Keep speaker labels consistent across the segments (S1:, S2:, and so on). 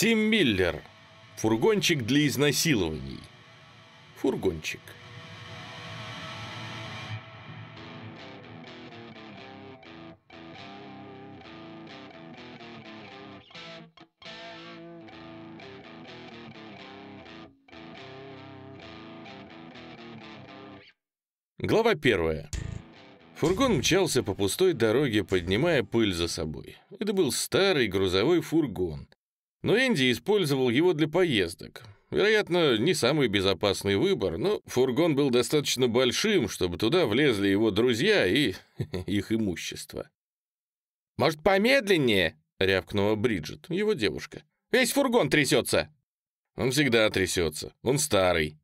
S1: Тим Миллер. Фургончик для изнасилований. Фургончик. Глава первая. Фургон мчался по пустой дороге, поднимая пыль за собой. Это был старый грузовой фургон, но Энди использовал его для поездок. Вероятно, не самый безопасный выбор, но фургон был достаточно большим, чтобы туда влезли его друзья и их имущество. «Может, помедленнее?» — рявкнула Бриджит, его девушка. «Весь фургон трясется!» «Он всегда трясется. Он старый».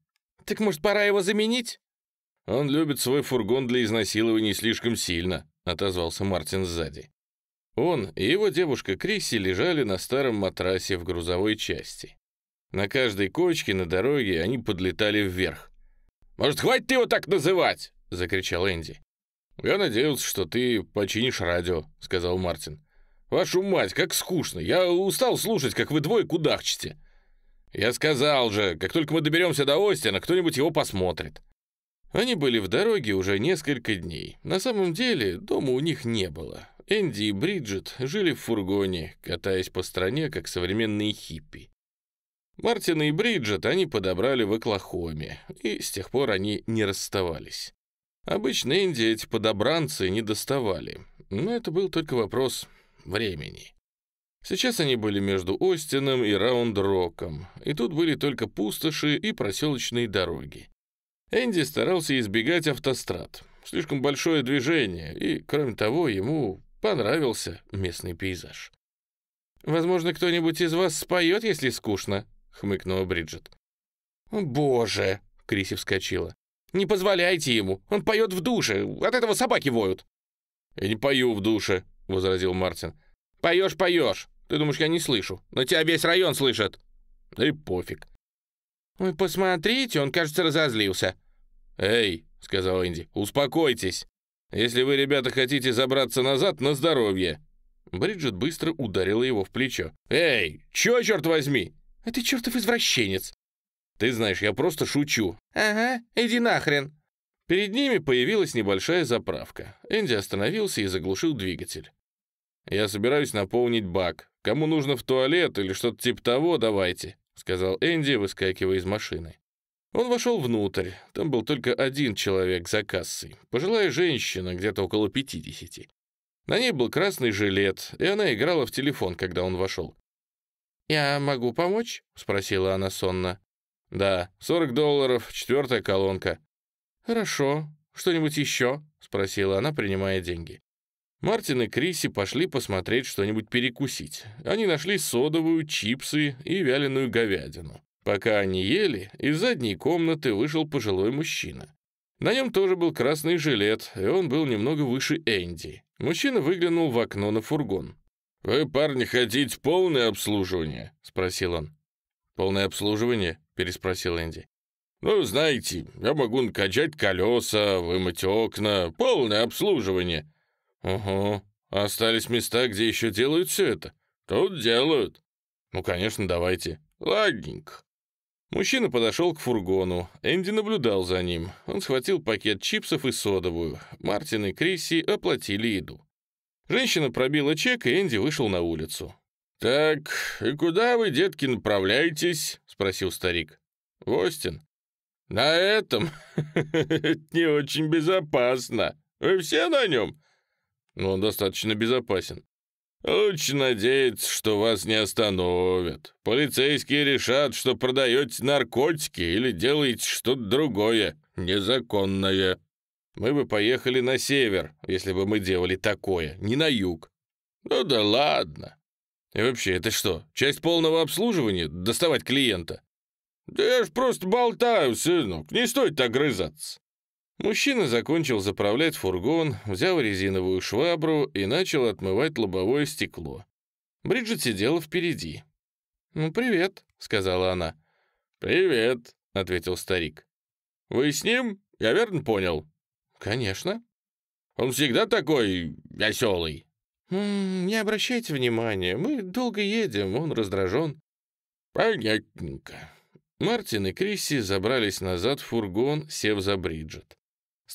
S1: «Так, может, пора его заменить?» «Он любит свой фургон для изнасилований слишком сильно», — отозвался Мартин сзади. Он и его девушка Криси лежали на старом матрасе в грузовой части. На каждой кочке на дороге они подлетали вверх. «Может, хватит его так называть?» — закричал Энди. «Я надеялся, что ты починишь радио», — сказал Мартин. «Вашу мать, как скучно! Я устал слушать, как вы двое кудахчете!» «Я сказал же, как только мы доберемся до Остина, кто-нибудь его посмотрит!» Они были в дороге уже несколько дней. На самом деле, дома у них не было. Энди и Бриджит жили в фургоне, катаясь по стране, как современные хиппи. Мартина и Бриджит они подобрали в Оклахоме, и с тех пор они не расставались. Обычно Энди эти подобранцы не доставали, но это был только вопрос времени. Сейчас они были между Остином и Раунд-Роком, и тут были только пустоши и проселочные дороги. Энди старался избегать автострад. Слишком большое движение, и, кроме того, ему понравился местный пейзаж. «Возможно, кто-нибудь из вас споет, если скучно», — хмыкнула Бриджит. «Боже!» — Криси вскочила. «Не позволяйте ему! Он поет в душе! От этого собаки воют!» «Я не пою в душе», — возразил Мартин. «Поешь, поешь! Ты думаешь, я не слышу? Но тебя весь район слышит!» «Да и пофиг!» «Ой, посмотрите, он, кажется, разозлился!» «Эй!» — сказал Энди. «Успокойтесь!» Если вы, ребята, хотите забраться назад, на здоровье!» Бриджит быстро ударила его в плечо. «Эй, чё, черт возьми?» «А ты чертов извращенец!» «Ты знаешь, я просто шучу». «Ага, иди нахрен!» Перед ними появилась небольшая заправка. Энди остановился и заглушил двигатель. «Я собираюсь наполнить бак. Кому нужно в туалет или что-то типа того, давайте», — сказал Энди, выскакивая из машины. Он вошел внутрь. Там был только один человек за кассой. Пожилая женщина, где-то около 50. На ней был красный жилет, и она играла в телефон, когда он вошел. «Я могу помочь?» — спросила она сонно. «Да, 40 долларов, четвертая колонка». «Хорошо. Что-нибудь еще?» — спросила она, принимая деньги. Мартин и Криси пошли посмотреть что-нибудь перекусить. Они нашли содовую, чипсы и вяленую говядину. Пока они ели, из задней комнаты вышел пожилой мужчина. На нем тоже был красный жилет, и он был немного выше Энди. Мужчина выглянул в окно на фургон. «Вы, парни, хотите полное обслуживание?» — спросил он. «Полное обслуживание?» — переспросил Энди. «Ну, знаете, я могу накачать колеса, вымыть окна, полное обслуживание». «Угу. Остались места, где еще делают все это?» «Тут делают». «Ну, конечно, давайте». «Ладненько». Мужчина подошел к фургону. Энди наблюдал за ним. Он схватил пакет чипсов и содовую. Мартин и Крисси оплатили еду. Женщина пробила чек, и Энди вышел на улицу. «Так, и куда вы, детки, направляетесь?» — спросил старик. «В Остин». «На этом? не очень безопасно. Вы все на нем?» «Но «Ну, он достаточно безопасен. Очень надеяться, что вас не остановят. Полицейские решат, что продаете наркотики или делаете что-то другое, незаконное. Мы бы поехали на север, если бы мы делали такое, не на юг. Ну да ладно. И вообще, это что, часть полного обслуживания — доставать клиента? Да я ж просто болтаю, сынок, не стоит так грызаться. Мужчина закончил заправлять фургон, взял резиновую швабру и начал отмывать лобовое стекло. Бриджит сидела впереди. «Ну, привет», — сказала она. «Привет», — ответил старик. «Вы с ним? Я верно понял?» «Конечно». «Он всегда такой веселый». «Не обращайте внимания, мы долго едем, он раздражен». «Понятненько». Мартин и Крисси забрались назад в фургон, сев за Бриджит.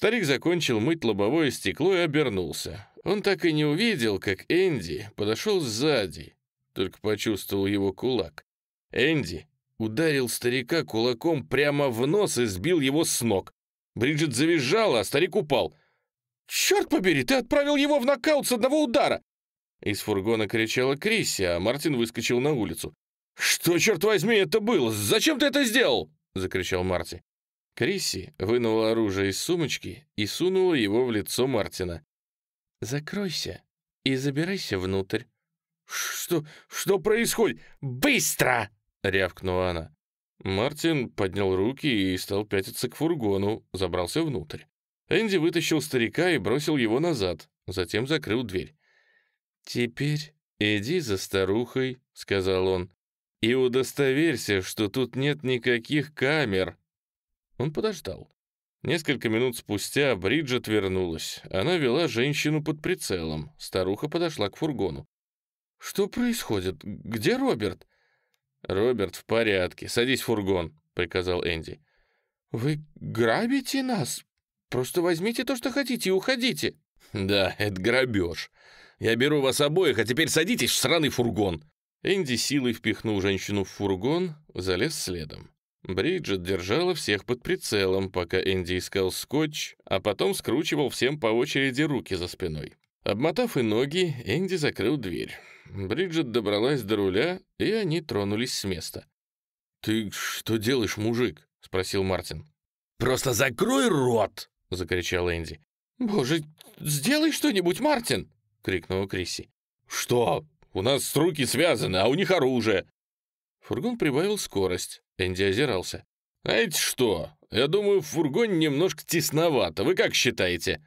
S1: Старик закончил мыть лобовое стекло и обернулся. Он так и не увидел, как Энди подошел сзади, только почувствовал его кулак. Энди ударил старика кулаком прямо в нос и сбил его с ног. Бриджит завизжала, а старик упал. «Черт побери, ты отправил его в нокаут с одного удара!» Из фургона кричала Крисси, а Мартин выскочил на улицу. «Что, черт возьми, это было? Зачем ты это сделал?» — закричал Марти. Крисси вынула оружие из сумочки и сунула его в лицо Мартина. «Закройся и забирайся внутрь». «Что... что происходит? Быстро!» — рявкнула она. Мартин поднял руки и стал пятиться к фургону, забрался внутрь. Энди вытащил старика и бросил его назад, затем закрыл дверь. «Теперь иди за старухой», — сказал он, — «и удостоверься, что тут нет никаких камер». Он подождал. Несколько минут спустя Бриджит вернулась. Она вела женщину под прицелом. Старуха подошла к фургону. «Что происходит? Где Роберт?» «Роберт в порядке. Садись в фургон», — приказал Энди. «Вы грабите нас? Просто возьмите то, что хотите, и уходите». «Да, это грабеж. Я беру вас обоих, а теперь садитесь в сраный фургон». Энди силой впихнул женщину в фургон, залез следом. Бриджит держала всех под прицелом, пока Энди искал скотч, а потом скручивал всем по очереди руки за спиной. Обмотав и ноги, Энди закрыл дверь. Бриджит добралась до руля, и они тронулись с места. «Ты что делаешь, мужик?» — спросил Мартин. «Просто закрой рот!» — закричал Энди. «Боже, сделай что-нибудь, Мартин!» — крикнула Крисси. «Что? У нас руки связаны, а у них оружие!» Фургон прибавил скорость. Энди озирался. «Знаете что? Я думаю, в фургоне немножко тесновато. Вы как считаете?»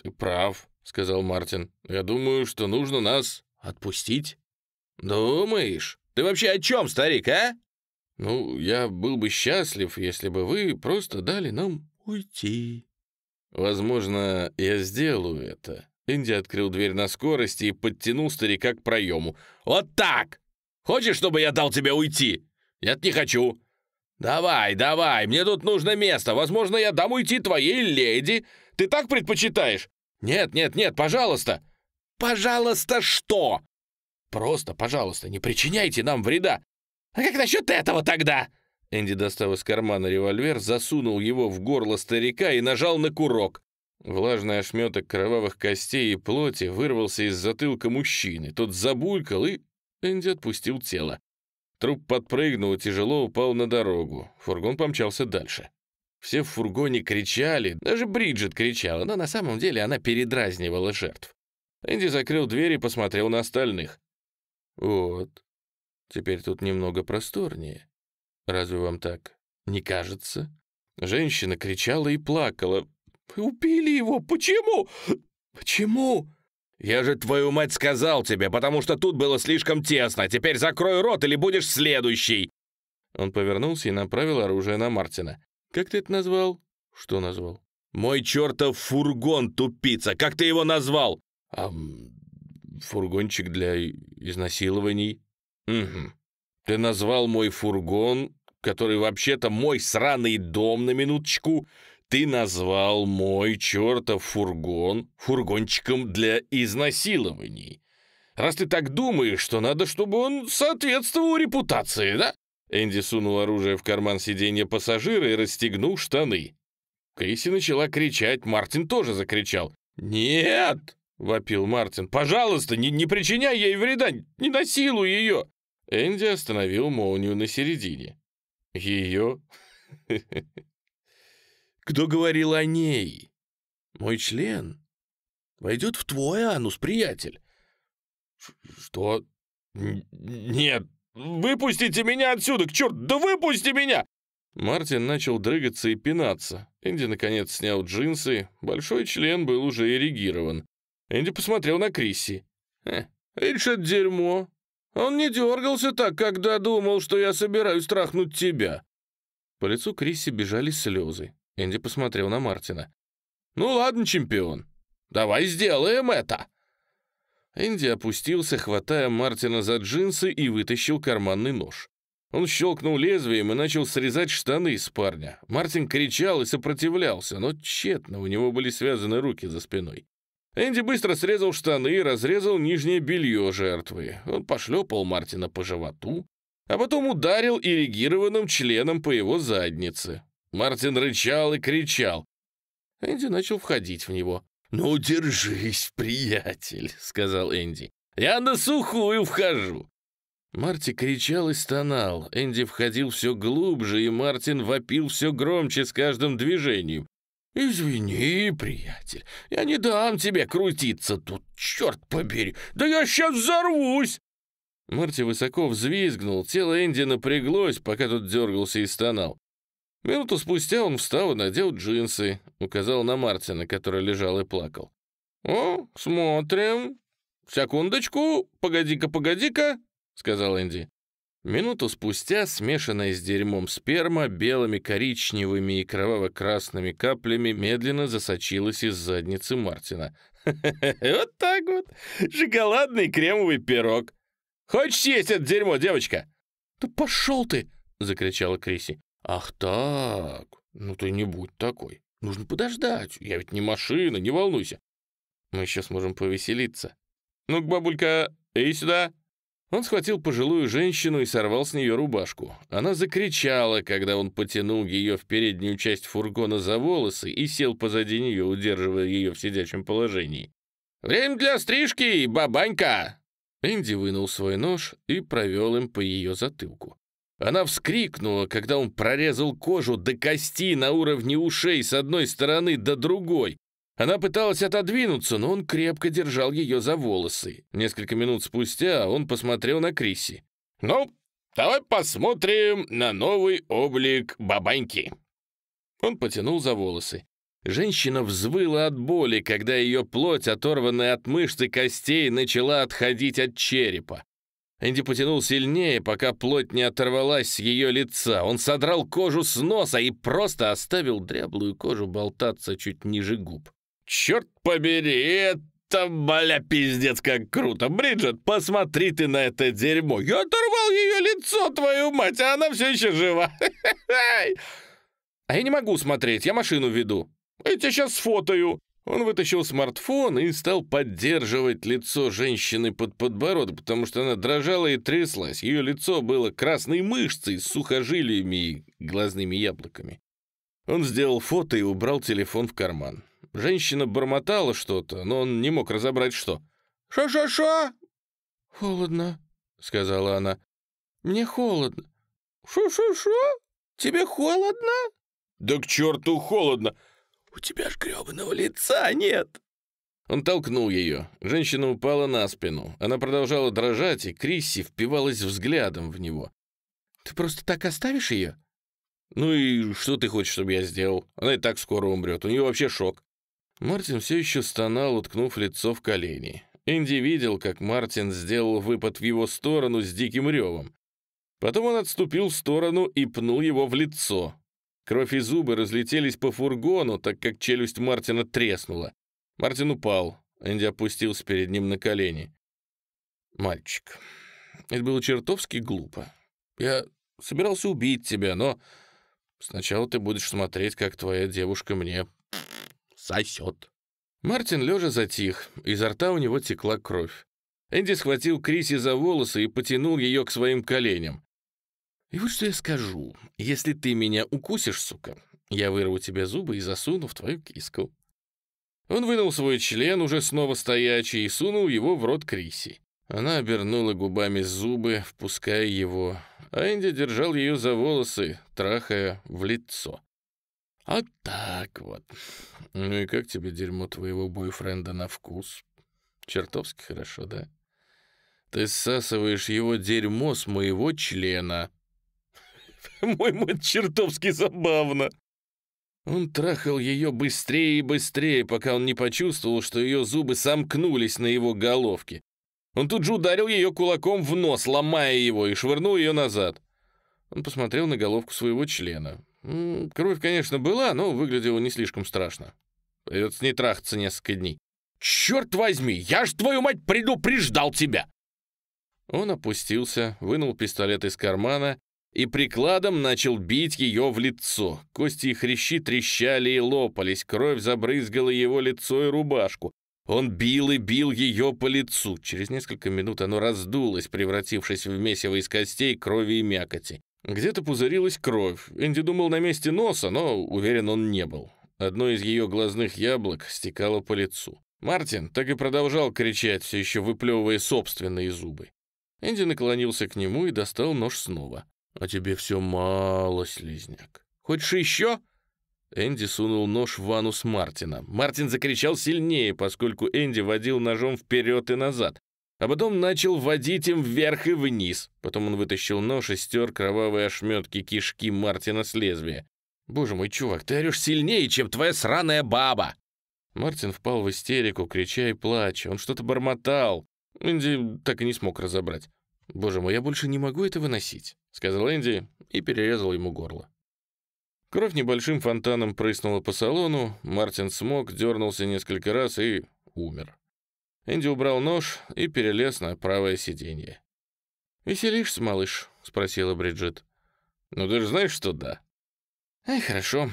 S1: «Ты прав», — сказал Мартин. «Я думаю, что нужно нас отпустить». «Думаешь? Ты вообще о чем, старик, а?» «Ну, я был бы счастлив, если бы вы просто дали нам уйти». «Возможно, я сделаю это». Инди открыл дверь на скорости и подтянул старика к проему. «Вот так! Хочешь, чтобы я дал тебе уйти?» «Нет, не хочу». «Давай, давай, мне тут нужно место. Возможно, я дам уйти твоей леди. Ты так предпочитаешь?» «Нет, нет, нет, пожалуйста». «Пожалуйста, что?» «Просто, пожалуйста, не причиняйте нам вреда». «А как насчет этого тогда?» Энди достал из кармана револьвер, засунул его в горло старика и нажал на курок. Влажный ошметок кровавых костей и плоти вырвался из затылка мужчины. Тот забулькал и... Энди отпустил тело. Труп подпрыгнул и тяжело упал на дорогу. Фургон помчался дальше. Все в фургоне кричали, даже Бриджит кричала, но на самом деле она передразнивала жертв. Энди закрыл дверь и посмотрел на остальных. «Вот, теперь тут немного просторнее. Разве вам так не кажется?» Женщина кричала и плакала. «Убили его! Почему? Почему?» «Я же твою мать сказал тебе, потому что тут было слишком тесно. Теперь закрой рот или будешь следующий!» Он повернулся и направил оружие на Мартина. «Как ты это назвал?» «Что назвал?» «Мой чертов фургон, тупица! Как ты его назвал?» «А фургончик для изнасилований?» «Угу. Ты назвал мой фургон, который вообще-то мой сраный дом на минуточку, ты назвал мой чертов фургон фургончиком для изнасилований. Раз ты так думаешь, что надо, чтобы он соответствовал репутации, да?» Энди сунул оружие в карман сиденья пассажира и расстегнул штаны. Кейси начала кричать, Мартин тоже закричал. «Нет!» — вопил Мартин. «Пожалуйста, не, не причиняй ей вреда, не насилуй ее!» Энди остановил молнию на середине. «Ее?» Кто говорил о ней? Мой член войдет в твой анус, приятель. что? нет, выпустите меня отсюда, к черту, да выпусти меня! Мартин начал дрыгаться и пинаться. Энди, наконец, снял джинсы. Большой член был уже эрегирован. Энди посмотрел на Крисси. «Э, видишь это дерьмо? Он не дергался так, когда думал, что я собираюсь трахнуть тебя». По лицу Крисси бежали слезы. Энди посмотрел на Мартина. «Ну ладно, чемпион, давай сделаем это!» Энди опустился, хватая Мартина за джинсы и вытащил карманный нож. Он щелкнул лезвием и начал срезать штаны из парня. Мартин кричал и сопротивлялся, но тщетно, у него были связаны руки за спиной. Энди быстро срезал штаны и разрезал нижнее белье жертвы. Он пошлепал Мартина по животу, а потом ударил ирригированным членом по его заднице. Мартин рычал и кричал. Энди начал входить в него. «Ну, держись, приятель», — сказал Энди. «Я на сухую вхожу». Марти кричал и стонал. Энди входил все глубже, и Мартин вопил все громче с каждым движением. «Извини, приятель, я не дам тебе крутиться тут, черт побери! Да я сейчас взорвусь!» Марти высоко взвизгнул, тело Энди напряглось, пока тот дергался и стонал. Минуту спустя он встал и надел джинсы, указал на Мартина, который лежал и плакал. «О, смотрим. Секундочку, погоди-ка, погоди-ка», — сказал Энди. Минуту спустя смешанная с дерьмом сперма белыми, коричневыми и кроваво-красными каплями медленно засочилась из задницы Мартина. «Вот так вот! Шоколадный кремовый пирог! Хочешь есть это дерьмо, девочка?» «Да пошел ты!» — закричала Криси. «Ах так, ну ты не будь такой. Нужно подождать, я ведь не машина, не волнуйся. Мы еще сможем повеселиться». «Ну-ка, бабулька, иди сюда!» Он схватил пожилую женщину и сорвал с нее рубашку. Она закричала, когда он потянул ее в переднюю часть фургона за волосы и сел позади нее, удерживая ее в сидячем положении. «Время для стрижки, бабанька!» Энди вынул свой нож и провел им по ее затылку. Она вскрикнула, когда он прорезал кожу до кости на уровне ушей с одной стороны до другой. Она пыталась отодвинуться, но он крепко держал ее за волосы. Несколько минут спустя он посмотрел на Криси. «Ну, давай посмотрим на новый облик бабаньки». Он потянул за волосы. Женщина взвыла от боли, когда ее плоть, оторванная от мышц и костей, начала отходить от черепа. Энди потянул сильнее, пока плоть не оторвалась с ее лица. Он содрал кожу с носа и просто оставил дряблую кожу болтаться чуть ниже губ. «Черт побери, это, бля, пиздец, как круто! Бриджит, посмотри ты на это дерьмо! Я оторвал ее лицо, твою мать, а она все еще жива! А я не могу смотреть, я машину веду. Я тебя сейчас сфотаю. Он вытащил смартфон и стал поддерживать лицо женщины под подбородок, потому что она дрожала и тряслась. Ее лицо было красной мышцей с сухожилиями и глазными яблоками. Он сделал фото и убрал телефон в карман. Женщина бормотала что-то, но он не мог разобрать, что. «Шо-шо-шо!» «Холодно», — сказала она. «Мне холодно». «Шо-шо-шо? Тебе холодно?» «Да к черту холодно! «У тебя ж грёбаного лица нет!» Он толкнул ее. Женщина упала на спину. Она продолжала дрожать, и Крисси впивалась взглядом в него. «Ты просто так оставишь ее?» «Ну и что ты хочешь, чтобы я сделал? Она и так скоро умрет. У нее вообще шок». Мартин все еще стонал, уткнув лицо в колени. Инди видел, как Мартин сделал выпад в его сторону с диким ревом. Потом он отступил в сторону и пнул его в лицо. Кровь и зубы разлетелись по фургону, так как челюсть Мартина треснула. Мартин упал. Энди опустился перед ним на колени. «Мальчик, это было чертовски глупо. Я собирался убить тебя, но сначала ты будешь смотреть, как твоя девушка мне сосет». Мартин лежа затих, изо рта у него текла кровь. Энди схватил Криси за волосы и потянул ее к своим коленям. И вот что я скажу. Если ты меня укусишь, сука, я вырву тебе зубы и засуну в твою киску». Он вынул свой член, уже снова стоячий, и сунул его в рот Криси. Она обернула губами зубы, впуская его, а Энди держал ее за волосы, трахая в лицо. А так вот. Ну и как тебе дерьмо твоего бойфренда на вкус? Чертовски хорошо, да? Ты сасываешь его дерьмо с моего члена, по-моему, это чертовски забавно. Он трахал ее быстрее и быстрее, пока он не почувствовал, что ее зубы сомкнулись на его головке. Он тут же ударил ее кулаком в нос, ломая его, и швырнул ее назад. Он посмотрел на головку своего члена. Кровь, конечно, была, но выглядела не слишком страшно. Придется не трахаться несколько дней. «Черт возьми, я ж, твою мать, предупреждал тебя!» Он опустился, вынул пистолет из кармана и прикладом начал бить ее в лицо. Кости и хрящи трещали и лопались, кровь забрызгала его лицо и рубашку. Он бил и бил ее по лицу. Через несколько минут оно раздулось, превратившись в месиво из костей, крови и мякоти. Где-то пузырилась кровь. Энди думал на месте носа, но уверен он не был. Одно из ее глазных яблок стекало по лицу. Мартин так и продолжал кричать, все еще выплевывая собственные зубы. Энди наклонился к нему и достал нож снова. А тебе все мало, слизняк. Хочешь еще? Энди сунул нож в ванну с Мартина. Мартин закричал сильнее, поскольку Энди водил ножом вперед и назад. А потом начал водить им вверх и вниз. Потом он вытащил нож и стер кровавые ошметки кишки Мартина с лезвия. «Боже мой, чувак, ты орешь сильнее, чем твоя сраная баба!» Мартин впал в истерику, крича и плача. Он что-то бормотал. Энди так и не смог разобрать. «Боже мой, я больше не могу это выносить» сказал Энди и перерезал ему горло. Кровь небольшим фонтаном прыснула по салону, Мартин смог, дернулся несколько раз и умер. Энди убрал нож и перелез на правое сиденье. «Веселишься, малыш?» — спросила Бриджит. «Ну ты же знаешь, что да». Эй, хорошо.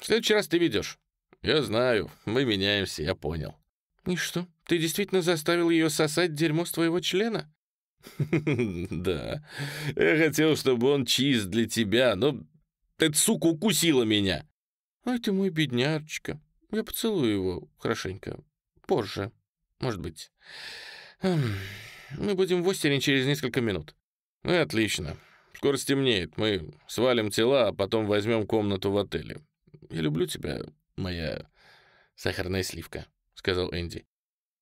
S1: В следующий раз ты ведешь». «Я знаю. Мы меняемся, я понял». «И что, ты действительно заставил ее сосать дерьмо с твоего члена?» Да, я хотел, чтобы он чист для тебя, но эта сука, укусила меня. А ты мой беднячка. Я поцелую его хорошенько. Позже, может быть. Мы будем в Остере через несколько минут. Ну отлично. Скоро стемнеет. Мы свалим тела, а потом возьмем комнату в отеле. Я люблю тебя, моя сахарная сливка, сказал Энди.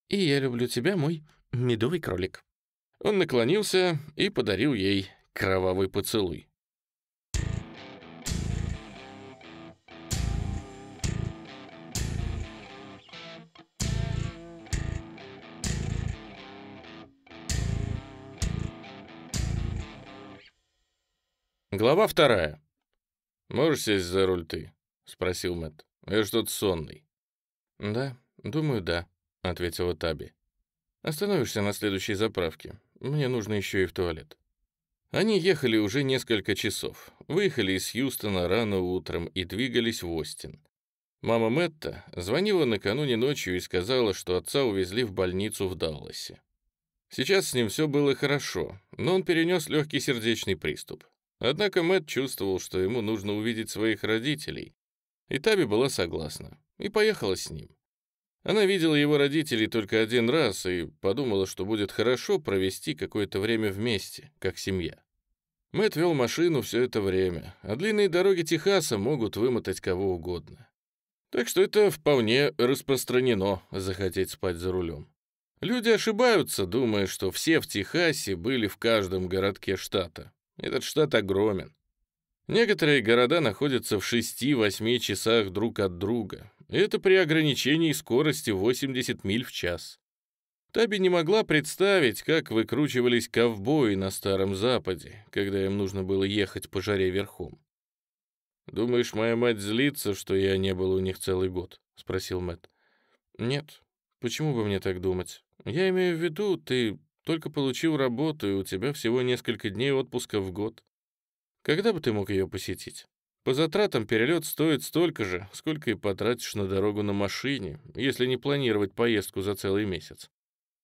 S1: И я люблю тебя, мой медовый кролик. Он наклонился и подарил ей кровавый поцелуй. Глава вторая. «Можешь сесть за руль ты?» — спросил Мэтт. «Я что-то сонный». «Да, думаю, да», — ответила Таби. «Остановишься на следующей заправке. Мне нужно еще и в туалет». Они ехали уже несколько часов, выехали из Хьюстона рано утром и двигались в Остин. Мама Мэтта звонила накануне ночью и сказала, что отца увезли в больницу в Далласе. Сейчас с ним все было хорошо, но он перенес легкий сердечный приступ. Однако Мэтт чувствовал, что ему нужно увидеть своих родителей, и Таби была согласна, и поехала с ним. Она видела его родителей только один раз и подумала, что будет хорошо провести какое-то время вместе, как семья. Мэтт вел машину все это время, а длинные дороги Техаса могут вымотать кого угодно. Так что это вполне распространено — захотеть спать за рулем. Люди ошибаются, думая, что все в Техасе были в каждом городке штата. Этот штат огромен. Некоторые города находятся в 6-8 часах друг от друга, это при ограничении скорости 80 миль в час. Таби не могла представить, как выкручивались ковбои на Старом Западе, когда им нужно было ехать по жаре верхом. «Думаешь, моя мать злится, что я не был у них целый год?» — спросил Мэт. «Нет. Почему бы мне так думать? Я имею в виду, ты только получил работу, и у тебя всего несколько дней отпуска в год. Когда бы ты мог ее посетить?» По затратам перелет стоит столько же, сколько и потратишь на дорогу на машине, если не планировать поездку за целый месяц.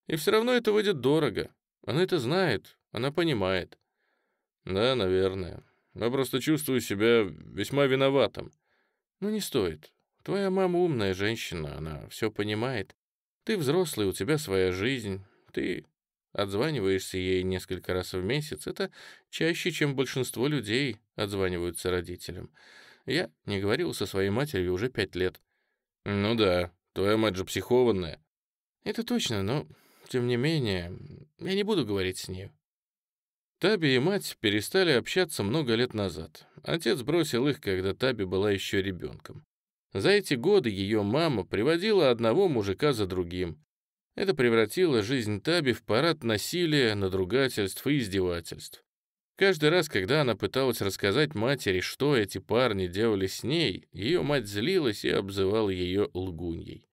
S1: И все равно это выйдет дорого. Она это знает, она понимает. Да, наверное. Я просто чувствую себя весьма виноватым. Но не стоит. Твоя мама умная женщина, она все понимает. Ты взрослый, у тебя своя жизнь. Ты Отзваниваешься ей несколько раз в месяц. Это чаще, чем большинство людей отзваниваются родителям. Я не говорил со своей матерью уже пять лет. Ну да, твоя мать же психованная. Это точно, но, тем не менее, я не буду говорить с ней. Таби и мать перестали общаться много лет назад. Отец бросил их, когда Таби была еще ребенком. За эти годы ее мама приводила одного мужика за другим. Это превратило жизнь Таби в парад насилия, надругательств и издевательств. Каждый раз, когда она пыталась рассказать матери, что эти парни делали с ней, ее мать злилась и обзывала ее лгуньей.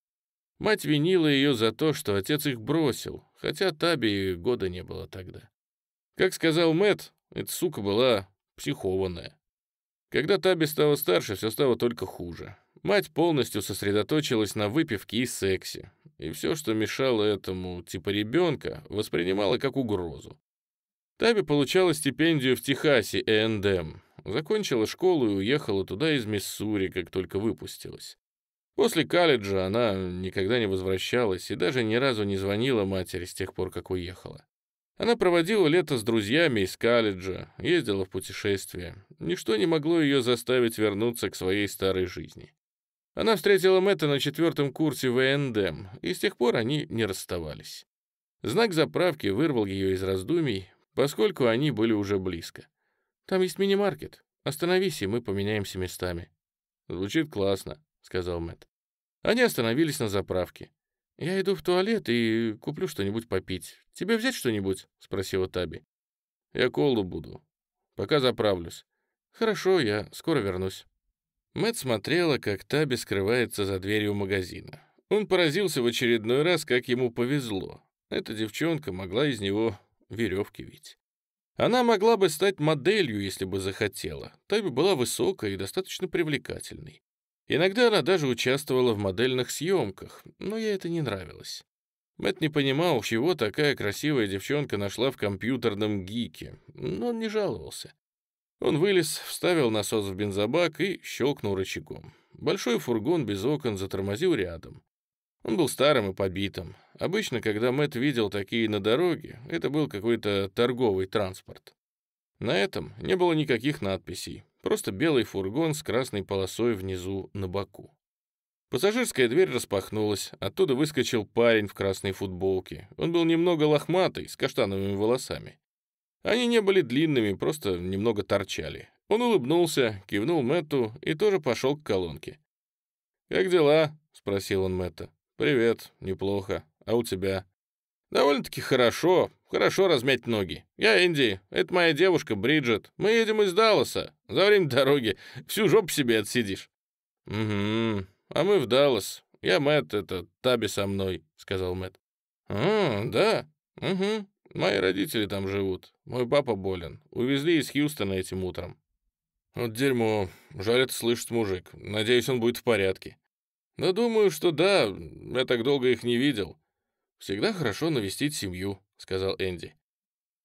S1: Мать винила ее за то, что отец их бросил, хотя Таби года не было тогда. Как сказал Мэт, эта сука была психованная. Когда Таби стала старше, все стало только хуже. Мать полностью сосредоточилась на выпивке и сексе, и все, что мешало этому типа ребенка, воспринимала как угрозу. Таби получала стипендию в Техасе ЭНДМ, закончила школу и уехала туда из Миссури, как только выпустилась. После колледжа она никогда не возвращалась и даже ни разу не звонила матери с тех пор, как уехала. Она проводила лето с друзьями из колледжа, ездила в путешествия. Ничто не могло ее заставить вернуться к своей старой жизни. Она встретила Мэтта на четвертом курсе ВНДМ, и с тех пор они не расставались. Знак заправки вырвал ее из раздумий, поскольку они были уже близко. «Там есть мини-маркет. Остановись, и мы поменяемся местами». «Звучит классно», — сказал Мэтт. Они остановились на заправке. «Я иду в туалет и куплю что-нибудь попить. Тебе взять что-нибудь?» — спросила Таби. «Я колу буду. Пока заправлюсь». «Хорошо, я скоро вернусь». Мэт смотрела, как Таби скрывается за дверью магазина. Он поразился в очередной раз, как ему повезло. Эта девчонка могла из него веревки вить. Она могла бы стать моделью, если бы захотела. Таби была высокой и достаточно привлекательной. Иногда она даже участвовала в модельных съемках, но ей это не нравилось. Мэт не понимал, чего такая красивая девчонка нашла в компьютерном гике, но он не жаловался. Он вылез, вставил насос в бензобак и щелкнул рычагом. Большой фургон без окон затормозил рядом. Он был старым и побитым. Обычно, когда Мэт видел такие на дороге, это был какой-то торговый транспорт. На этом не было никаких надписей, просто белый фургон с красной полосой внизу на боку. Пассажирская дверь распахнулась, оттуда выскочил парень в красной футболке. Он был немного лохматый, с каштановыми волосами. Они не были длинными, просто немного торчали. Он улыбнулся, кивнул Мэтту и тоже пошел к колонке. «Как дела?» — спросил он Мэтта. «Привет, неплохо. А у тебя?» «Довольно-таки хорошо. Хорошо размять ноги. Я Энди, это моя девушка Бриджит. Мы едем из Далласа. За время дороги всю жопу себе отсидишь». «Угу. А мы в Даллас. Я Мэтт, это Таби со мной», — сказал Мэтт. «А, да. Угу. Мои родители там живут. Мой папа болен. Увезли из Хьюстона этим утром. Вот дерьмо. Жаль это слышит мужик. Надеюсь, он будет в порядке. Да думаю, что да. Я так долго их не видел. Всегда хорошо навестить семью, сказал Энди.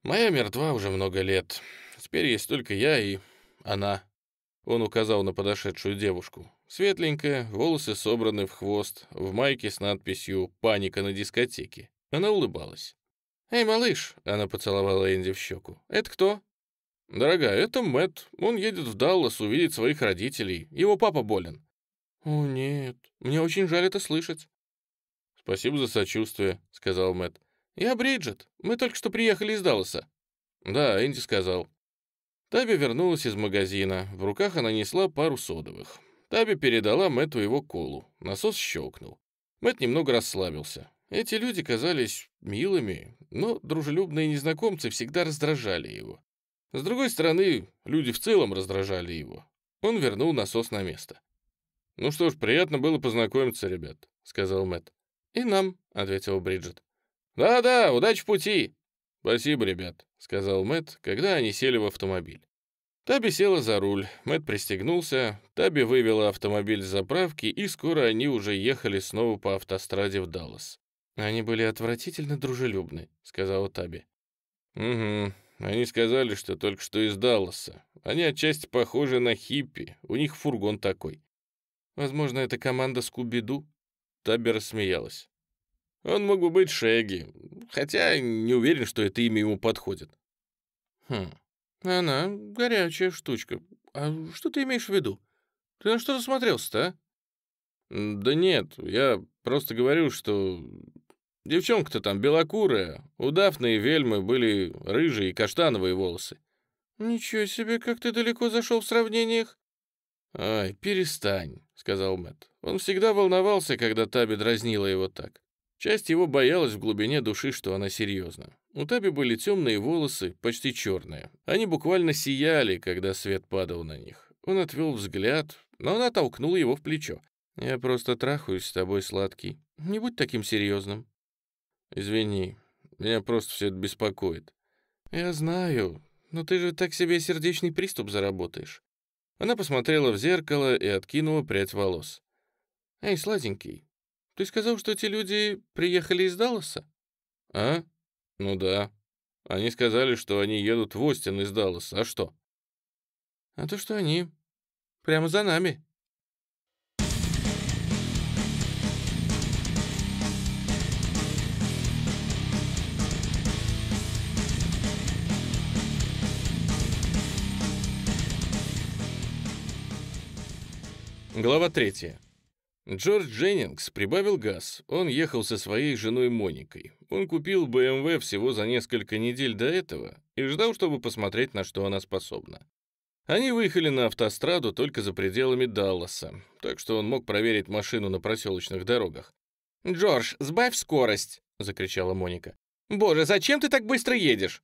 S1: Моя мертва уже много лет. Теперь есть только я и она. Он указал на подошедшую девушку. Светленькая, волосы собраны в хвост, в майке с надписью «Паника на дискотеке». Она улыбалась. «Эй, малыш!» — она поцеловала Энди в щеку. «Это кто?» «Дорогая, это Мэтт. Он едет в Даллас увидеть своих родителей. Его папа болен». «О, нет. Мне очень жаль это слышать». «Спасибо за сочувствие», — сказал Мэтт. «Я Бриджит. Мы только что приехали из Далласа». «Да», — Энди сказал. Таби вернулась из магазина. В руках она несла пару содовых. Таби передала Мэтту его колу. Насос щелкнул. Мэтт немного расслабился. Эти люди казались милыми, но дружелюбные незнакомцы всегда раздражали его. С другой стороны, люди в целом раздражали его. Он вернул насос на место. «Ну что ж, приятно было познакомиться, ребят», — сказал Мэтт. «И нам», — ответила Бриджит. «Да-да, удачи в пути!» «Спасибо, ребят», — сказал Мэтт, когда они сели в автомобиль. Таби села за руль, Мэтт пристегнулся, Таби вывела автомобиль с заправки, и скоро они уже ехали снова по автостраде в Даллас. «Они были отвратительно дружелюбны», — сказала Таби. «Угу. Они сказали, что только что из Далласа. Они отчасти похожи на хиппи. У них фургон такой». «Возможно, это команда Скуби-Ду?» Таби рассмеялась. «Он мог бы быть Шеги, хотя не уверен, что это имя ему подходит». «Хм, она горячая штучка. А что ты имеешь в виду? Ты на что засмотрелся-то, а?» «Да нет, я просто говорю, что Девчонка-то там белокурая, у Вельмы были рыжие и каштановые волосы. Ничего себе, как ты далеко зашел в сравнениях. Ай, перестань, сказал Мэт. Он всегда волновался, когда Таби дразнила его так. Часть его боялась в глубине души, что она серьезна. У Таби были темные волосы, почти черные. Они буквально сияли, когда свет падал на них. Он отвел взгляд, но она толкнула его в плечо. «Я просто трахаюсь с тобой, сладкий. Не будь таким серьезным». «Извини, меня просто все это беспокоит». «Я знаю, но ты же так себе сердечный приступ заработаешь». Она посмотрела в зеркало и откинула прядь волос. «Эй, сладенький, ты сказал, что эти люди приехали из Далласа?» «А? Ну да. Они сказали, что они едут в Остин из Далласа. А что?» «А то, что они прямо за нами». Глава 3. Джордж Дженнингс прибавил газ. Он ехал со своей женой Моникой. Он купил БМВ всего за несколько недель до этого и ждал, чтобы посмотреть, на что она способна. Они выехали на автостраду только за пределами Далласа, так что он мог проверить машину на проселочных дорогах. «Джордж, сбавь скорость!» — закричала Моника. «Боже, зачем ты так быстро едешь?»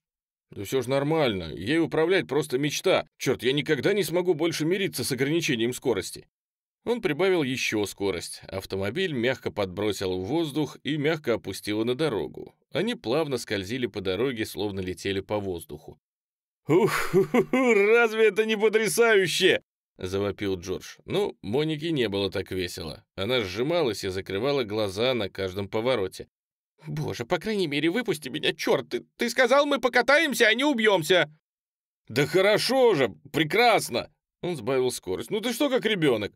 S1: «Да все же нормально. Ей управлять просто мечта. Черт, я никогда не смогу больше мириться с ограничением скорости». Он прибавил еще скорость. Автомобиль мягко подбросил в воздух и мягко опустил на дорогу. Они плавно скользили по дороге, словно летели по воздуху. «Ух, разве это не потрясающе?» — завопил Джордж. Ну, Монике не было так весело. Она сжималась и закрывала глаза на каждом повороте. «Боже, по крайней мере, выпусти меня, черт! Ты, ты сказал, мы покатаемся, а не убьемся!» «Да хорошо же! Прекрасно!» Он сбавил скорость. «Ну ты что, как ребенок?»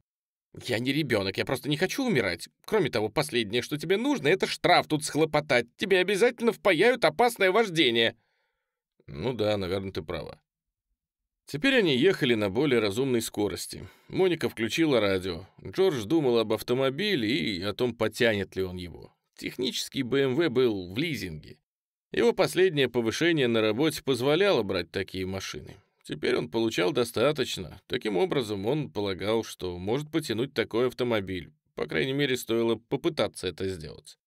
S1: «Я не ребенок, я просто не хочу умирать. Кроме того, последнее, что тебе нужно, это штраф тут схлопотать. Тебе обязательно впаяют опасное вождение». «Ну да, наверное, ты права». Теперь они ехали на более разумной скорости. Моника включила радио. Джордж думал об автомобиле и о том, потянет ли он его. Технический BMW эм был в лизинге. Его последнее повышение на работе позволяло брать такие машины. Теперь он получал достаточно. Таким образом, он полагал, что может потянуть такой автомобиль. По крайней мере, стоило попытаться это сделать.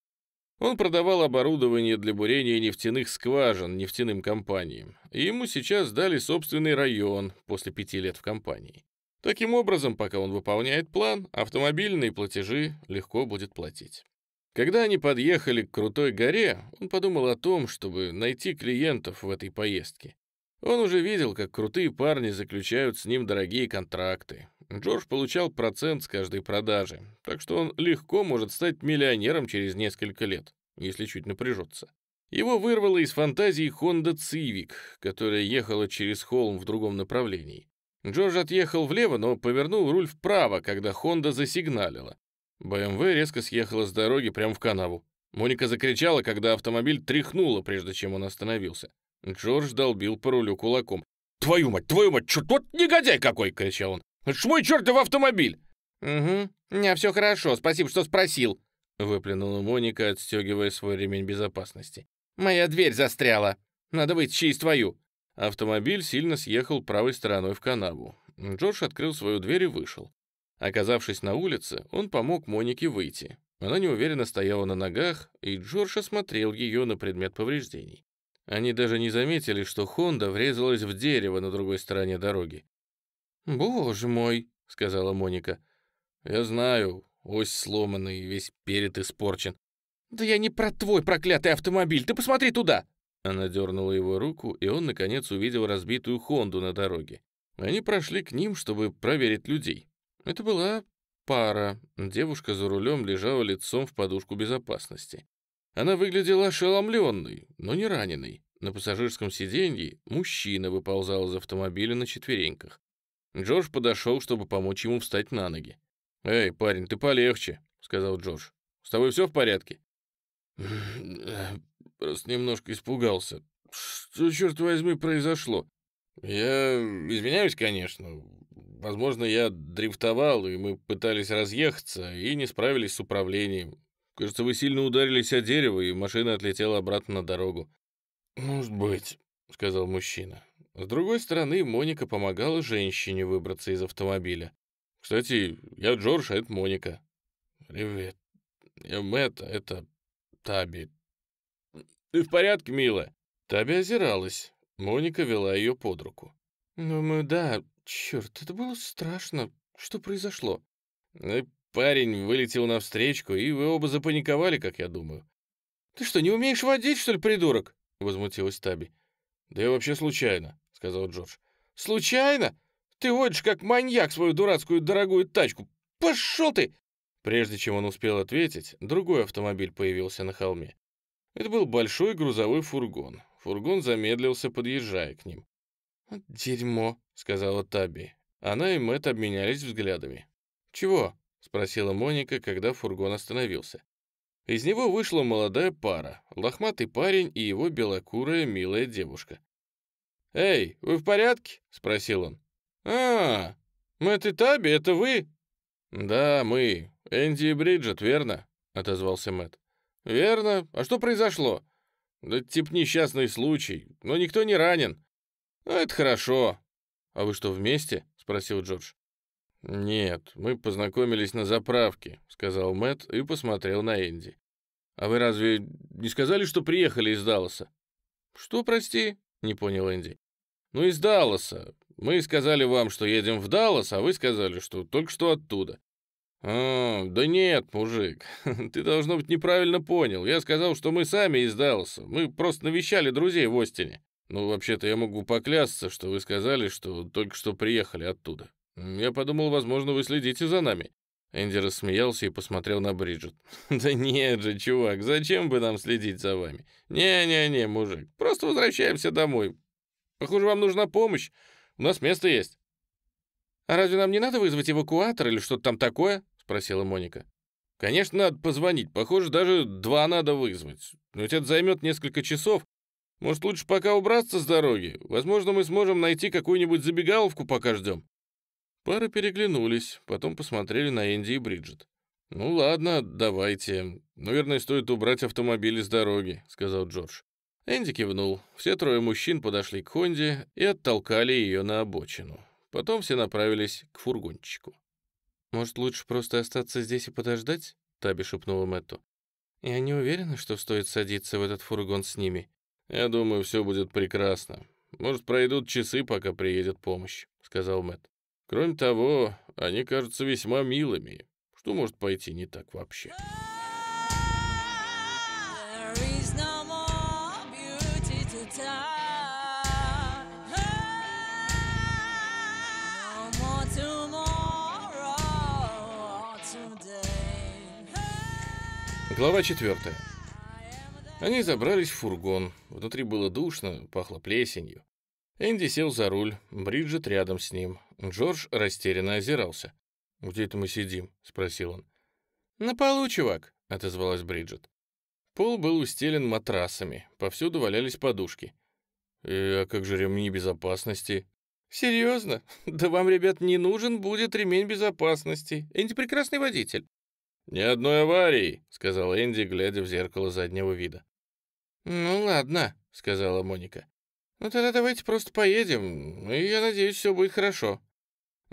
S1: Он продавал оборудование для бурения нефтяных скважин нефтяным компаниям. И ему сейчас дали собственный район после пяти лет в компании. Таким образом, пока он выполняет план, автомобильные платежи легко будет платить. Когда они подъехали к крутой горе, он подумал о том, чтобы найти клиентов в этой поездке. Он уже видел, как крутые парни заключают с ним дорогие контракты. Джордж получал процент с каждой продажи, так что он легко может стать миллионером через несколько лет, если чуть напряжется. Его вырвало из фантазии Honda Civic, которая ехала через холм в другом направлении. Джордж отъехал влево, но повернул руль вправо, когда Honda засигналила. БМВ резко съехала с дороги прямо в канаву. Моника закричала, когда автомобиль тряхнула, прежде чем он остановился. Джордж долбил по рулю кулаком. «Твою мать, твою мать, черт, вот негодяй какой!» — кричал он. «Это ж мой чертов автомобиль!» «Угу, у меня все хорошо, спасибо, что спросил!» — выплюнула Моника, отстегивая свой ремень безопасности. «Моя дверь застряла! Надо выйти из твою!» Автомобиль сильно съехал правой стороной в канаву. Джордж открыл свою дверь и вышел. Оказавшись на улице, он помог Монике выйти. Она неуверенно стояла на ногах, и Джордж осмотрел ее на предмет повреждений. Они даже не заметили, что Хонда врезалась в дерево на другой стороне дороги. «Боже мой!» — сказала Моника. «Я знаю, ось сломана и весь перед испорчен». «Да я не про твой проклятый автомобиль, ты посмотри туда!» Она дернула его руку, и он, наконец, увидел разбитую Хонду на дороге. Они прошли к ним, чтобы проверить людей. Это была пара. Девушка за рулем лежала лицом в подушку безопасности. Она выглядела ошеломленной, но не раненой. На пассажирском сиденье мужчина выползал из автомобиля на четвереньках. Джордж подошел, чтобы помочь ему встать на ноги. «Эй, парень, ты полегче», — сказал Джордж. «С тобой все в порядке?» «Просто немножко испугался. Что, черт возьми, произошло?» «Я извиняюсь, конечно. Возможно, я дрифтовал, и мы пытались разъехаться, и не справились с управлением. Кажется, вы сильно ударились о дерево, и машина отлетела обратно на дорогу». «Может быть», — сказал мужчина. С другой стороны, Моника помогала женщине выбраться из автомобиля. «Кстати, я Джордж, а это Моника». «Привет. Я Мэтт, а это Таби». «Ты в порядке, милая?» Таби озиралась. Моника вела ее под руку. «Думаю, да. Черт, это было страшно. Что произошло?» «Э, Парень вылетел навстречку, и вы оба запаниковали, как я думаю. «Ты что, не умеешь водить, что ли, придурок?» — возмутилась Таби. «Да я вообще случайно», — сказал Джордж. «Случайно? Ты водишь, как маньяк, свою дурацкую дорогую тачку. Пошел ты!» Прежде чем он успел ответить, другой автомобиль появился на холме. Это был большой грузовой фургон. Фургон замедлился, подъезжая к ним. «Дерьмо», — сказала Таби. Она и Мэтт обменялись взглядами. «Чего?» спросила Моника, когда фургон остановился. Из него вышла молодая пара, лохматый парень и его белокурая милая девушка. «Эй, вы в порядке?» — спросил он. «А, Мэтт и Таби, это вы?» «Да, мы. Энди и Бриджит, верно?» — отозвался Мэтт. «Верно. А что произошло?» «Да тип несчастный случай, но никто не ранен». «А «Это хорошо». «А вы что, вместе?» — спросил Джордж. «Нет, мы познакомились на заправке», — сказал Мэт и посмотрел на Энди. «А вы разве не сказали, что приехали из Далласа?» «Что, прости?» — не понял Энди. «Ну, из Далласа. Мы сказали вам, что едем в Даллас, а вы сказали, что только что оттуда». «А, да нет, мужик, ты, должно быть, неправильно понял. Я сказал, что мы сами из Далласа. Мы просто навещали друзей в Остине. Ну, вообще-то я могу поклясться, что вы сказали, что только что приехали оттуда». «Я подумал, возможно, вы следите за нами». Энди рассмеялся и посмотрел на Бриджит. «Да нет же, чувак, зачем бы нам следить за вами? Не-не-не, мужик, просто возвращаемся домой. Похоже, вам нужна помощь. У нас место есть». «А разве нам не надо вызвать эвакуатор или что-то там такое?» — спросила Моника. «Конечно, надо позвонить. Похоже, даже два надо вызвать. Но ведь это займет несколько часов. Может, лучше пока убраться с дороги? Возможно, мы сможем найти какую-нибудь забегаловку, пока ждем». Пары переглянулись, потом посмотрели на Энди и Бриджит. «Ну ладно, давайте. Наверное, стоит убрать автомобиль с дороги», — сказал Джордж. Энди кивнул. Все трое мужчин подошли к Хонде и оттолкали ее на обочину. Потом все направились к фургончику. «Может, лучше просто остаться здесь и подождать?» — Таби шепнула Мэтту. «Я не уверена, что стоит садиться в этот фургон с ними». «Я думаю, все будет прекрасно. Может, пройдут часы, пока приедет помощь», — сказал Мэтт. Кроме того, они кажутся весьма милыми. Что может пойти не так вообще? Глава четвертая. Они забрались в фургон. Внутри было душно, пахло плесенью. Энди сел за руль, Бриджит рядом с ним. Джордж растерянно озирался. «Где это мы сидим?» — спросил он. «На полу, чувак», — отозвалась Бриджит. Пол был устелен матрасами, повсюду валялись подушки. «Э, «А как же ремни безопасности?» «Серьезно? Да вам, ребят, не нужен будет ремень безопасности. Энди прекрасный водитель». «Ни одной аварии», — сказал Энди, глядя в зеркало заднего вида. «Ну ладно», — сказала Моника. «Ну тогда давайте просто поедем, и я надеюсь, все будет хорошо».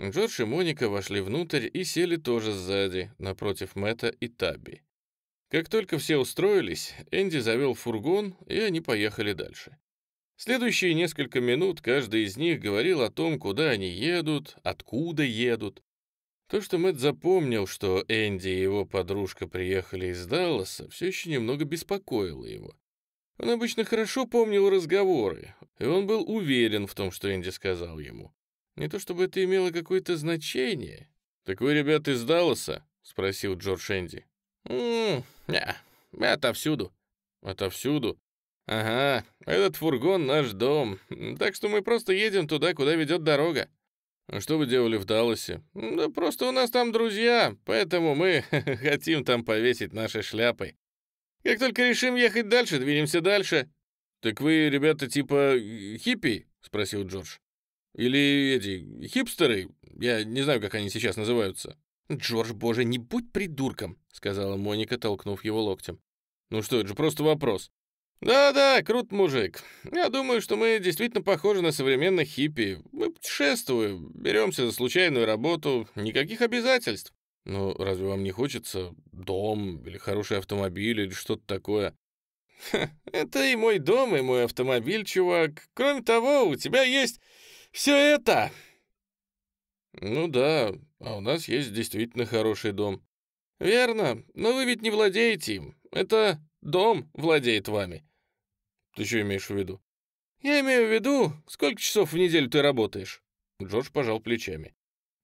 S1: Джордж и Моника вошли внутрь и сели тоже сзади, напротив Мэтта и Табби. Как только все устроились, Энди завел фургон, и они поехали дальше. Следующие несколько минут каждый из них говорил о том, куда они едут, откуда едут. То, что Мэтт запомнил, что Энди и его подружка приехали из Далласа, все еще немного беспокоило его. Он обычно хорошо помнил разговоры, и он был уверен в том, что Энди сказал ему. Не то чтобы это имело какое-то значение. «Так вы, ребята, из Далласа?» — спросил Джордж Энди. «М-м, не, отовсюду». «Отовсюду?» «Ага, этот фургон — наш дом, так что мы просто едем туда, куда ведет дорога». «А что вы делали в Далласе?» «Да просто у нас там друзья, поэтому мы хотим там повесить наши шляпы. Как только решим ехать дальше, двинемся дальше». «Так вы, ребята, типа хиппи?» — спросил Джордж. Или эти хипстеры, я не знаю, как они сейчас называются». «Джордж, боже, не будь придурком», — сказала Моника, толкнув его локтем. «Ну что, это же просто вопрос». «Да-да, крут мужик. Я думаю, что мы действительно похожи на современных хиппи. Мы путешествуем, беремся за случайную работу, никаких обязательств. Ну, разве вам не хочется дом или хороший автомобиль или что-то такое?» Ха, это и мой дом, и мой автомобиль, чувак. Кроме того, у тебя есть все это!» «Ну да, а у нас есть действительно хороший дом». «Верно, но вы ведь не владеете им. Это дом владеет вами». «Ты что имеешь в виду?» «Я имею в виду, сколько часов в неделю ты работаешь?» Джордж пожал плечами.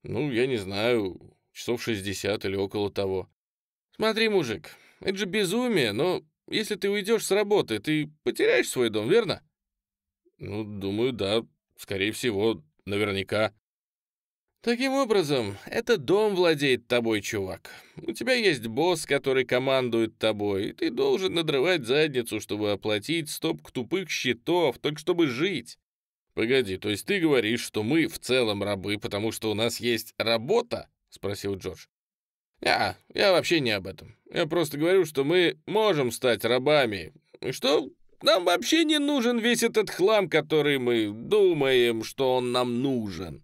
S1: «Ну, я не знаю, часов 60 или около того». «Смотри, мужик, это же безумие, но если ты уйдешь с работы, ты потеряешь свой дом, верно?» «Ну, думаю, да, Скорее всего, наверняка. Таким образом, этот дом владеет тобой, чувак. У тебя есть босс, который командует тобой, и ты должен надрывать задницу, чтобы оплатить стопку тупых счетов, так чтобы жить. Погоди, то есть ты говоришь, что мы в целом рабы, потому что у нас есть работа? Спросил Джордж. Я, а, я вообще не об этом. Я просто говорю, что мы можем стать рабами, и что нам вообще не нужен весь этот хлам, который мы думаем, что он нам нужен.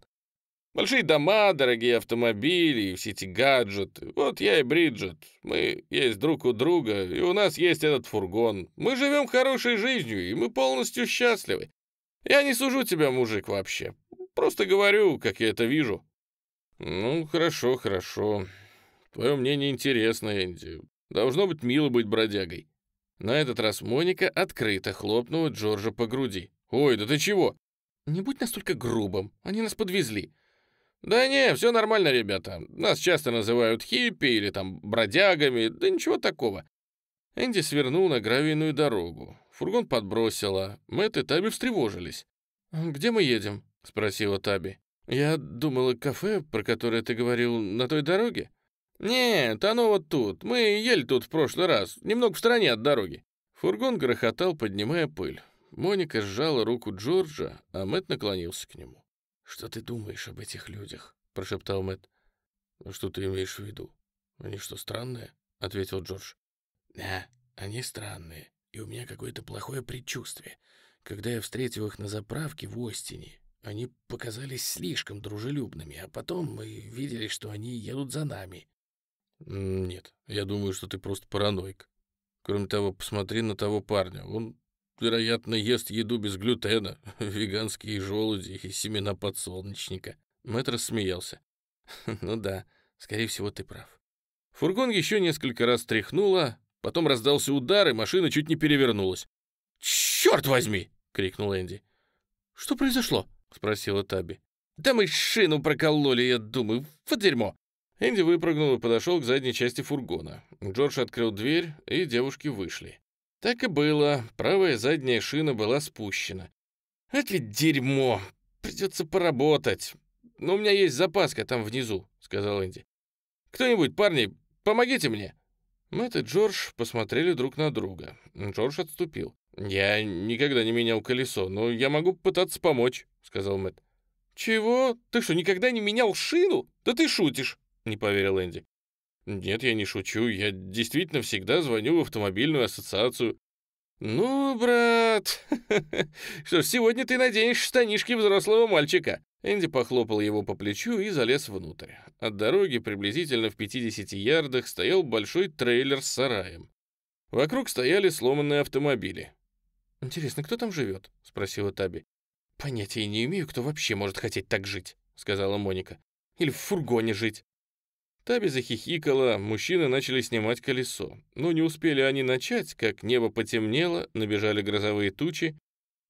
S1: Большие дома, дорогие автомобили, все эти гаджеты. Вот я и Бриджит. Мы есть друг у друга, и у нас есть этот фургон. Мы живем хорошей жизнью, и мы полностью счастливы. Я не сужу тебя, мужик, вообще. Просто говорю, как я это вижу. Ну, хорошо, хорошо. Твое мнение интересно, Энди. Должно быть мило быть бродягой. На этот раз Моника открыто хлопнула Джорджа по груди. «Ой, да ты чего?» «Не будь настолько грубым, они нас подвезли». «Да не, все нормально, ребята. Нас часто называют хиппи или там бродягами, да ничего такого». Энди свернул на гравийную дорогу. Фургон подбросило. Мэтт и Таби встревожились. «Где мы едем?» — спросила Таби. «Я думала, кафе, про которое ты говорил, на той дороге?» «Нет, оно вот тут. Мы ели тут в прошлый раз, немного в стороне от дороги». Фургон грохотал, поднимая пыль. Моника сжала руку Джорджа, а Мэтт наклонился к нему. «Что ты думаешь об этих людях?» — прошептал Мэтт. «Ну, «Что ты имеешь в виду? Они что, странные?» — ответил Джордж. «Да, они странные, и у меня какое-то плохое предчувствие. Когда я встретил их на заправке в Остине, они показались слишком дружелюбными, а потом мы видели, что они едут за нами. «Нет, я думаю, что ты просто параноик. Кроме того, посмотри на того парня. Он, вероятно, ест еду без глютена, веганские желуди и семена подсолнечника». Мэтр смеялся. «Ну да, скорее всего, ты прав». Фургон еще несколько раз тряхнуло, потом раздался удар, и машина чуть не перевернулась. «Черт возьми!» — крикнул Энди. «Что произошло?» — спросила Таби. «Да мы шину прокололи, я думаю. Вот дерьмо!» Энди выпрыгнул и подошел к задней части фургона. Джордж открыл дверь, и девушки вышли. Так и было, правая задняя шина была спущена. «Это ведь дерьмо! Придется поработать. Но у меня есть запаска там внизу», — сказал Энди. «Кто-нибудь, парни, помогите мне!» Мэтт и Джордж посмотрели друг на друга. Джордж отступил. «Я никогда не менял колесо, но я могу пытаться помочь», — сказал Мэтт. «Чего? Ты что, никогда не менял шину? Да ты шутишь!» не поверил Энди. «Нет, я не шучу. Я действительно всегда звоню в автомобильную ассоциацию». «Ну, брат, что ж, сегодня ты наденешь штанишки взрослого мальчика». Энди похлопал его по плечу и залез внутрь. От дороги приблизительно в 50 ярдах стоял большой трейлер с сараем. Вокруг стояли сломанные автомобили. «Интересно, кто там живет?» — спросила Таби. «Понятия не имею, кто вообще может хотеть так жить», — сказала Моника. «Или в фургоне жить». Таби захихикала, мужчины начали снимать колесо. Но ну, не успели они начать, как небо потемнело, набежали грозовые тучи,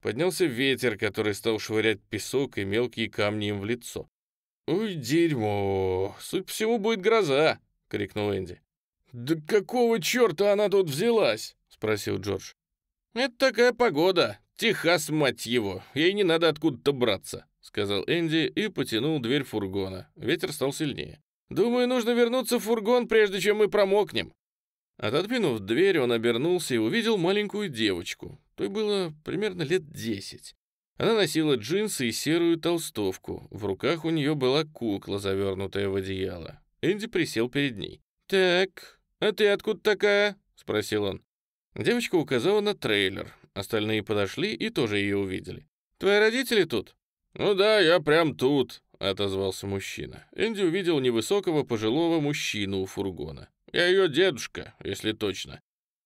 S1: поднялся ветер, который стал швырять песок и мелкие камни им в лицо. «Ой, дерьмо! Суть по всему будет гроза!» — крикнул Энди. «Да какого черта она тут взялась?» — спросил Джордж. «Это такая погода. Техас, мать его. Ей не надо откуда-то браться», — сказал Энди и потянул дверь фургона. Ветер стал сильнее. Думаю, нужно вернуться в фургон, прежде чем мы промокнем». Отодвинув дверь, он обернулся и увидел маленькую девочку. Той было примерно лет десять. Она носила джинсы и серую толстовку. В руках у нее была кукла, завернутая в одеяло. Энди присел перед ней. «Так, а ты откуда такая?» — спросил он. Девочка указала на трейлер. Остальные подошли и тоже ее увидели. «Твои родители тут?» «Ну да, я прям тут», — отозвался мужчина. Энди увидел невысокого пожилого мужчину у фургона. «Я ее дедушка, если точно.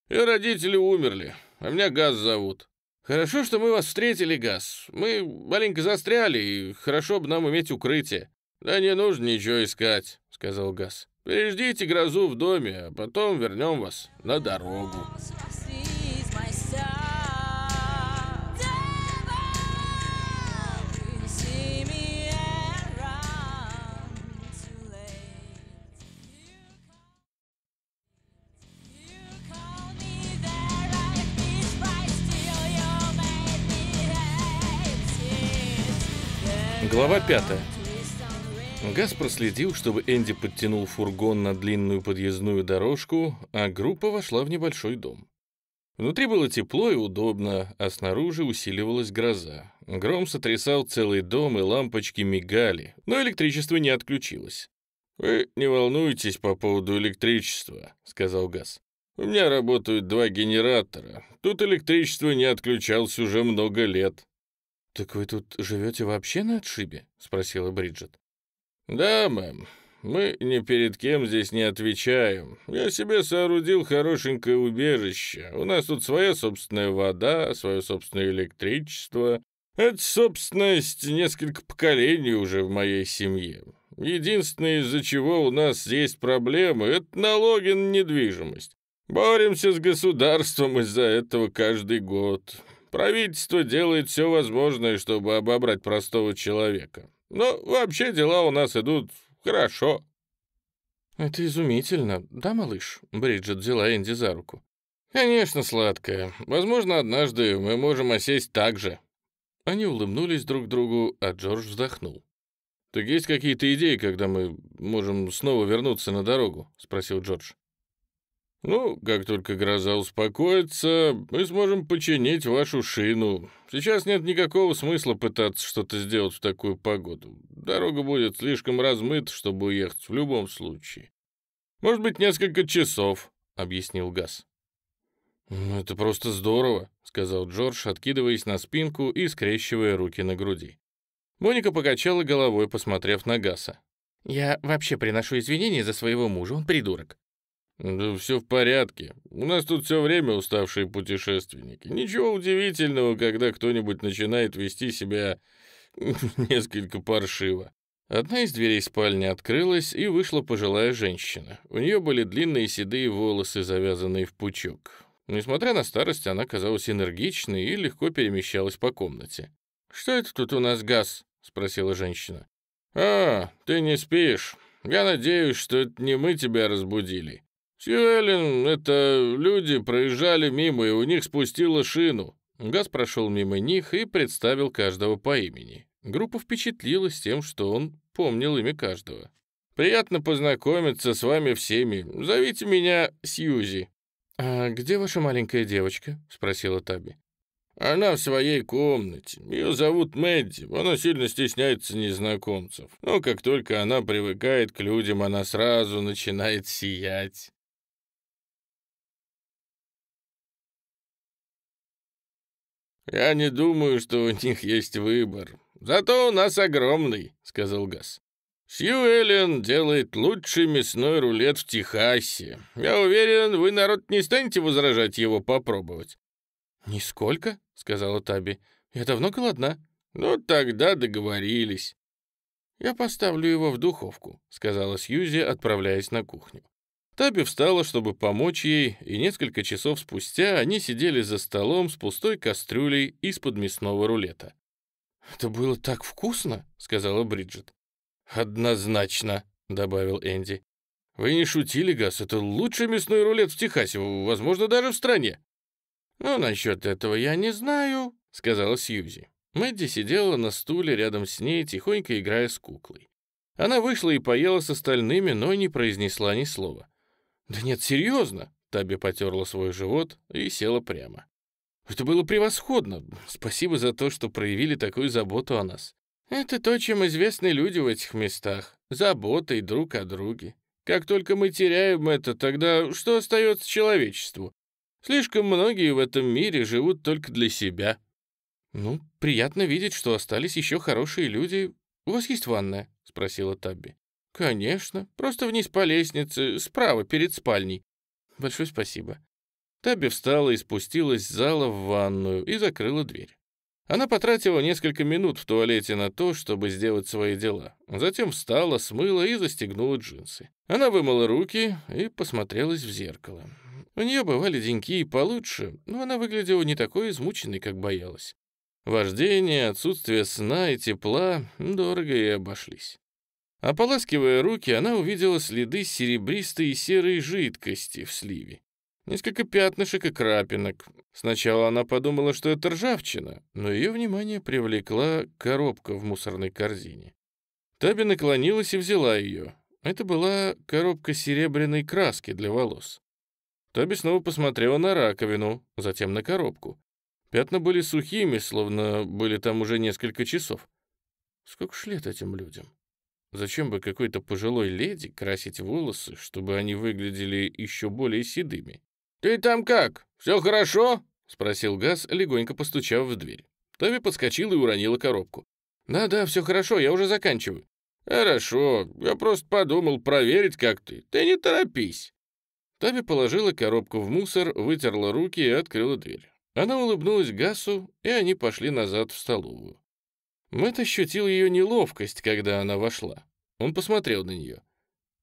S1: Ее родители умерли, а меня Газ зовут». «Хорошо, что мы вас встретили, Газ. Мы маленько застряли, и хорошо бы нам иметь укрытие». «Да не нужно ничего искать», — сказал Газ. «Переждите грозу в доме, а потом вернем вас на дорогу». Глава 5. Газ проследил, чтобы Энди подтянул фургон на длинную подъездную дорожку, а группа вошла в небольшой дом. Внутри было тепло и удобно, а снаружи усиливалась гроза. Гром сотрясал целый дом, и лампочки мигали, но электричество не отключилось. «Вы не волнуйтесь по поводу электричества», — сказал Газ. «У меня работают два генератора. Тут электричество не отключалось уже много лет». «Так вы тут живете вообще на отшибе?» — спросила Бриджит. «Да, мэм, мы ни перед кем здесь не отвечаем. Я себе соорудил хорошенькое убежище. У нас тут своя собственная вода, свое собственное электричество. Это собственность несколько поколений уже в моей семье. Единственное, из-за чего у нас есть проблемы, это налоги на недвижимость. Боремся с государством из-за этого каждый год. Правительство делает все возможное, чтобы обобрать простого человека. Но вообще дела у нас идут хорошо». «Это изумительно, да, малыш?» — Бриджит взяла Энди за руку. «Конечно, сладкая. Возможно, однажды мы можем осесть так же». Они улыбнулись друг другу, а Джордж вздохнул. «Так есть какие-то идеи, когда мы можем снова вернуться на дорогу?» — спросил Джордж. Ну, как только гроза успокоится, мы сможем починить вашу шину. Сейчас нет никакого смысла пытаться что-то сделать в такую погоду. Дорога будет слишком размыта, чтобы уехать в любом случае. Может быть, несколько часов, — объяснил Газ. «Ну, «Это просто здорово», — сказал Джордж, откидываясь на спинку и скрещивая руки на груди. Моника покачала головой, посмотрев на Гаса. «Я вообще приношу извинения за своего мужа, он придурок. «Да все в порядке. У нас тут все время уставшие путешественники. Ничего удивительного, когда кто-нибудь начинает вести себя несколько паршиво». Одна из дверей спальни открылась, и вышла пожилая женщина. У нее были длинные седые волосы, завязанные в пучок. Несмотря на старость, она казалась энергичной и легко перемещалась по комнате. «Что это тут у нас газ?» — спросила женщина. «А, ты не спишь. Я надеюсь, что это не мы тебя разбудили». «Сюэлин — это люди проезжали мимо, и у них спустила шину». Газ прошел мимо них и представил каждого по имени. Группа впечатлилась тем, что он помнил имя каждого. «Приятно познакомиться с вами всеми. Зовите меня Сьюзи». «А где ваша маленькая девочка?» — спросила Таби. «Она в своей комнате. Ее зовут Мэдди. Она сильно стесняется незнакомцев. Но как только она привыкает к людям, она сразу начинает сиять». «Я не думаю, что у них есть выбор. Зато у нас огромный», — сказал Газ. «Сью Эллен делает лучший мясной рулет в Техасе. Я уверен, вы, народ, не станете возражать его попробовать». «Нисколько», — сказала Таби. «Я давно голодна». «Ну, тогда договорились». «Я поставлю его в духовку», — сказала Сьюзи, отправляясь на кухню. Таби встала, чтобы помочь ей, и несколько часов спустя они сидели за столом с пустой кастрюлей из-под мясного рулета. «Это было так вкусно!» — сказала Бриджит. «Однозначно!» — добавил Энди. «Вы не шутили, Гас, это лучший мясной рулет в Техасе, возможно, даже в стране!» «Ну, насчет этого я не знаю», — сказала Сьюзи. Мэдди сидела на стуле рядом с ней, тихонько играя с куклой. Она вышла и поела с остальными, но не произнесла ни слова. «Да нет, серьезно!» Таби потерла свой живот и села прямо. «Это было превосходно! Спасибо за то, что проявили такую заботу о нас. Это то, чем известны люди в этих местах. забота и друг о друге. Как только мы теряем это, тогда что остается человечеству? Слишком многие в этом мире живут только для себя. Ну, приятно видеть, что остались еще хорошие люди. У вас есть ванная? спросила Табби. «Конечно, просто вниз по лестнице, справа, перед спальней». «Большое спасибо». Таби встала и спустилась с зала в ванную и закрыла дверь. Она потратила несколько минут в туалете на то, чтобы сделать свои дела. Затем встала, смыла и застегнула джинсы. Она вымыла руки и посмотрелась в зеркало. У нее бывали деньки и получше, но она выглядела не такой измученной, как боялась. Вождение, отсутствие сна и тепла дорого ей обошлись. Ополаскивая руки, она увидела следы серебристой и серой жидкости в сливе. Несколько пятнышек и крапинок. Сначала она подумала, что это ржавчина, но ее внимание привлекла коробка в мусорной корзине. Таби наклонилась и взяла ее. Это была коробка серебряной краски для волос. Таби снова посмотрела на раковину, затем на коробку. Пятна были сухими, словно были там уже несколько часов. Сколько ж лет этим людям? Зачем бы какой-то пожилой леди красить волосы, чтобы они выглядели еще более седыми? «Ты там как? Все хорошо?» — спросил Газ, легонько постучав в дверь. Тови подскочила и уронила коробку. «Да-да, все хорошо, я уже заканчиваю». «Хорошо, я просто подумал проверить, как ты. Ты не торопись». Таби положила коробку в мусор, вытерла руки и открыла дверь. Она улыбнулась Гасу, и они пошли назад в столовую. Мэтт ощутил ее неловкость, когда она вошла. Он посмотрел на нее.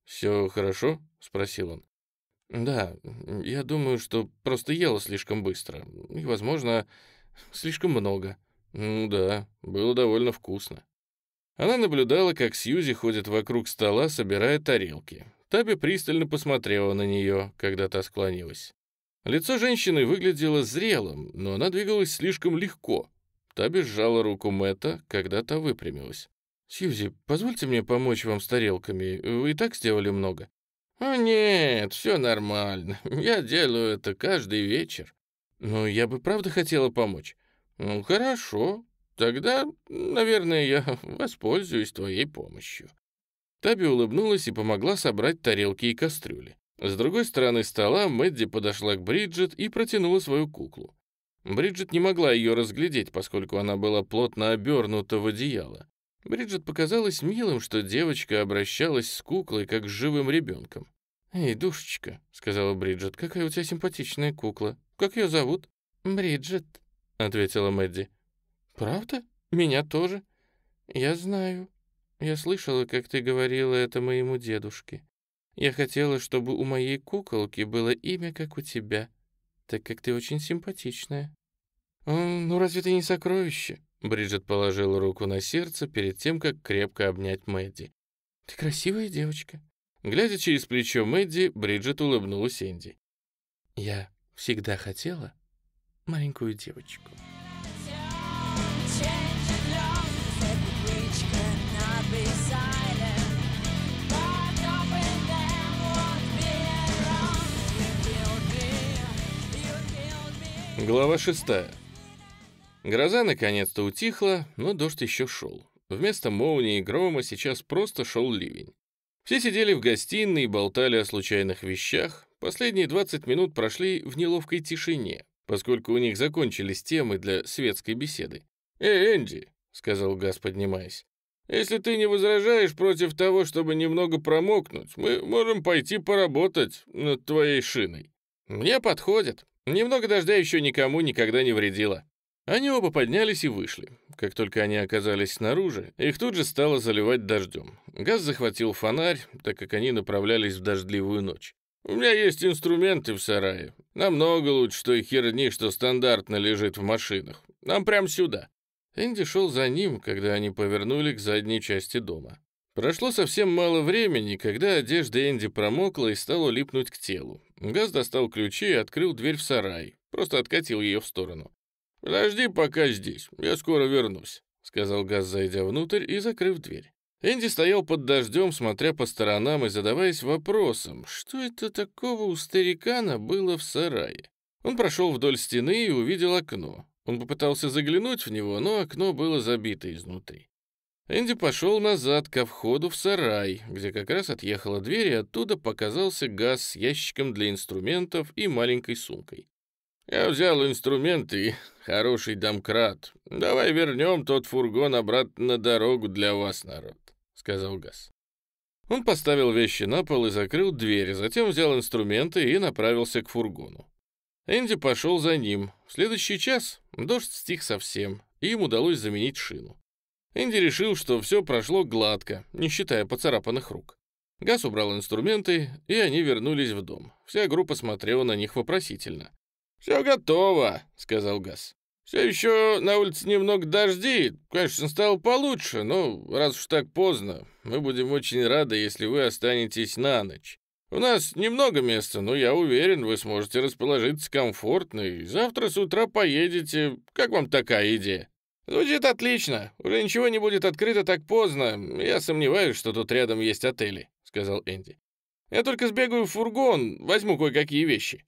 S1: «Все хорошо?» — спросил он. «Да, я думаю, что просто ела слишком быстро. И, возможно, слишком много». «Ну да, было довольно вкусно». Она наблюдала, как Сьюзи ходит вокруг стола, собирая тарелки. Таби пристально посмотрела на нее, когда та склонилась. Лицо женщины выглядело зрелым, но она двигалась слишком легко, Та безжала руку Мэтта, когда та выпрямилась. «Сьюзи, позвольте мне помочь вам с тарелками. Вы и так сделали много». «О «А нет, все нормально. Я делаю это каждый вечер». «Ну, я бы правда хотела помочь». «Ну, хорошо. Тогда, наверное, я воспользуюсь твоей помощью». Таби улыбнулась и помогла собрать тарелки и кастрюли. С другой стороны стола Мэдди подошла к Бриджит и протянула свою куклу. Бриджит не могла ее разглядеть, поскольку она была плотно обернута в одеяло. Бриджит показалось милым, что девочка обращалась с куклой, как с живым ребенком. «Эй, душечка», — сказала Бриджит, — «какая у тебя симпатичная кукла. Как ее зовут?» «Бриджит», — ответила Мэдди. «Правда? Меня тоже?» «Я знаю. Я слышала, как ты говорила это моему дедушке. Я хотела, чтобы у моей куколки было имя, как у тебя, так как ты очень симпатичная». «Ну, разве ты не сокровище?» Бриджит положила руку на сердце перед тем, как крепко обнять Мэдди. «Ты красивая девочка». Глядя через плечо Мэдди, Бриджит улыбнулась Энди. «Я всегда хотела маленькую девочку». Глава шестая. Гроза наконец-то утихла, но дождь еще шел. Вместо молнии и грома сейчас просто шел ливень. Все сидели в гостиной и болтали о случайных вещах. Последние 20 минут прошли в неловкой тишине, поскольку у них закончились темы для светской беседы. «Эй, Энди!» — сказал Газ, поднимаясь. «Если ты не возражаешь против того, чтобы немного промокнуть, мы можем пойти поработать над твоей шиной». «Мне подходит. Немного дождя еще никому никогда не вредило». Они оба поднялись и вышли. Как только они оказались снаружи, их тут же стало заливать дождем. Газ захватил фонарь, так как они направлялись в дождливую ночь. «У меня есть инструменты в сарае. Намного лучше той херни, что стандартно лежит в машинах. Нам прямо сюда». Энди шел за ним, когда они повернули к задней части дома. Прошло совсем мало времени, когда одежда Энди промокла и стала липнуть к телу. Газ достал ключи и открыл дверь в сарай, просто откатил ее в сторону. «Подожди пока здесь, я скоро вернусь», — сказал Газ, зайдя внутрь и закрыв дверь. Энди стоял под дождем, смотря по сторонам и задаваясь вопросом, что это такого у старикана было в сарае. Он прошел вдоль стены и увидел окно. Он попытался заглянуть в него, но окно было забито изнутри. Энди пошел назад, ко входу в сарай, где как раз отъехала дверь, и оттуда показался газ с ящиком для инструментов и маленькой сумкой. Я взял инструмент и хороший домкрат. Давай вернем тот фургон обратно на дорогу для вас, народ», — сказал Газ. Он поставил вещи на пол и закрыл дверь, затем взял инструменты и направился к фургону. Энди пошел за ним. В следующий час дождь стих совсем, и им удалось заменить шину. Энди решил, что все прошло гладко, не считая поцарапанных рук. Газ убрал инструменты, и они вернулись в дом. Вся группа смотрела на них вопросительно. «Все готово», — сказал Газ. «Все еще на улице немного дожди. Конечно, стало получше, но раз уж так поздно, мы будем очень рады, если вы останетесь на ночь. У нас немного места, но я уверен, вы сможете расположиться комфортно, и завтра с утра поедете. Как вам такая идея?» «Звучит отлично. Уже ничего не будет открыто так поздно. Я сомневаюсь, что тут рядом есть отели», — сказал Энди. «Я только сбегаю в фургон, возьму кое-какие вещи».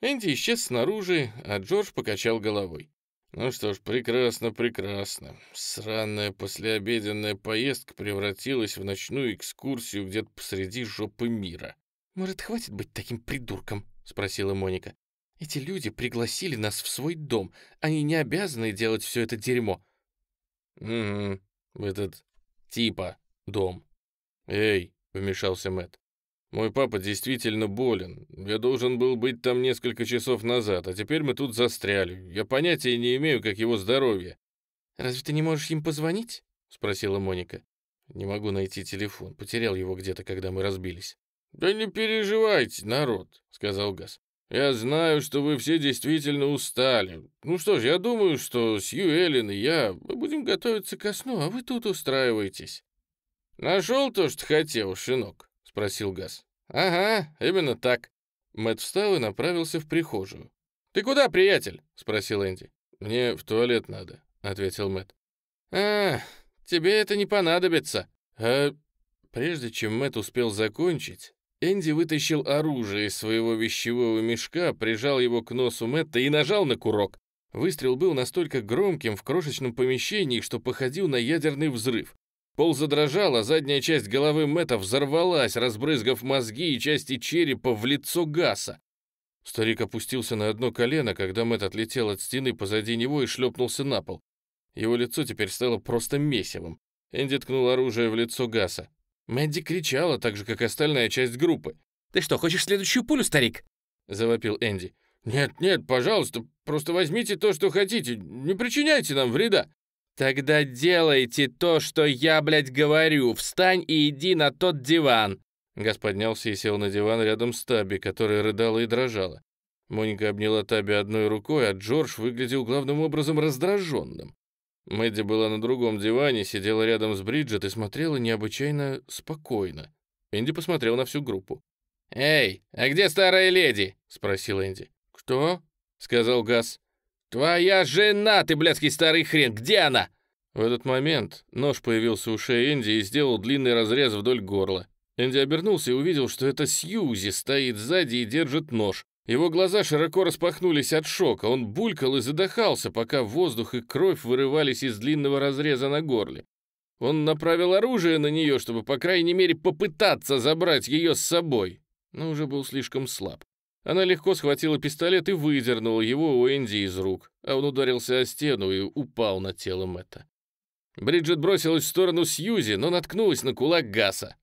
S1: Энди исчез снаружи, а Джордж покачал головой. Ну что ж, прекрасно, прекрасно. Сраная послеобеденная поездка превратилась в ночную экскурсию где-то посреди жопы мира. «Может, хватит быть таким придурком?» — спросила Моника. «Эти люди пригласили нас в свой дом. Они не обязаны делать все это дерьмо». «Угу, этот типа дом». «Эй», — вмешался Мэтт. Мой папа действительно болен. Я должен был быть там несколько часов назад, а теперь мы тут застряли. Я понятия не имею, как его здоровье». «Разве ты не можешь им позвонить?» — спросила Моника. «Не могу найти телефон. Потерял его где-то, когда мы разбились». «Да не переживайте, народ», — сказал Газ. «Я знаю, что вы все действительно устали. Ну что ж, я думаю, что Сью Эллен и я, мы будем готовиться ко сну, а вы тут устраиваетесь». «Нашел то, что хотел, Шинок?» спросил Газ. «Ага, именно так». Мэтт встал и направился в прихожую. «Ты куда, приятель?» — спросил Энди. «Мне в туалет надо», — ответил Мэтт. «А, тебе это не понадобится». «А...» Прежде чем Мэтт успел закончить, Энди вытащил оружие из своего вещевого мешка, прижал его к носу Мэтта и нажал на курок. Выстрел был настолько громким в крошечном помещении, что походил на ядерный взрыв. Пол задрожал, а задняя часть головы Мэтта взорвалась, разбрызгав мозги и части черепа в лицо Гаса. Старик опустился на одно колено, когда Мэтт отлетел от стены позади него и шлепнулся на пол. Его лицо теперь стало просто месивом. Энди ткнул оружие в лицо Гаса. Мэдди кричала, так же, как остальная часть группы. «Ты что, хочешь следующую пулю, старик?» — завопил Энди. «Нет, нет, пожалуйста, просто возьмите то, что хотите, не причиняйте нам вреда!» «Тогда делайте то, что я, блядь, говорю. Встань и иди на тот диван!» Газ поднялся и сел на диван рядом с Таби, которая рыдала и дрожала. Моника обняла Таби одной рукой, а Джордж выглядел главным образом раздраженным. Мэдди была на другом диване, сидела рядом с Бриджит и смотрела необычайно спокойно. Энди посмотрел на всю группу. «Эй, а где старая леди?» — спросил Энди. «Кто?» — сказал Газ. «Твоя жена, ты блядский старый хрен! Где она?» В этот момент нож появился у шеи Энди и сделал длинный разрез вдоль горла. Энди обернулся и увидел, что это Сьюзи стоит сзади и держит нож. Его глаза широко распахнулись от шока, он булькал и задыхался, пока воздух и кровь вырывались из длинного разреза на горле. Он направил оружие на нее, чтобы, по крайней мере, попытаться забрать ее с собой, но уже был слишком слаб. Она легко схватила пистолет и выдернула его у Энди из рук, а он ударился о стену и упал на тело Мэтта. Бриджит бросилась в сторону Сьюзи, но наткнулась на кулак Гаса.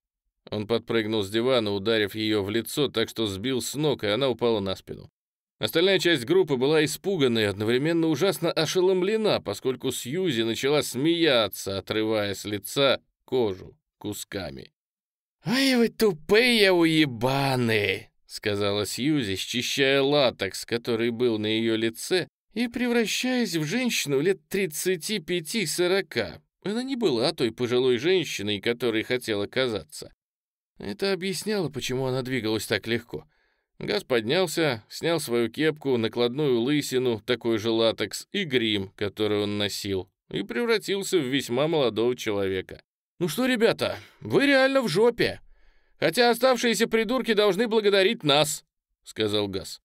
S1: Он подпрыгнул с дивана, ударив ее в лицо, так что сбил с ног, и она упала на спину. Остальная часть группы была испугана и одновременно ужасно ошеломлена, поскольку Сьюзи начала смеяться, отрывая с лица кожу кусками. «Ай вы тупые уебаны!» — сказала Сьюзи, счищая латекс, который был на ее лице, и превращаясь в женщину лет 35-40. Она не была той пожилой женщиной, которой хотела казаться. Это объясняло, почему она двигалась так легко. Газ поднялся, снял свою кепку, накладную лысину, такой же латекс, и грим, который он носил, и превратился в весьма молодого человека. «Ну что, ребята, вы реально в жопе!» Хотя оставшиеся придурки должны благодарить нас», — сказал Газ.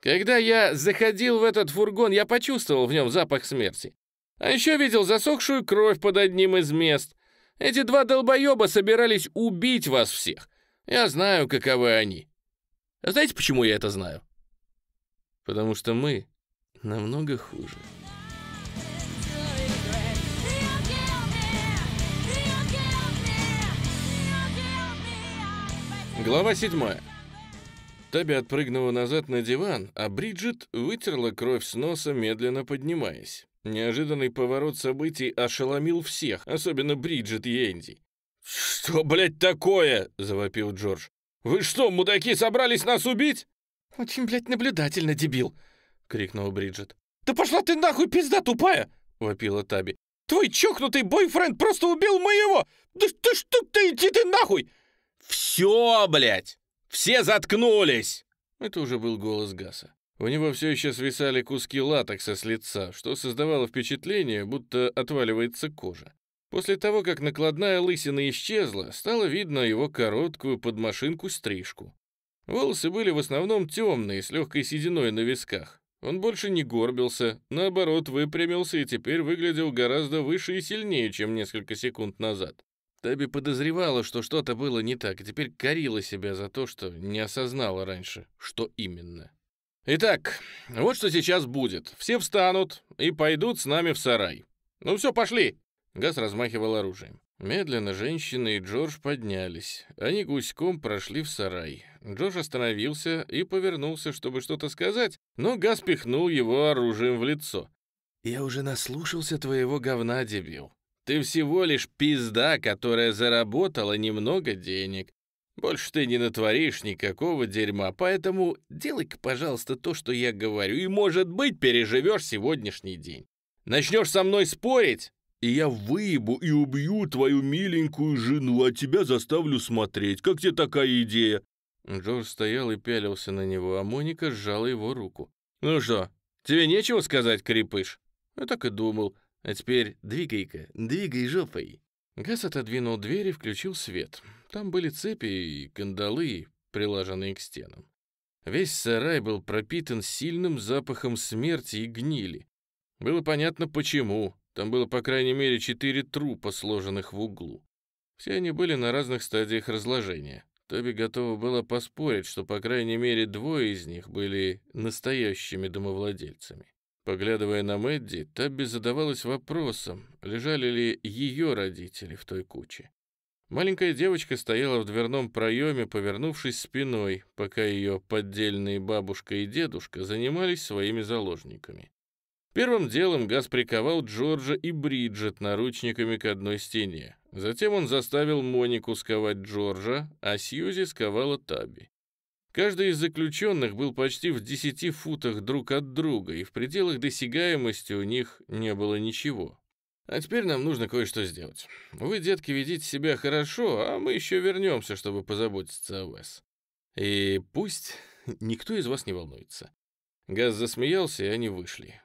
S1: «Когда я заходил в этот фургон, я почувствовал в нем запах смерти. А еще видел засохшую кровь под одним из мест. Эти два долбоеба собирались убить вас всех. Я знаю, каковы они. знаете, почему я это знаю?» «Потому что мы намного хуже». Глава 7. Таби отпрыгнула назад на диван, а Бриджит вытерла кровь с носа, медленно поднимаясь. Неожиданный поворот событий ошеломил всех, особенно Бриджит и Энди. «Что, блядь, такое?» — завопил Джордж. «Вы что, мудаки, собрались нас убить?» «Очень, блядь, наблюдательно, дебил!» — крикнула Бриджит. «Да пошла ты нахуй, пизда тупая!» — вопила Таби. «Твой чокнутый бойфренд просто убил моего! Да, да что ты, иди ты нахуй!» «Все, блядь! Все заткнулись!» Это уже был голос Гаса. У него все еще свисали куски латекса с лица, что создавало впечатление, будто отваливается кожа. После того, как накладная лысина исчезла, стало видно его короткую подмашинку-стрижку. Волосы были в основном темные, с легкой сединой на висках. Он больше не горбился, наоборот, выпрямился и теперь выглядел гораздо выше и сильнее, чем несколько секунд назад. Таби подозревала, что что-то было не так, и теперь корила себя за то, что не осознала раньше, что именно. «Итак, вот что сейчас будет. Все встанут и пойдут с нами в сарай. Ну все, пошли!» Газ размахивал оружием. Медленно женщины и Джордж поднялись. Они гуськом прошли в сарай. Джордж остановился и повернулся, чтобы что-то сказать, но Газ пихнул его оружием в лицо. «Я уже наслушался твоего говна, дебил. Ты всего лишь пизда, которая заработала немного денег. Больше ты не натворишь никакого дерьма, поэтому делай-ка, пожалуйста, то, что я говорю, и, может быть, переживешь сегодняшний день. Начнешь со мной спорить, и я выебу и убью твою миленькую жену, а тебя заставлю смотреть. Как тебе такая идея?» Джордж стоял и пялился на него, а Моника сжала его руку. «Ну что, тебе нечего сказать, крепыш?» «Я так и думал. А теперь двигай-ка, двигай жопой. Газ отодвинул дверь и включил свет. Там были цепи и кандалы, приложенные к стенам. Весь сарай был пропитан сильным запахом смерти и гнили. Было понятно, почему. Там было, по крайней мере, четыре трупа, сложенных в углу. Все они были на разных стадиях разложения. Тоби готова была поспорить, что, по крайней мере, двое из них были настоящими домовладельцами. Поглядывая на Мэдди, Табби задавалась вопросом, лежали ли ее родители в той куче. Маленькая девочка стояла в дверном проеме, повернувшись спиной, пока ее поддельные бабушка и дедушка занимались своими заложниками. Первым делом Газ приковал Джорджа и Бриджит наручниками к одной стене. Затем он заставил Монику сковать Джорджа, а Сьюзи сковала Табби. Каждый из заключенных был почти в десяти футах друг от друга, и в пределах досягаемости у них не было ничего. А теперь нам нужно кое-что сделать. Вы, детки, ведите себя хорошо, а мы еще вернемся, чтобы позаботиться о вас. И пусть никто из вас не волнуется. Газ засмеялся, и они вышли.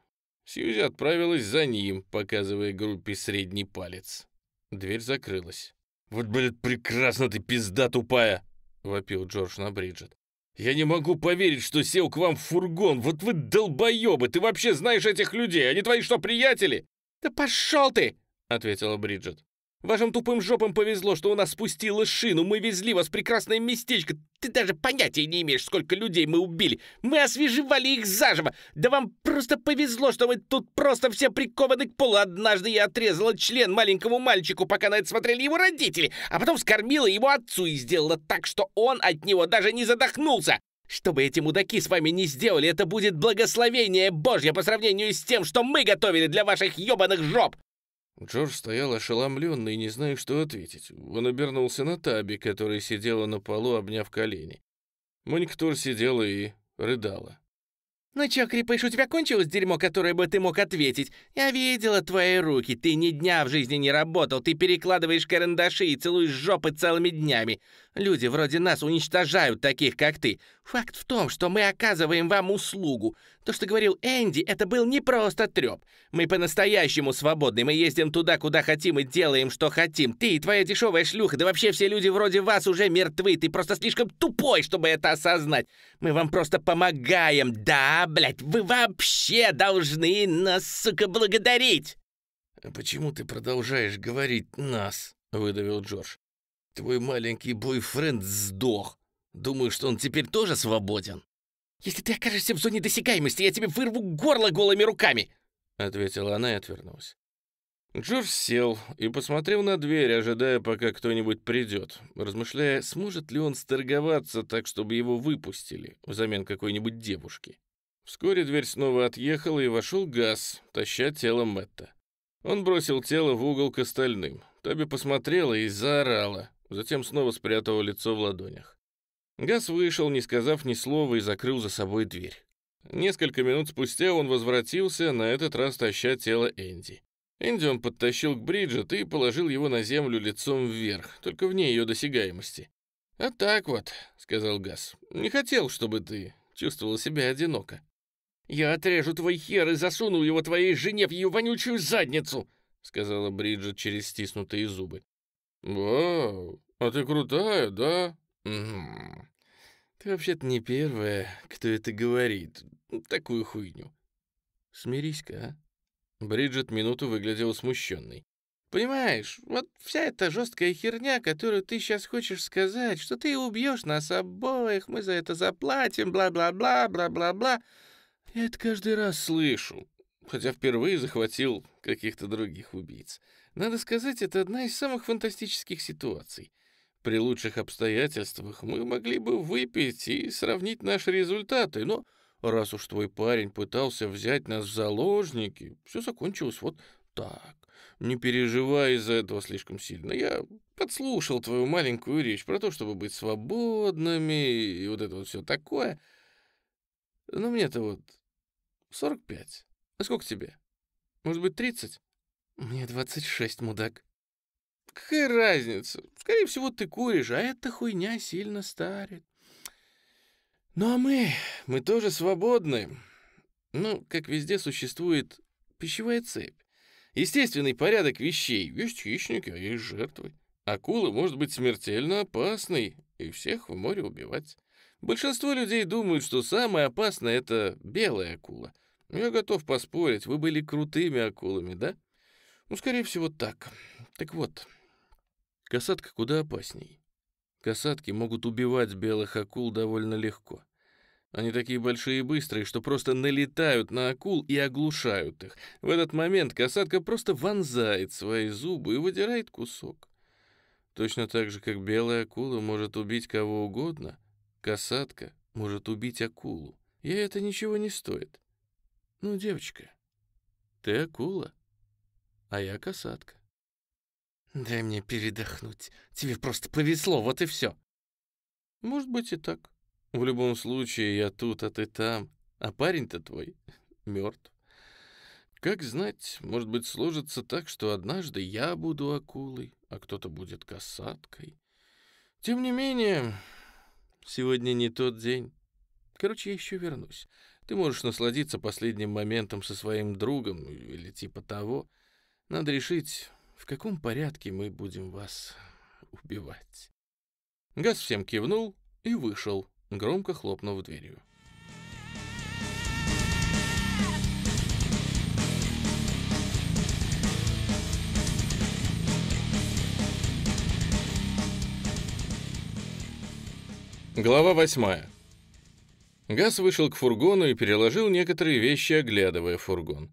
S1: Сьюзи отправилась за ним, показывая группе средний палец. Дверь закрылась. «Вот, блядь, прекрасно ты, пизда тупая!» — вопил Джордж на Бриджит. Я не могу поверить, что сел к вам в фургон. Вот вы долбоебы! Ты вообще знаешь этих людей? Они твои что, приятели?» «Да пошел ты!» — ответила Бриджит. Вашим тупым жопам повезло, что у нас спустила шину. Мы везли вас в прекрасное местечко. Ты даже понятия не имеешь, сколько людей мы убили. Мы освежевали их заживо. Да вам просто повезло, что вы тут просто все прикованы к полу. Однажды я отрезала член маленькому мальчику, пока на это смотрели его родители, а потом скормила его отцу и сделала так, что он от него даже не задохнулся. Что бы эти мудаки с вами не сделали, это будет благословение Божье по сравнению с тем, что мы готовили для ваших ебаных жоп. Джордж стоял ошеломленный, не зная, что ответить. Он обернулся на Таби, которая сидела на полу, обняв колени. Монитор сидела и рыдала. «Ну чё, Крепыш, у тебя кончилось дерьмо, которое бы ты мог ответить? Я видела твои руки, ты ни дня в жизни не работал, ты перекладываешь карандаши и целуешь жопы целыми днями. Люди вроде нас уничтожают таких, как ты. Факт в том, что мы оказываем вам услугу. То, что говорил Энди, это был не просто трёп. Мы по-настоящему свободны, мы ездим туда, куда хотим и делаем, что хотим. Ты и твоя дешёвая шлюха, да вообще все люди вроде вас уже мертвы. Ты просто слишком тупой, чтобы это осознать. Мы вам просто помогаем. Да, блядь, вы вообще должны нас, сука, благодарить. «А «Почему ты продолжаешь говорить «нас»?» — выдавил Джордж. Твой маленький бойфренд сдох. Думаю, что он теперь тоже свободен?» «Если ты окажешься в зоне досягаемости, я тебе вырву горло голыми руками!» Ответила она и отвернулась. Джордж сел и посмотрел на дверь, ожидая, пока кто-нибудь придет, размышляя, сможет ли он сторговаться так, чтобы его выпустили взамен какой-нибудь девушки. Вскоре дверь снова отъехала, и вошел газ, таща тело Мэтта. Он бросил тело в угол к остальным. Тоби посмотрела и заорала затем снова спрятала лицо в ладонях. Газ вышел, не сказав ни слова, и закрыл за собой дверь. Несколько минут спустя он возвратился, на этот раз таща тело Энди. Энди он подтащил к Бриджет и положил его на землю лицом вверх, только вне ее досягаемости. «А так вот», — сказал Газ, — «не хотел, чтобы ты чувствовал себя одиноко». «Я отрежу твой хер и засуну его твоей жене в ее вонючую задницу», — сказала Бриджит через стиснутые зубы. «Вау, а ты крутая, да?» Ты вообще-то не первая, кто это говорит. Такую хуйню». «Смирись-ка, а». Бриджит минуту выглядела смущенной. «Понимаешь, вот вся эта жесткая херня, которую ты сейчас хочешь сказать, что ты убьешь нас обоих, мы за это заплатим, бла-бла-бла, бла-бла-бла. Я это каждый раз слышу, хотя впервые захватил каких-то других убийц. Надо сказать, это одна из самых фантастических ситуаций. При лучших обстоятельствах мы могли бы выпить и сравнить наши результаты, но раз уж твой парень пытался взять нас в заложники, все закончилось вот так. Не переживай из-за этого слишком сильно. Я подслушал твою маленькую речь про то, чтобы быть свободными и вот это вот все такое. Но мне-то вот 45. А сколько тебе? Может быть, 30? «Мне 26, мудак». «Какая разница? Скорее всего, ты куришь, а эта хуйня сильно старит». «Ну а мы, мы тоже свободны. Ну, как везде существует пищевая цепь. Естественный порядок вещей. Есть хищники, а есть жертвы. Акула может быть смертельно опасной и всех в море убивать. Большинство людей думают, что самое опасное — это белая акула. Я готов поспорить, вы были крутыми акулами, да?» Ну, скорее всего, так. Так вот, касатка куда опасней. Касатки могут убивать белых акул довольно легко. Они такие большие и быстрые, что просто налетают на акул и оглушают их. В этот момент касатка просто вонзает свои зубы и выдирает кусок. Точно так же, как белая акула может убить кого угодно, касатка может убить акулу. Ей это ничего не стоит. Ну, девочка, ты акула а я касатка. «Дай мне передохнуть. Тебе просто повезло, вот и все». «Может быть и так. В любом случае, я тут, а ты там. А парень-то твой мертв. Как знать, может быть, сложится так, что однажды я буду акулой, а кто-то будет касаткой. Тем не менее, сегодня не тот день. Короче, я еще вернусь. Ты можешь насладиться последним моментом со своим другом или типа того. Надо решить, в каком порядке мы будем вас убивать. Газ всем кивнул и вышел, громко хлопнув дверью. Глава 8. Газ вышел к фургону и переложил некоторые вещи, оглядывая фургон.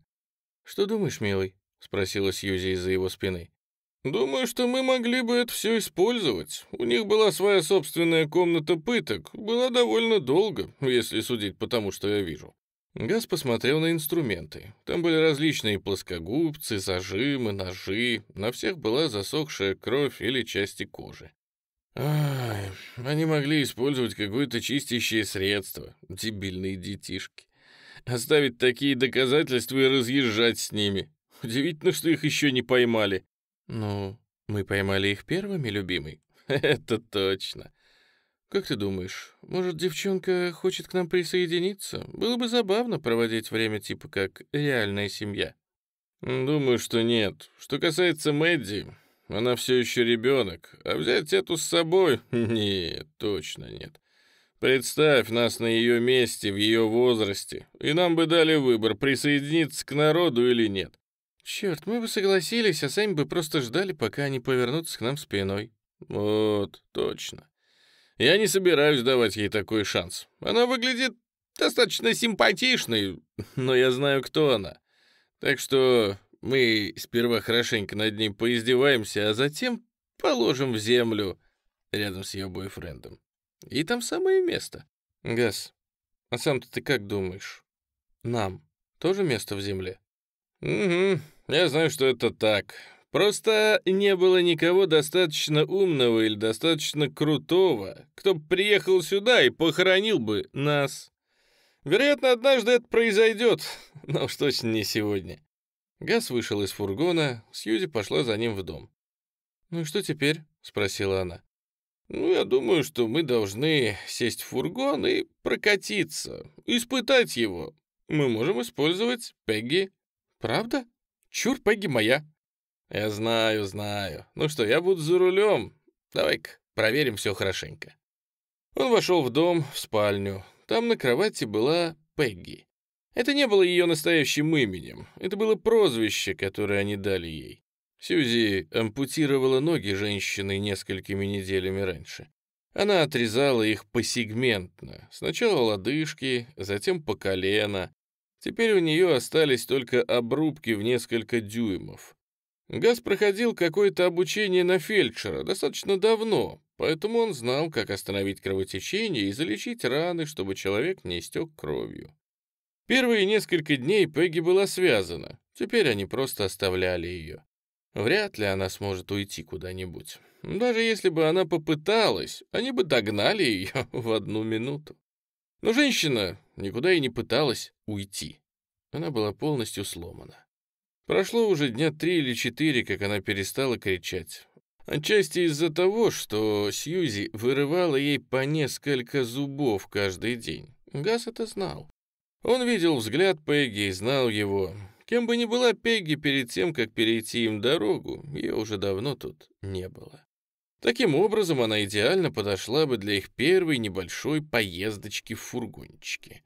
S1: «Что думаешь, милый?» — спросила Сьюзи из-за его спины. «Думаю, что мы могли бы это все использовать. У них была своя собственная комната пыток. Была довольно долго, если судить по тому, что я вижу». Газ посмотрел на инструменты. Там были различные плоскогубцы, зажимы, ножи. На всех была засохшая кровь или части кожи. Ай, они могли использовать какое-то чистящее средство. Дебильные детишки. Оставить такие доказательства и разъезжать с ними. Удивительно, что их еще не поймали. Ну, мы поймали их первыми, любимый. Это точно. Как ты думаешь, может, девчонка хочет к нам присоединиться? Было бы забавно проводить время типа как реальная семья. Думаю, что нет. Что касается Мэдди, она все еще ребенок, а взять эту с собой? Нет, точно нет. Представь нас на ее месте, в ее возрасте, и нам бы дали выбор, присоединиться к народу или нет. «Черт, мы бы согласились, а сами бы просто ждали, пока они повернутся к нам спиной». «Вот, точно. Я не собираюсь давать ей такой шанс. Она выглядит достаточно симпатичной, но я знаю, кто она. Так что мы сперва хорошенько над ней поиздеваемся, а затем положим в землю рядом с ее бойфрендом. И там самое место. Газ, а сам-то ты как думаешь? Нам тоже место в земле? Угу, я знаю, что это так. Просто не было никого достаточно умного или достаточно крутого, кто бы приехал сюда и похоронил бы нас. Вероятно, однажды это произойдет, но уж точно не сегодня. Газ вышел из фургона, Сьюзи пошла за ним в дом. «Ну и что теперь?» — спросила она. «Ну, я думаю, что мы должны сесть в фургон и прокатиться, испытать его. Мы можем использовать Пегги». «Правда?» Чур, Пегги моя». «Я знаю, знаю. Ну что, я буду за рулем. Давай-ка проверим все хорошенько». Он вошел в дом, в спальню. Там на кровати была Пегги. Это не было ее настоящим именем. Это было прозвище, которое они дали ей. Сьюзи ампутировала ноги женщины несколькими неделями раньше. Она отрезала их посегментно. Сначала лодыжки, затем по колено, Теперь у нее остались только обрубки в несколько дюймов. Газ проходил какое-то обучение на фельдшера достаточно давно, поэтому он знал, как остановить кровотечение и залечить раны, чтобы человек не истек кровью. Первые несколько дней Пегги была связана, теперь они просто оставляли ее. Вряд ли она сможет уйти куда-нибудь. Даже если бы она попыталась, они бы догнали ее в одну минуту. Но женщина никуда и не пыталась уйти. Она была полностью сломана. Прошло уже дня три или четыре, как она перестала кричать. Отчасти из-за того, что Сьюзи вырывала ей по несколько зубов каждый день. Газ это знал. Он видел взгляд Пегги и знал его. Кем бы ни была Пегги перед тем, как перейти им дорогу, ее уже давно тут не было. Таким образом, она идеально подошла бы для их первой небольшой поездочки в фургончике.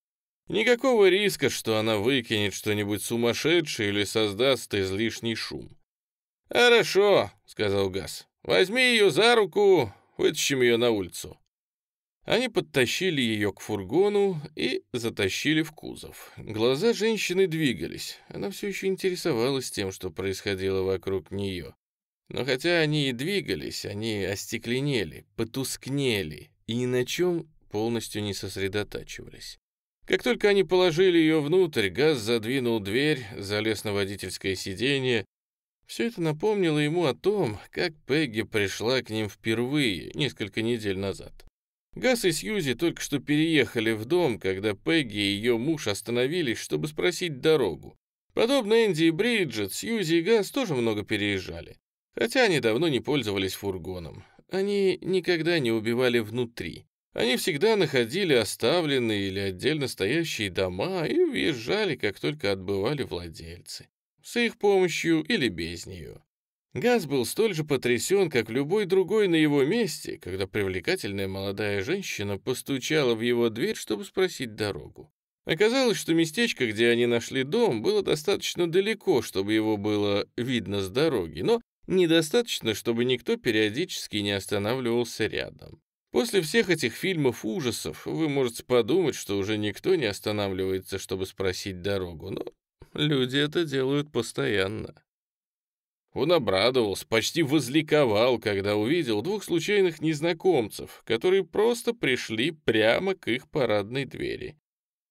S1: Никакого риска, что она выкинет что-нибудь сумасшедшее или создаст излишний шум. «Хорошо», — сказал Газ. «Возьми ее за руку, вытащим ее на улицу». Они подтащили ее к фургону и затащили в кузов. Глаза женщины двигались. Она все еще интересовалась тем, что происходило вокруг нее. Но хотя они и двигались, они остекленели, потускнели и ни на чем полностью не сосредотачивались. Как только они положили ее внутрь, газ задвинул дверь, залез на водительское сиденье. Все это напомнило ему о том, как Пегги пришла к ним впервые, несколько недель назад. Газ и Сьюзи только что переехали в дом, когда Пегги и ее муж остановились, чтобы спросить дорогу. Подобно Энди и Бриджит, Сьюзи и Газ тоже много переезжали. Хотя они давно не пользовались фургоном. Они никогда не убивали внутри. Они всегда находили оставленные или отдельно стоящие дома и въезжали, как только отбывали владельцы. С их помощью или без нее. Газ был столь же потрясен, как любой другой на его месте, когда привлекательная молодая женщина постучала в его дверь, чтобы спросить дорогу. Оказалось, что местечко, где они нашли дом, было достаточно далеко, чтобы его было видно с дороги, но недостаточно, чтобы никто периодически не останавливался рядом. После всех этих фильмов ужасов вы можете подумать, что уже никто не останавливается, чтобы спросить дорогу, но люди это делают постоянно. Он обрадовался, почти возликовал, когда увидел двух случайных незнакомцев, которые просто пришли прямо к их парадной двери.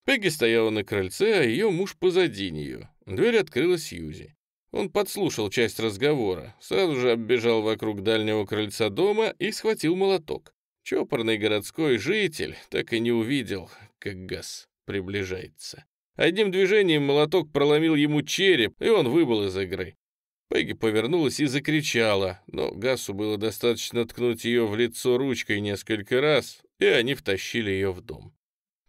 S1: Пегги стояла на крыльце, а ее муж позади нее. Дверь открылась Юзи. Он подслушал часть разговора, сразу же оббежал вокруг дальнего крыльца дома и схватил молоток. Чопорный городской житель так и не увидел, как газ приближается. Одним движением молоток проломил ему череп, и он выбыл из игры. Пегги повернулась и закричала, но Гасу было достаточно ткнуть ее в лицо ручкой несколько раз, и они втащили ее в дом.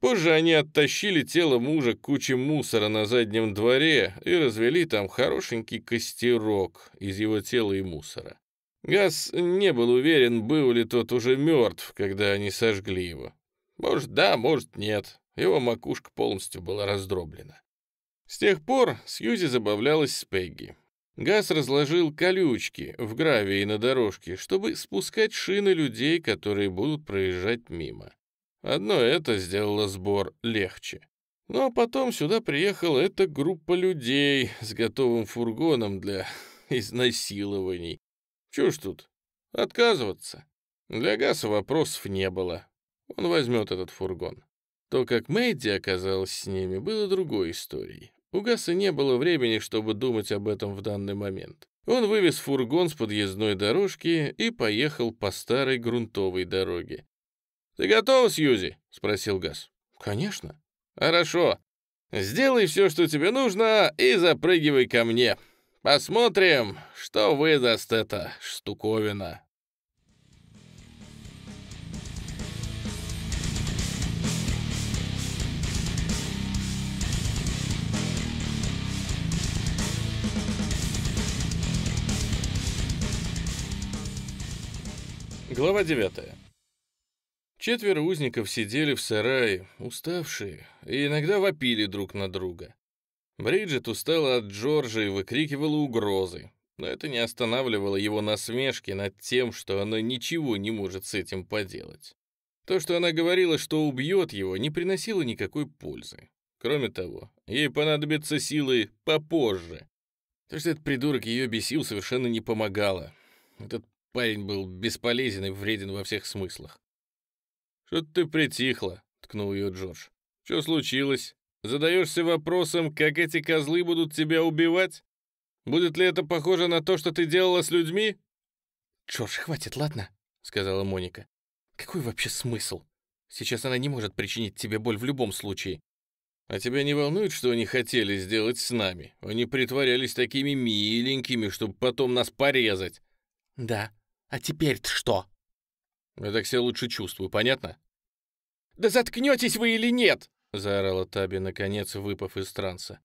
S1: Позже они оттащили тело мужа к куче мусора на заднем дворе и развели там хорошенький костерок из его тела и мусора. Газ не был уверен, был ли тот уже мертв, когда они сожгли его. Может, да, может, нет. Его макушка полностью была раздроблена. С тех пор Сьюзи забавлялась с Пегги. Газ разложил колючки в гравии на дорожке, чтобы спускать шины людей, которые будут проезжать мимо. Одно это сделало сбор легче. Но ну, а потом сюда приехала эта группа людей с готовым фургоном для изнасилований. Чего ж тут. Отказываться. Для Гаса вопросов не было. Он возьмет этот фургон. То, как Мэйди оказалась с ними, было другой историей. У Гаса не было времени, чтобы думать об этом в данный момент. Он вывез фургон с подъездной дорожки и поехал по старой грунтовой дороге. «Ты готова, Сьюзи?» — спросил Газ. «Конечно». «Хорошо. Сделай все, что тебе нужно, и запрыгивай ко мне. Посмотрим, что выдаст эта штуковина». Глава девятая. Четверо узников сидели в сарае, уставшие, и иногда вопили друг на друга. Бриджит устала от Джорджа и выкрикивала угрозы, но это не останавливало его насмешки над тем, что она ничего не может с этим поделать. То, что она говорила, что убьет его, не приносило никакой пользы. Кроме того, ей понадобятся силы попозже. То, что этот придурок ее бесил, совершенно не помогало. Этот парень был бесполезен и вреден во всех смыслах. «Что ты притихла?» — ткнул ее Джордж. «Что случилось? Задаешься вопросом, как эти козлы будут тебя убивать? Будет ли это похоже на то, что ты делала с людьми?» «Джордж, хватит, ладно?» — сказала Моника. «Какой вообще смысл? Сейчас она не может причинить тебе боль в любом случае». «А тебя не волнует, что они хотели сделать с нами? Они притворялись такими миленькими, чтобы потом нас порезать». «Да. А теперь-то что?» Я так себя лучше чувствую, понятно? «Да заткнетесь вы или нет!» — заорала Таби, наконец выпав из транса.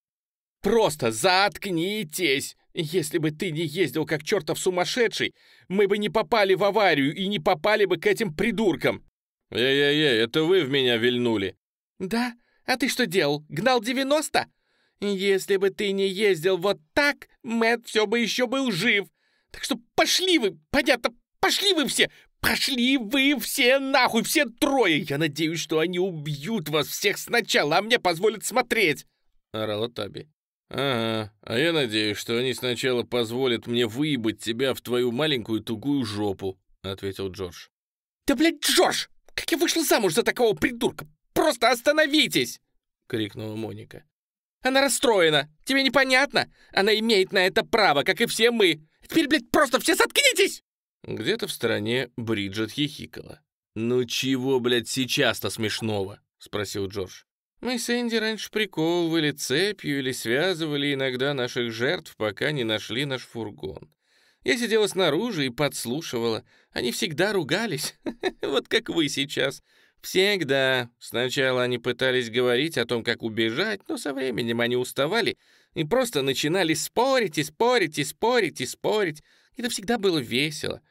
S1: «Просто заткнитесь! Если бы ты не ездил как чертов сумасшедший, мы бы не попали в аварию и не попали бы к этим придуркам!» «Эй-эй-эй, это вы в меня вильнули!» «Да? А ты что делал? Гнал 90? Если бы ты не ездил вот так, Мэтт все бы еще был жив! Так что пошли вы, понятно, пошли вы все! Пошли вы все нахуй, все трое! Я надеюсь, что они убьют вас всех сначала, а мне позволят смотреть!» — орала Таби. «Ага, а я надеюсь, что они сначала позволят мне выебать тебя в твою маленькую тугую жопу», — ответил Джордж. «Да, блядь, Джордж! Как я вышла замуж за такого придурка! Просто остановитесь!» — крикнула Моника. «Она расстроена! Тебе непонятно? Она имеет на это право, как и все мы! Теперь, блядь, просто все соткнитесь!» Где-то в стороне Бриджит хихикала. «Ну чего, блядь, сейчас-то смешного?» — спросил Джордж. «Мы с Энди раньше приковывали цепью или связывали иногда наших жертв, пока не нашли наш фургон. Я сидела снаружи и подслушивала. Они всегда ругались, вот как вы сейчас. Всегда. Сначала они пытались говорить о том, как убежать, но со временем они уставали и просто начинали спорить и спорить и спорить и спорить. И это всегда было весело.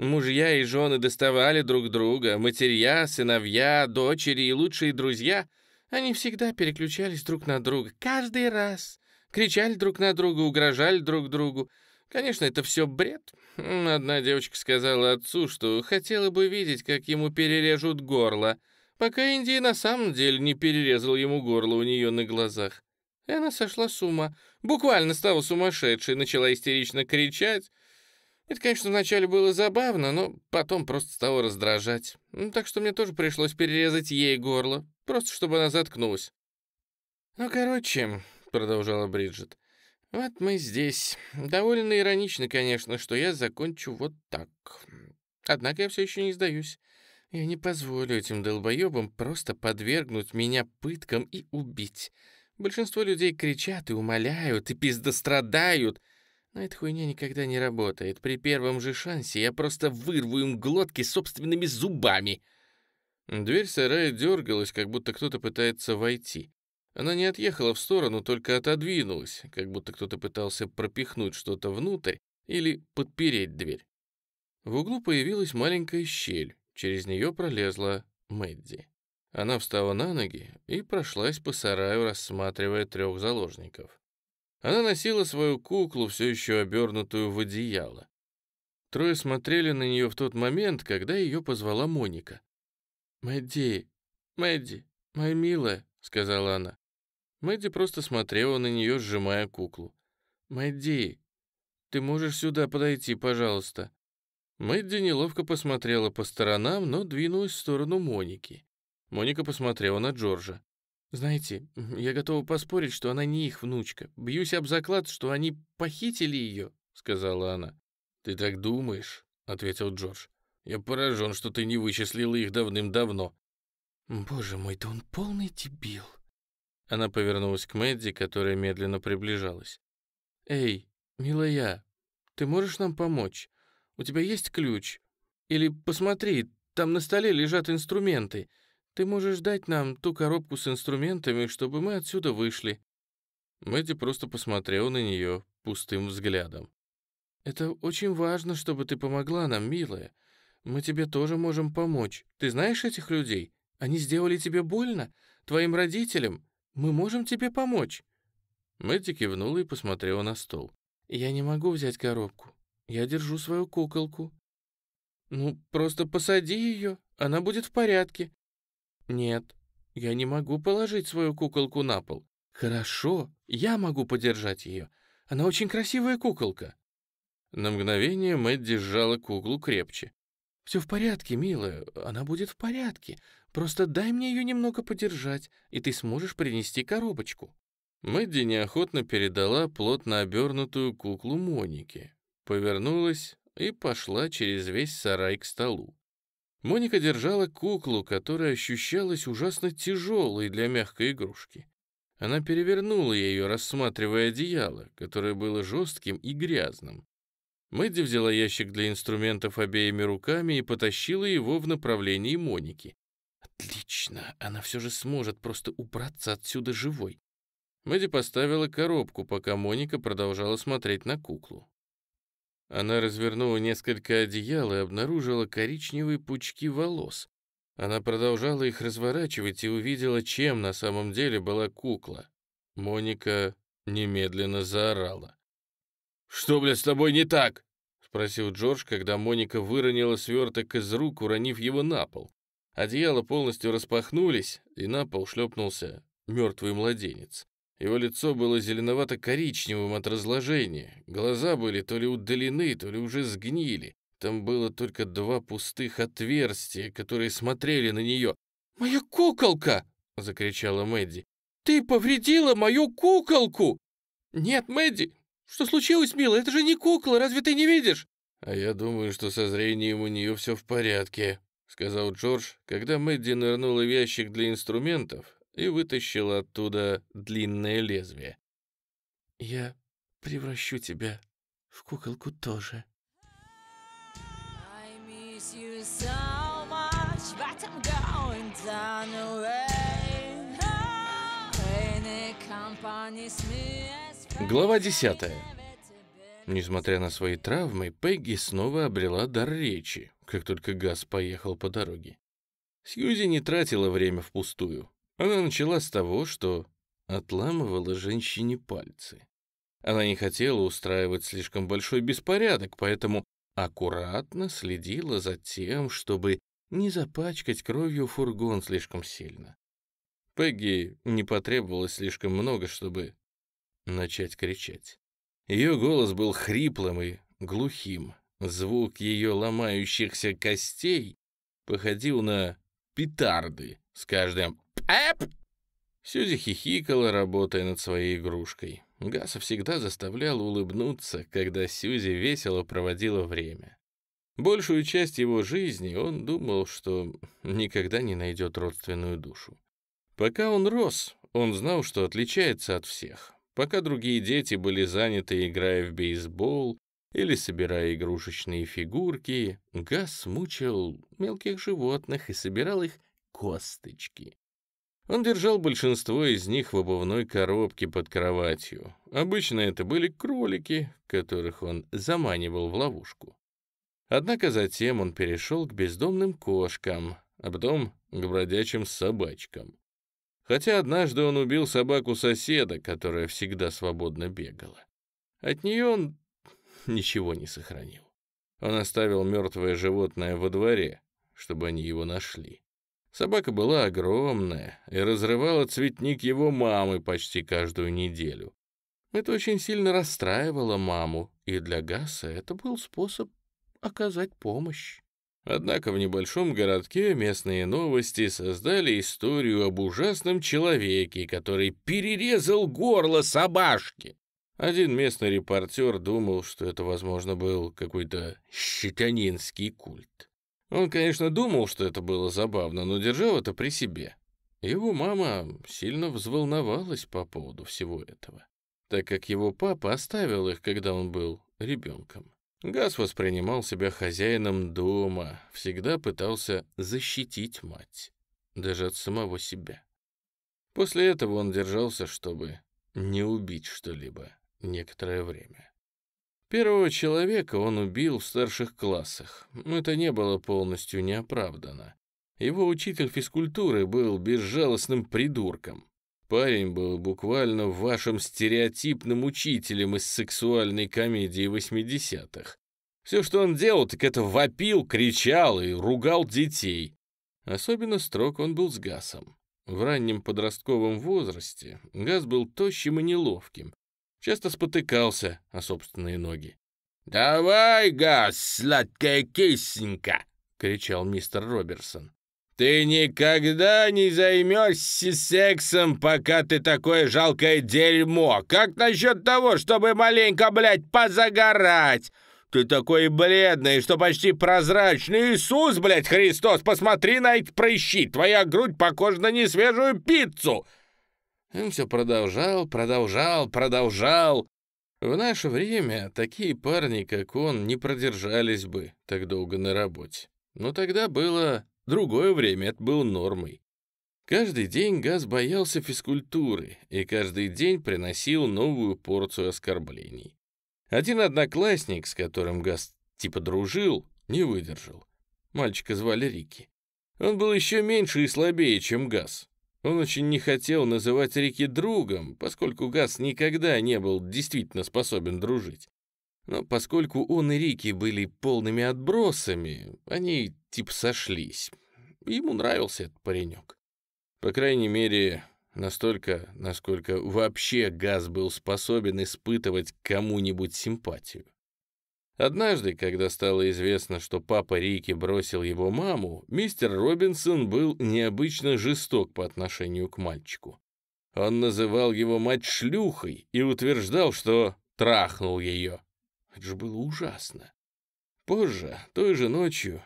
S1: Мужья и жены доставали друг друга, матерья, сыновья, дочери и лучшие друзья. Они всегда переключались друг на друга, каждый раз. Кричали друг на друга, угрожали друг другу. Конечно, это все бред. Одна девочка сказала отцу, что хотела бы видеть, как ему перережут горло, пока Индия на самом деле не перерезал ему горло у нее на глазах. И она сошла с ума, буквально стала сумасшедшей, начала истерично кричать, это, конечно, вначале было забавно, но потом просто стало раздражать. Ну, так что мне тоже пришлось перерезать ей горло, просто чтобы она заткнулась. «Ну, короче», — продолжала Бриджит, — «вот мы здесь. Довольно иронично, конечно, что я закончу вот так. Однако я все еще не сдаюсь. Я не позволю этим долбоебам просто подвергнуть меня пыткам и убить. Большинство людей кричат и умоляют, и пиздострадают, но эта хуйня никогда не работает. При первом же шансе я просто вырву им глотки собственными зубами. Дверь сарая дергалась, как будто кто-то пытается войти. Она не отъехала в сторону, только отодвинулась, как будто кто-то пытался пропихнуть что-то внутрь или подпереть дверь. В углу появилась маленькая щель, через нее пролезла Мэдди. Она встала на ноги и прошлась по сараю, рассматривая трех заложников. Она носила свою куклу, все еще обернутую в одеяло. Трое смотрели на нее в тот момент, когда ее позвала Моника. «Мэдди, Мэдди, моя милая», — сказала она. Мэдди просто смотрела на нее, сжимая куклу. «Мэдди, ты можешь сюда подойти, пожалуйста?» Мэдди неловко посмотрела по сторонам, но двинулась в сторону Моники. Моника посмотрела на Джорджа. Знаете, я готова поспорить, что она не их внучка. Бьюсь об заклад, что они похитили ее, сказала она. Ты так думаешь? ответил Джордж. Я поражен, что ты не вычислила их давным-давно. Боже мой, да он полный дебил. Она повернулась к Мэдди, которая медленно приближалась. Эй, милая, ты можешь нам помочь? У тебя есть ключ? Или посмотри, там на столе лежат инструменты. Ты можешь дать нам ту коробку с инструментами, чтобы мы отсюда вышли». Мэдди просто посмотрел на нее пустым взглядом. «Это очень важно, чтобы ты помогла нам, милая. Мы тебе тоже можем помочь. Ты знаешь этих людей? Они сделали тебе больно? Твоим родителям? Мы можем тебе помочь?» Мэдди кивнула и посмотрела на стол. «Я не могу взять коробку. Я держу свою куколку». «Ну, просто посади ее, она будет в порядке. «Нет, я не могу положить свою куколку на пол. Хорошо, я могу подержать ее. Она очень красивая куколка». На мгновение Мэдди сжала куклу крепче. «Все в порядке, милая, она будет в порядке. Просто дай мне ее немного подержать, и ты сможешь принести коробочку». Мэдди неохотно передала плотно обернутую куклу Монике, повернулась и пошла через весь сарай к столу. Моника держала куклу, которая ощущалась ужасно тяжелой для мягкой игрушки. Она перевернула ее, рассматривая одеяло, которое было жестким и грязным. Мэдди взяла ящик для инструментов обеими руками и потащила его в направлении Моники. «Отлично! Она все же сможет просто убраться отсюда живой!» Мэдди поставила коробку, пока Моника продолжала смотреть на куклу. Она развернула несколько одеял и обнаружила коричневые пучки волос. Она продолжала их разворачивать и увидела, чем на самом деле была кукла. Моника немедленно заорала. «Что, бля, с тобой не так?» — спросил Джордж, когда Моника выронила сверток из рук, уронив его на пол. Одеяла полностью распахнулись, и на пол шлепнулся мертвый младенец. Его лицо было зеленовато-коричневым от разложения. Глаза были то ли удалены, то ли уже сгнили. Там было только два пустых отверстия, которые смотрели на нее. «Моя куколка!» — закричала Мэдди. «Ты повредила мою куколку!» «Нет, Мэдди! Что случилось, милая? Это же не кукла, разве ты не видишь?» «А я думаю, что со зрением у нее все в порядке», — сказал Джордж, когда Мэдди нырнула в ящик для инструментов, и вытащила оттуда длинное лезвие. «Я превращу тебя в куколку тоже». Глава 10. Несмотря на свои травмы, Пегги снова обрела дар речи, как только Газ поехал по дороге. Сьюзи не тратила время впустую. Она начала с того, что отламывала женщине пальцы. Она не хотела устраивать слишком большой беспорядок, поэтому аккуратно следила за тем, чтобы не запачкать кровью фургон слишком сильно. Пегги не потребовалось слишком много, чтобы начать кричать. Ее голос был хриплым и глухим. Звук ее ломающихся костей походил на петарды с каждым Эп!» Сюзи хихикала, работая над своей игрушкой. Гаса всегда заставляла улыбнуться, когда Сюзи весело проводила время. Большую часть его жизни он думал, что никогда не найдет родственную душу. Пока он рос, он знал, что отличается от всех. Пока другие дети были заняты, играя в бейсбол или собирая игрушечные фигурки, Гас мучил мелких животных и собирал их косточки. Он держал большинство из них в обувной коробке под кроватью. Обычно это были кролики, которых он заманивал в ловушку. Однако затем он перешел к бездомным кошкам, а потом к бродячим собачкам. Хотя однажды он убил собаку соседа, которая всегда свободно бегала. От нее он ничего не сохранил. Он оставил мертвое животное во дворе, чтобы они его нашли. Собака была огромная и разрывала цветник его мамы почти каждую неделю. Это очень сильно расстраивало маму, и для Гаса это был способ оказать помощь. Однако в небольшом городке местные новости создали историю об ужасном человеке, который перерезал горло собашки. Один местный репортер думал, что это, возможно, был какой-то щитанинский культ. Он, конечно, думал, что это было забавно, но держал это при себе. Его мама сильно взволновалась по поводу всего этого, так как его папа оставил их, когда он был ребенком. Газ воспринимал себя хозяином дома, всегда пытался защитить мать, даже от самого себя. После этого он держался, чтобы не убить что-либо некоторое время. Первого человека он убил в старших классах. Это не было полностью неоправданно. Его учитель физкультуры был безжалостным придурком. Парень был буквально вашим стереотипным учителем из сексуальной комедии 80-х. Все, что он делал, так это вопил, кричал и ругал детей. Особенно строг он был с Гасом. В раннем подростковом возрасте Гас был тощим и неловким, Часто спотыкался о собственные ноги. «Давай, газ, сладкая кисенька!» — кричал мистер Роберсон. «Ты никогда не займешься сексом, пока ты такое жалкое дерьмо! Как насчет того, чтобы маленько, блядь, позагорать? Ты такой бледный, что почти прозрачный. Иисус, блядь, Христос, посмотри на эти прыщи! Твоя грудь похожа на несвежую пиццу!» Он все продолжал, продолжал, продолжал. В наше время такие парни, как он, не продержались бы так долго на работе. Но тогда было другое время, это было нормой. Каждый день Газ боялся физкультуры и каждый день приносил новую порцию оскорблений. Один одноклассник, с которым Газ типа дружил, не выдержал. Мальчика звали Рики. Он был еще меньше и слабее, чем Газ. Он очень не хотел называть Рики другом, поскольку Газ никогда не был действительно способен дружить. Но поскольку он и Рики были полными отбросами, они типа сошлись. Ему нравился этот паренек. По крайней мере, настолько, насколько вообще Газ был способен испытывать кому-нибудь симпатию. Однажды, когда стало известно, что папа Рики бросил его маму, мистер Робинсон был необычно жесток по отношению к мальчику. Он называл его мать шлюхой и утверждал, что трахнул ее. Это же было ужасно. Позже, той же ночью,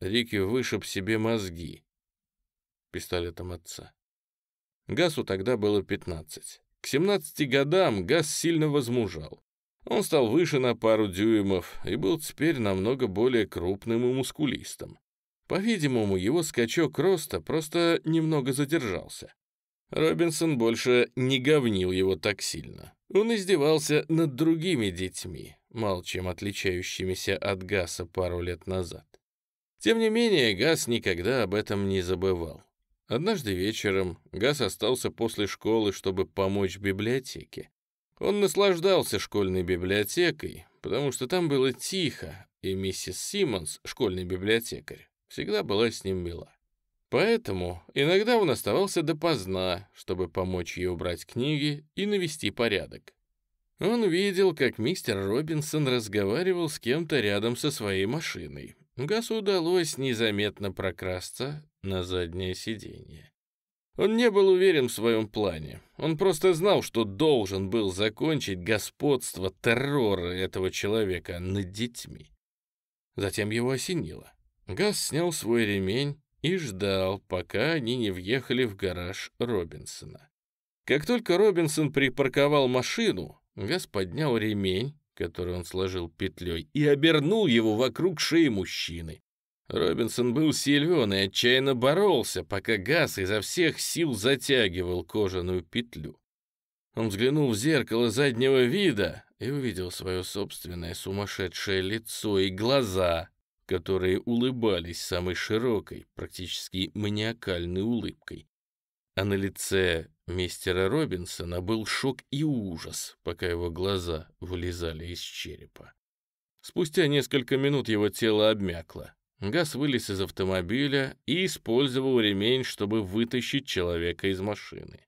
S1: Рики вышиб себе мозги пистолетом отца. Гасу тогда было 15. К 17 годам Гас сильно возмужал. Он стал выше на пару дюймов и был теперь намного более крупным и мускулистым. По-видимому, его скачок роста просто немного задержался. Робинсон больше не говнил его так сильно. Он издевался над другими детьми, мало чем отличающимися от Гаса пару лет назад. Тем не менее, Гас никогда об этом не забывал. Однажды вечером Гас остался после школы, чтобы помочь библиотеке. Он наслаждался школьной библиотекой, потому что там было тихо, и миссис Симмонс, школьный библиотекарь, всегда была с ним мила. Поэтому иногда он оставался допоздна, чтобы помочь ей убрать книги и навести порядок. Он видел, как мистер Робинсон разговаривал с кем-то рядом со своей машиной. Гасу удалось незаметно прокрасться на заднее сиденье. Он не был уверен в своем плане. Он просто знал, что должен был закончить господство террора этого человека над детьми. Затем его осенило. Газ снял свой ремень и ждал, пока они не въехали в гараж Робинсона. Как только Робинсон припарковал машину, Газ поднял ремень, который он сложил петлей, и обернул его вокруг шеи мужчины. Робинсон был силен и отчаянно боролся, пока газ изо всех сил затягивал кожаную петлю. Он взглянул в зеркало заднего вида и увидел свое собственное сумасшедшее лицо и глаза, которые улыбались самой широкой, практически маниакальной улыбкой. А на лице мистера Робинсона был шок и ужас, пока его глаза вылезали из черепа. Спустя несколько минут его тело обмякло. Газ вылез из автомобиля и использовал ремень, чтобы вытащить человека из машины.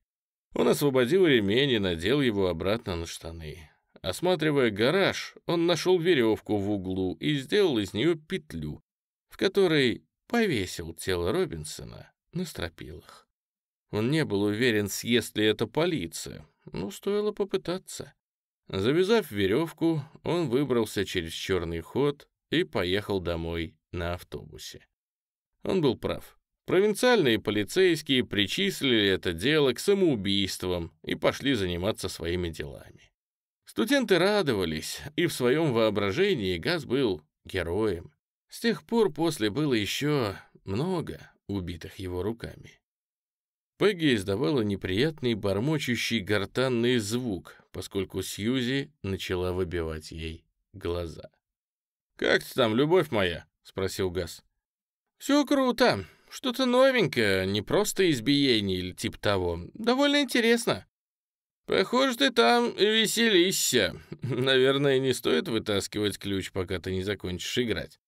S1: Он освободил ремень и надел его обратно на штаны. Осматривая гараж, он нашел веревку в углу и сделал из нее петлю, в которой повесил тело Робинсона на стропилах. Он не был уверен, съест ли это полиция, но стоило попытаться. Завязав веревку, он выбрался через черный ход и поехал домой на автобусе. Он был прав. Провинциальные полицейские причислили это дело к самоубийствам и пошли заниматься своими делами. Студенты радовались, и в своем воображении Газ был героем. С тех пор после было еще много убитых его руками. Пегги издавала неприятный бормочущий гортанный звук, поскольку Сьюзи начала выбивать ей глаза. «Как ты там, любовь моя?» спросил Газ. «Все круто. Что-то новенькое, не просто избиение или типа того. Довольно интересно». «Похоже, ты там веселишься. Наверное, не стоит вытаскивать ключ, пока ты не закончишь играть».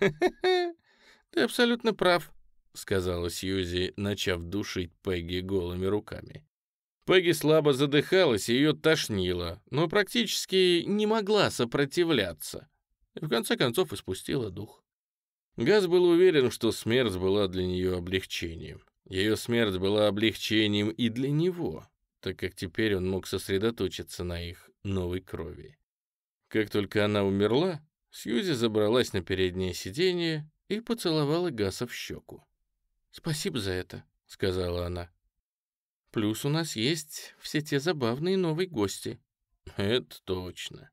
S1: «Ты абсолютно прав», — сказала Сьюзи, начав душить Пегги голыми руками. Пегги слабо задыхалась, и ее тошнило, но практически не могла сопротивляться. И в конце концов испустила дух. Газ был уверен, что смерть была для нее облегчением. Ее смерть была облегчением и для него, так как теперь он мог сосредоточиться на их новой крови. Как только она умерла, Сьюзи забралась на переднее сиденье и поцеловала Гаса в щеку. «Спасибо за это», — сказала она. «Плюс у нас есть все те забавные новые гости». «Это точно».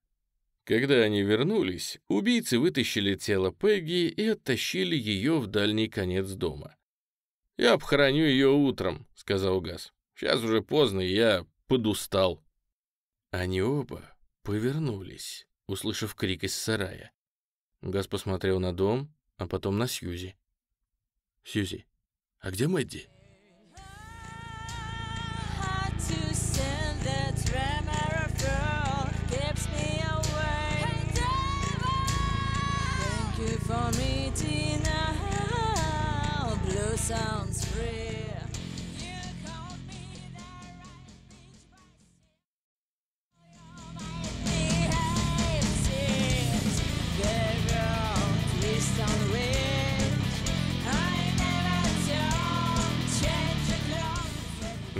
S1: Когда они вернулись, убийцы вытащили тело Пегги и оттащили ее в дальний конец дома. «Я похороню ее утром», — сказал Газ. «Сейчас уже поздно, я подустал». Они оба повернулись, услышав крик из сарая. Газ посмотрел на дом, а потом на Сьюзи. «Сьюзи, а где Мэдди?»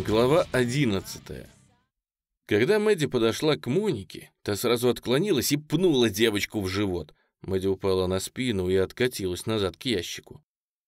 S1: Глава 11 Когда Мэдди подошла к Монике, та сразу отклонилась и пнула девочку в живот. Мэдди упала на спину и откатилась назад к ящику.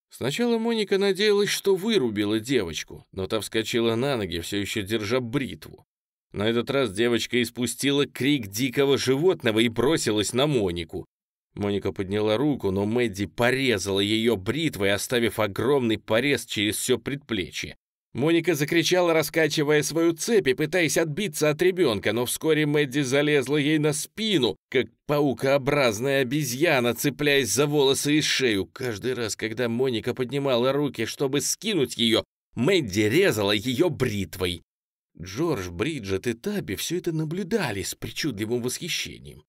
S1: Сначала Моника надеялась, что вырубила девочку, но та вскочила на ноги, все еще держа бритву. На этот раз девочка испустила крик дикого животного и бросилась на Монику. Моника подняла руку, но Мэдди порезала ее бритвой, оставив огромный порез через все предплечье. Моника закричала, раскачивая свою цепь и пытаясь отбиться от ребенка, но вскоре Мэдди залезла ей на спину, как паукообразная обезьяна, цепляясь за волосы и шею. Каждый раз, когда Моника поднимала руки, чтобы скинуть ее, Мэдди резала ее бритвой. Джордж, Бриджит и Таби все это наблюдали с причудливым восхищением.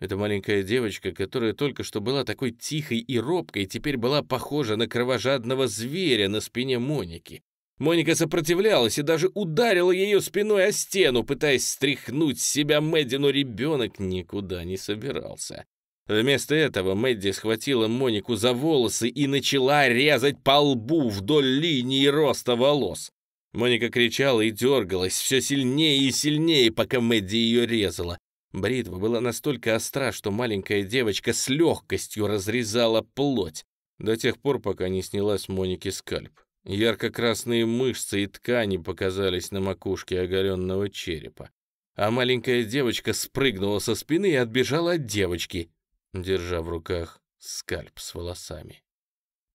S1: Эта маленькая девочка, которая только что была такой тихой и робкой, теперь была похожа на кровожадного зверя на спине Моники. Моника сопротивлялась и даже ударила ее спиной о стену, пытаясь стряхнуть с себя Мэдди, но ребенок никуда не собирался. Вместо этого Мэдди схватила Монику за волосы и начала резать по лбу вдоль линии роста волос. Моника кричала и дергалась все сильнее и сильнее, пока Мэдди ее резала. Бритва была настолько остра, что маленькая девочка с легкостью разрезала плоть, до тех пор, пока не снялась с Моники скальп. Ярко-красные мышцы и ткани показались на макушке оголенного черепа. А маленькая девочка спрыгнула со спины и отбежала от девочки, держа в руках скальп с волосами.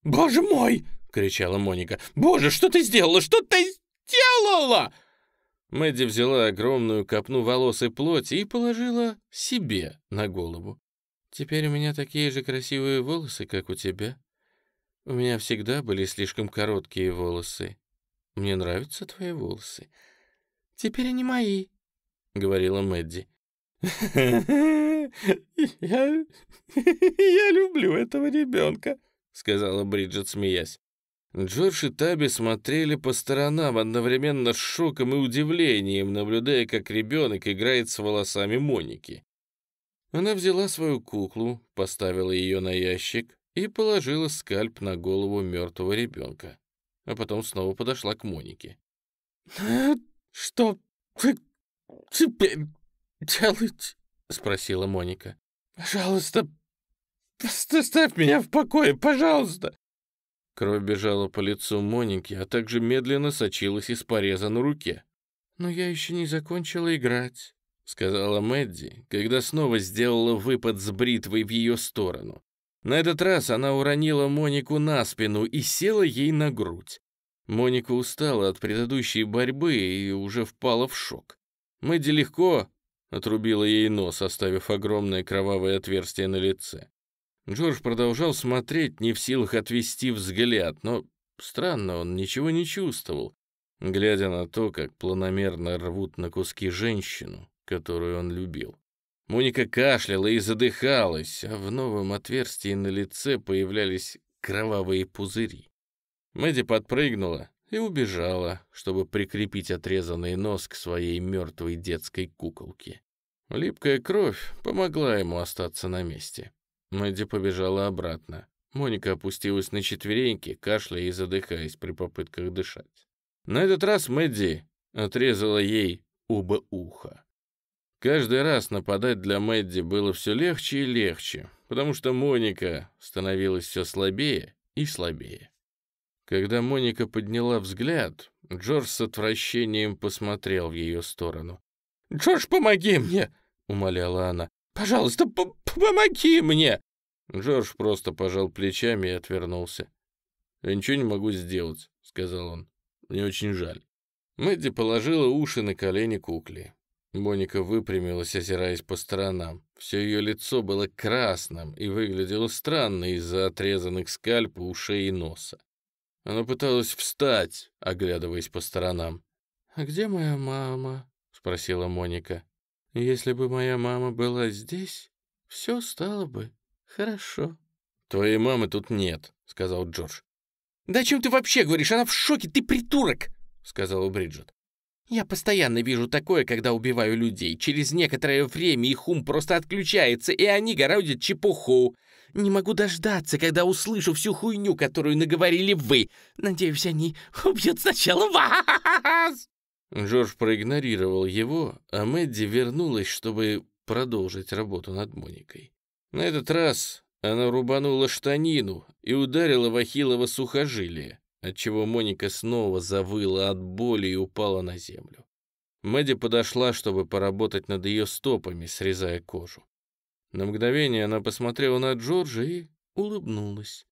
S1: «Боже мой!» — кричала Моника. «Боже, что ты сделала? Что ты сделала?» Мэдди взяла огромную копну волос и плоти и положила себе на голову. «Теперь у меня такие же красивые волосы, как у тебя», у меня всегда были слишком короткие волосы. Мне нравятся твои волосы. Теперь они мои, — говорила Мэдди. «Я... я люблю этого ребенка», — сказала Бриджит, смеясь. Джордж и Таби смотрели по сторонам одновременно с шоком и удивлением, наблюдая, как ребенок играет с волосами Моники. Она взяла свою куклу, поставила ее на ящик, и положила скальп на голову мертвого ребенка, а потом снова подошла к Монике. «Э, «Что ты теперь делать? – спросила Моника. «Пожалуйста, оставь меня в покое, пожалуйста!» Кровь бежала по лицу Моники, а также медленно сочилась из пореза на руке. «Но я еще не закончила играть», — сказала Мэдди, когда снова сделала выпад с бритвой в ее сторону. На этот раз она уронила Монику на спину и села ей на грудь. Моника устала от предыдущей борьбы и уже впала в шок. Мэдди легко отрубила ей нос, оставив огромное кровавое отверстие на лице. Джордж продолжал смотреть, не в силах отвести взгляд, но странно, он ничего не чувствовал, глядя на то, как планомерно рвут на куски женщину, которую он любил. Моника кашляла и задыхалась, а в новом отверстии на лице появлялись кровавые пузыри. Мэдди подпрыгнула и убежала, чтобы прикрепить отрезанный нос к своей мертвой детской куколке. Липкая кровь помогла ему остаться на месте. Мэдди побежала обратно. Моника опустилась на четвереньки, кашляя и задыхаясь при попытках дышать. На этот раз Мэдди отрезала ей оба уха. Каждый раз нападать для Мэдди было все легче и легче, потому что Моника становилась все слабее и слабее. Когда Моника подняла взгляд, Джордж с отвращением посмотрел в ее сторону. «Джордж, помоги мне!» — умоляла она. «Пожалуйста, помоги мне!» Джордж просто пожал плечами и отвернулся. «Я ничего не могу сделать», — сказал он. «Мне очень жаль». Мэдди положила уши на колени кукле. Моника выпрямилась, озираясь по сторонам. Все ее лицо было красным и выглядело странно из-за отрезанных скальпа, ушей и носа. Она пыталась встать, оглядываясь по сторонам. «А где моя мама?» — спросила Моника. «Если бы моя мама была здесь, все стало бы хорошо». «Твоей мамы тут нет», — сказал Джордж. «Да о чем ты вообще говоришь? Она в шоке, ты придурок!» — сказала Бриджит. Я постоянно вижу такое, когда убиваю людей. Через некоторое время их ум просто отключается, и они городят чепуху. Не могу дождаться, когда услышу всю хуйню, которую наговорили вы. Надеюсь, они убьют сначала вас!» Жорж проигнорировал его, а Мэдди вернулась, чтобы продолжить работу над Моникой. На этот раз она рубанула штанину и ударила в ахиллово сухожилие отчего Моника снова завыла от боли и упала на землю. Мэдди подошла, чтобы поработать над ее стопами, срезая кожу. На мгновение она посмотрела на Джорджа и улыбнулась.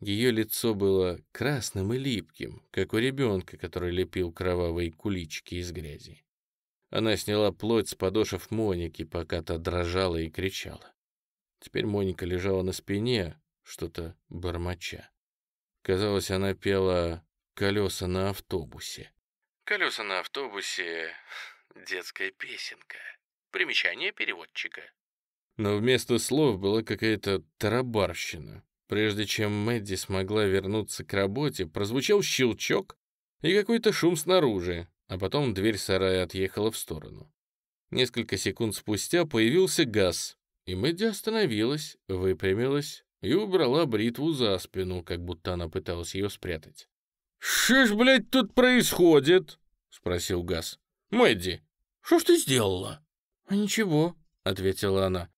S1: Ее лицо было красным и липким, как у ребенка, который лепил кровавые кулички из грязи. Она сняла плоть с подошв Моники, пока та дрожала и кричала. Теперь Моника лежала на спине, что-то бормоча. Казалось, она пела «Колеса на автобусе». «Колеса на автобусе» — детская песенка. Примечание переводчика. Но вместо слов была какая-то тарабарщина. Прежде чем Мэдди смогла вернуться к работе, прозвучал щелчок и какой-то шум снаружи, а потом дверь сарая отъехала в сторону. Несколько секунд спустя появился газ, и Мэдди остановилась, выпрямилась и убрала бритву за спину, как будто она пыталась ее спрятать. «Что ж, блядь, тут происходит?» — спросил Газ. «Мэдди, что ж ты сделала?» «А «Ничего», — ответила она.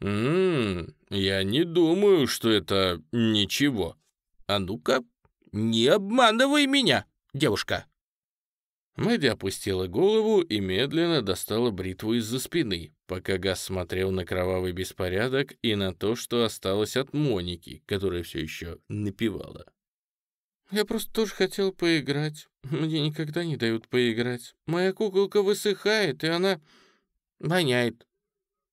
S1: «М-м, я не думаю, что это ничего. А ну-ка, не обманывай меня, девушка!» Мэдди опустила голову и медленно достала бритву из-за спины, пока Газ смотрел на кровавый беспорядок и на то, что осталось от Моники, которая все еще напевала. «Я просто тоже хотел поиграть. Мне никогда не дают поиграть. Моя куколка высыхает, и она воняет.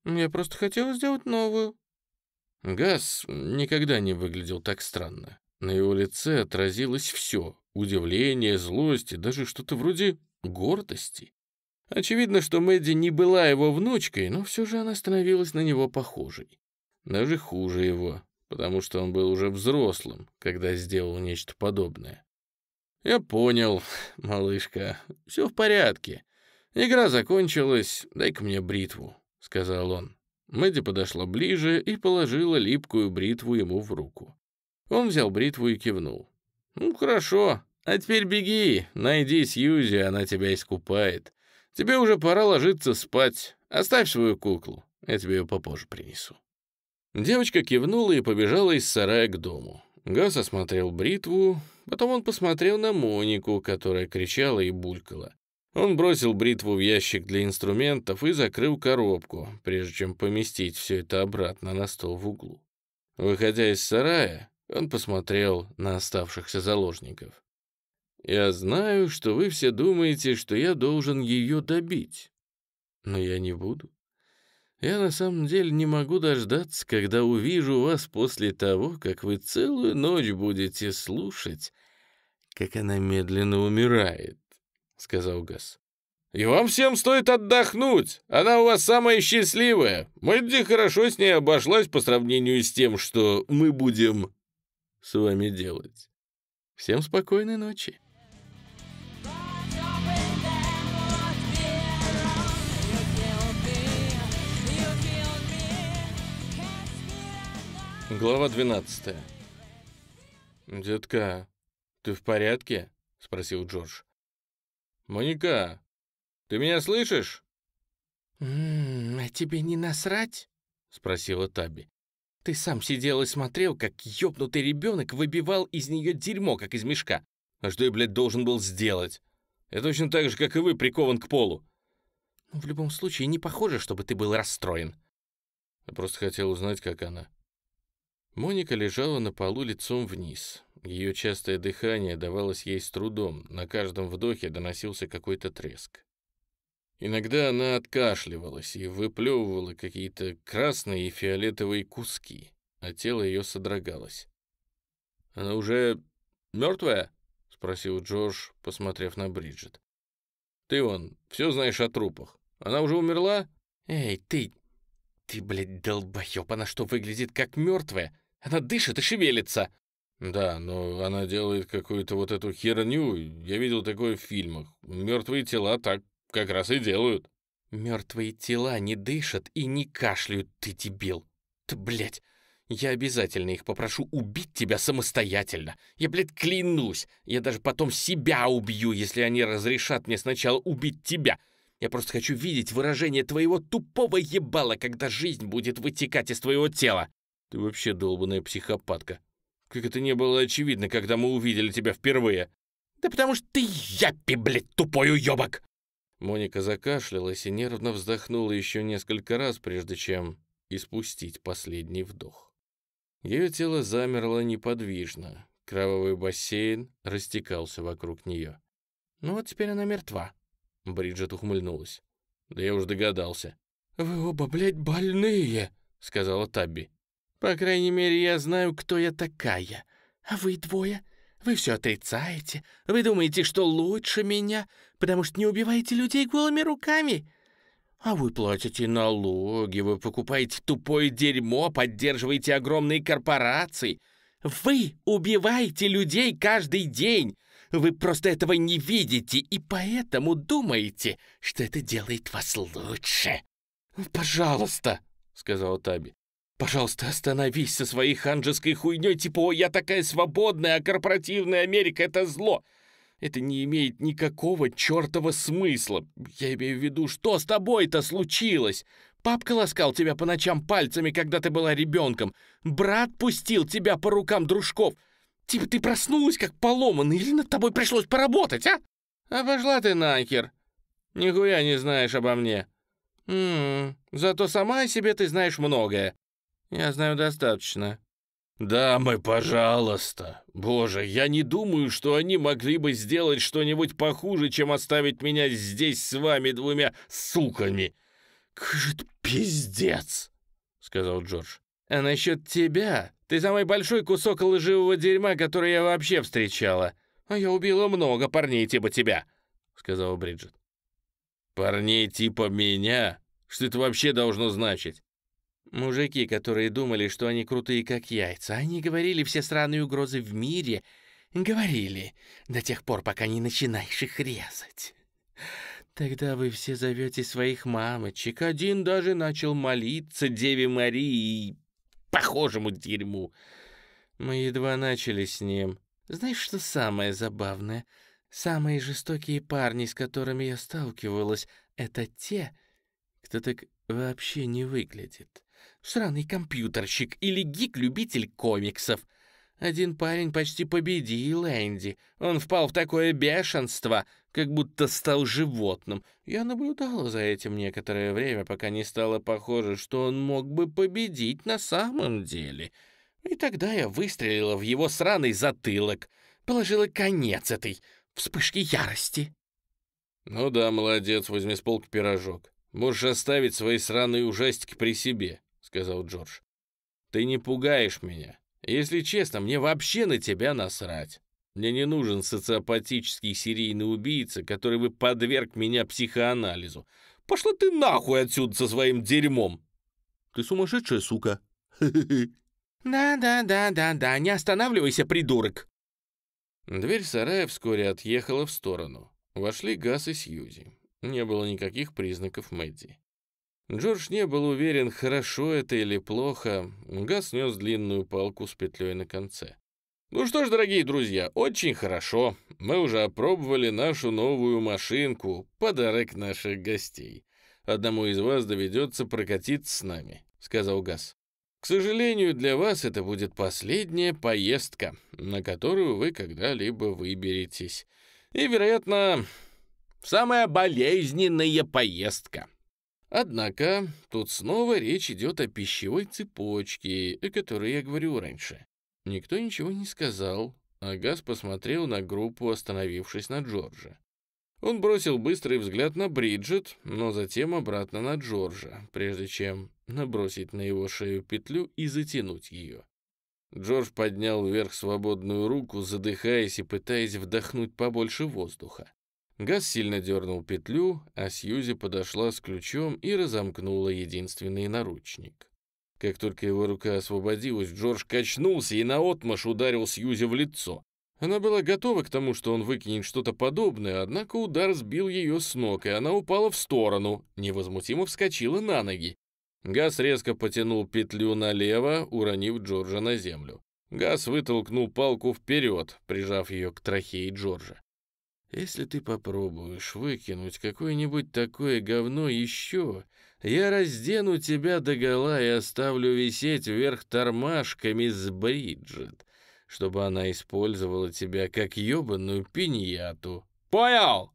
S1: Я просто хотела сделать новую». Газ никогда не выглядел так странно. На его лице отразилось все — удивление, злость и даже что-то вроде гордости. Очевидно, что Мэдди не была его внучкой, но все же она становилась на него похожей. Даже хуже его, потому что он был уже взрослым, когда сделал нечто подобное. «Я понял, малышка, все в порядке. Игра закончилась, дай-ка мне бритву», — сказал он. Мэдди подошла ближе и положила липкую бритву ему в руку. Он взял бритву и кивнул. «Ну, хорошо, а теперь беги, найди Сьюзи, она тебя искупает. Тебе уже пора ложиться спать. Оставь свою куклу. Я тебе ее попозже принесу». Девочка кивнула и побежала из сарая к дому. Газ осмотрел бритву, потом он посмотрел на Монику, которая кричала и булькала. Он бросил бритву в ящик для инструментов и закрыл коробку, прежде чем поместить все это обратно на стол в углу. Выходя из сарая, он посмотрел на оставшихся заложников. Я знаю, что вы все думаете, что я должен ее добить. Но я не буду. Я на самом деле не могу дождаться, когда увижу вас после того, как вы целую ночь будете слушать, как она медленно умирает, — сказал Гас. «И вам всем стоит отдохнуть! Она у вас самая счастливая! Мэдди хорошо с ней обошлась по сравнению с тем, что мы будем с вами делать. Всем спокойной ночи!» Глава 12. «Детка, ты в порядке?» — спросил Джордж. «Моника, ты меня слышишь?» «М -м, «А тебе не насрать?» — спросила Таби. «Ты сам сидел и смотрел, как ёбнутый ребенок выбивал из нее дерьмо, как из мешка. А что я, блядь, должен был сделать? Это точно так же, как и вы, прикован к полу». «Ну, «В любом случае, не похоже, чтобы ты был расстроен». «Я просто хотел узнать, как она», Моника лежала на полу лицом вниз. Ее частое дыхание давалось ей с трудом, на каждом вдохе доносился какой-то треск. Иногда она откашливалась и выплевывала какие-то красные и фиолетовые куски, а тело ее содрогалось. «Она уже мертвая?» — спросил Джордж, посмотрев на Бриджит. «Ты, он, все знаешь о трупах. Она уже умерла?» «Эй, ты, ты, блядь, долбоеб, она что, выглядит как мертвая? Она дышит и шевелится». «Да, но она делает какую-то вот эту херню. Я видел такое в фильмах. Мертвые тела так как раз и делают». «Мертвые тела не дышат и не кашляют, ты дебил. Ты, блядь, я обязательно их попрошу убить тебя самостоятельно. Я, блядь, клянусь. Я даже потом себя убью, если они разрешат мне сначала убить тебя. Я просто хочу видеть выражение твоего тупого ебала, когда жизнь будет вытекать из твоего тела». Ты вообще долбанная психопатка. Как это не было очевидно, когда мы увидели тебя впервые. Да потому что ты япи, блядь, тупой уёбок!» Моника закашлялась и нервно вздохнула еще несколько раз, прежде чем испустить последний вдох. Ее тело замерло неподвижно. Кровавый бассейн растекался вокруг нее. «Ну вот теперь она мертва», — Бриджит ухмыльнулась. «Да я уж догадался». «Вы оба, блядь, больные», — сказала Табби. По крайней мере, я знаю, кто я такая. А вы двое? Вы все отрицаете. Вы думаете, что лучше меня, потому что не убиваете людей голыми руками. А вы платите налоги, вы покупаете тупое дерьмо, поддерживаете огромные корпорации. Вы убиваете людей каждый день. Вы просто этого не видите и поэтому думаете, что это делает вас лучше. «Ну, «Пожалуйста», — сказала Таби. Пожалуйста, остановись со своей ханжеской хуйней, типа я такая свободная, а корпоративная Америка — это зло!» Это не имеет никакого чертова смысла. Я имею в виду, что с тобой-то случилось? Папка ласкал тебя по ночам пальцами, когда ты была ребенком. Брат пустил тебя по рукам дружков. Типа ты проснулась, как поломанный, или над тобой пришлось поработать, а? А пошла ты нахер. Нихуя не знаешь обо мне. М м-м, зато сама о себе ты знаешь многое. Я знаю достаточно. Дамы, пожалуйста. Боже, я не думаю, что они могли бы сделать что-нибудь похуже, чем оставить меня здесь с вами двумя суками. Как пиздец, сказал Джордж. А насчет тебя? Ты самый большой кусок лживого дерьма, который я вообще встречала. А я убила много парней типа тебя, сказала Бриджит. Парней типа меня? Что это вообще должно значить? Мужики, которые думали, что они крутые как яйца, они говорили все сраные угрозы в мире, говорили, до тех пор, пока не начинаешь их резать. Тогда вы все зовете своих мамочек. Один даже начал молиться Деве Марии и похожему дерьму. Мы едва начали с ним. Знаешь, что самое забавное? Самые жестокие парни, с которыми я сталкивалась, это те, кто так вообще не выглядит. Сраный компьютерщик или гик-любитель комиксов. Один парень почти победил Энди. Он впал в такое бешенство, как будто стал животным. Я наблюдала за этим некоторое время, пока не стало похоже, что он мог бы победить на самом деле. И тогда я выстрелила в его сраный затылок, положила конец этой вспышке ярости. «Ну да, молодец, возьми с полки пирожок. Можешь оставить свои сраные ужастики при себе сказал Джордж. «Ты не пугаешь меня. Если честно, мне вообще на тебя насрать. Мне не нужен социопатический серийный убийца, который бы подверг меня психоанализу. Пошла ты нахуй отсюда со своим дерьмом!» «Ты сумасшедшая сука!» «Да-да-да-да-да, не останавливайся, придурок!» Дверь сарая вскоре отъехала в сторону. Вошли Газ и Сьюзи. Не было никаких признаков Мэдди. Джордж не был уверен, хорошо это или плохо. Газ нес длинную палку с петлей на конце. «Ну что ж, дорогие друзья, очень хорошо. Мы уже опробовали нашу новую машинку, подарок наших гостей. Одному из вас доведется прокатиться с нами», — сказал Газ. «К сожалению, для вас это будет последняя поездка, на которую вы когда-либо выберетесь. И, вероятно, самая болезненная поездка». Однако тут снова речь идет о пищевой цепочке, о которой я говорил раньше. Никто ничего не сказал, а Газ посмотрел на группу, остановившись на Джорджа. Он бросил быстрый взгляд на Бриджит, но затем обратно на Джорджа, прежде чем набросить на его шею петлю и затянуть ее. Джордж поднял вверх свободную руку, задыхаясь и пытаясь вдохнуть побольше воздуха. Газ сильно дернул петлю, а Сьюзи подошла с ключом и разомкнула единственный наручник. Как только его рука освободилась, Джордж качнулся и наотмашь ударил Сьюзи в лицо. Она была готова к тому, что он выкинет что-то подобное, однако удар сбил ее с ног, и она упала в сторону, невозмутимо вскочила на ноги. Газ резко потянул петлю налево, уронив Джорджа на землю. Газ вытолкнул палку вперед, прижав ее к трахеи Джорджа. Если ты попробуешь выкинуть какое-нибудь такое говно еще, я раздену тебя догола и оставлю висеть вверх тормашками с Бриджит, чтобы она использовала тебя как ёбаную пиньяту. Понял?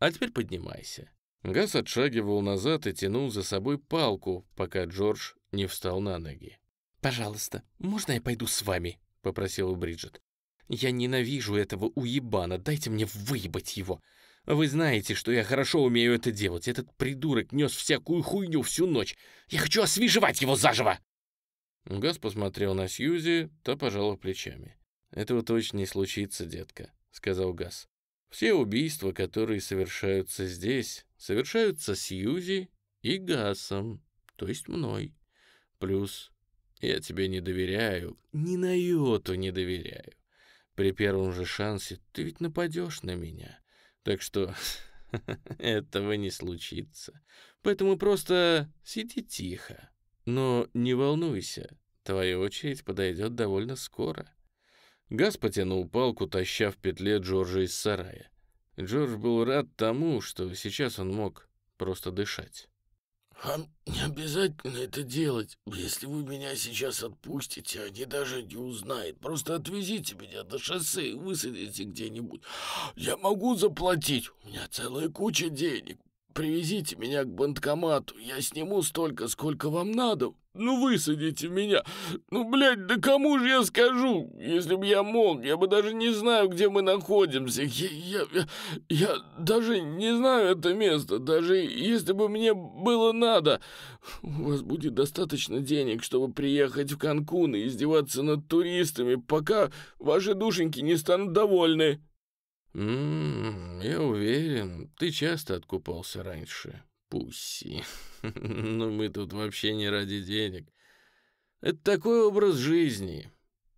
S1: А теперь поднимайся. Газ отшагивал назад и тянул за собой палку, пока Джордж не встал на ноги. «Пожалуйста, можно я пойду с вами?» — попросила Бриджит. Я ненавижу этого уебана, дайте мне выебать его. Вы знаете, что я хорошо умею это делать. Этот придурок нес всякую хуйню всю ночь. Я хочу освежевать его заживо!» Газ посмотрел на Сьюзи, то пожала плечами. «Этого точно не случится, детка», — сказал Газ. «Все убийства, которые совершаются здесь, совершаются Сьюзи и Гасом, то есть мной. Плюс я тебе не доверяю, ни на йоту не доверяю. При первом же шансе ты ведь нападешь на меня. Так что этого не случится. Поэтому просто сиди тихо. Но не волнуйся, твоя очередь подойдет довольно скоро». Газ потянул палку, таща в петле Джорджа из сарая. Джордж был рад тому, что сейчас он мог просто дышать. «Вам не обязательно это делать. Если вы меня сейчас отпустите, они а даже не узнают. Просто отвезите меня до шоссе и высадите где-нибудь. Я могу заплатить. У меня целая куча денег. Привезите меня к банкомату, я сниму столько, сколько вам надо. Ну, высадите меня. Ну, блядь, да кому же я скажу? Если бы я мог, я бы даже не знаю, где мы находимся. Я, я, я, я даже не знаю это место, даже если бы мне было надо. У вас будет достаточно денег, чтобы приехать в Канкун и издеваться над туристами, пока ваши душеньки не станут довольны. «М -м, я уверен, ты часто откупался раньше. Пусси. Но ну, мы тут вообще не ради денег. Это такой образ жизни».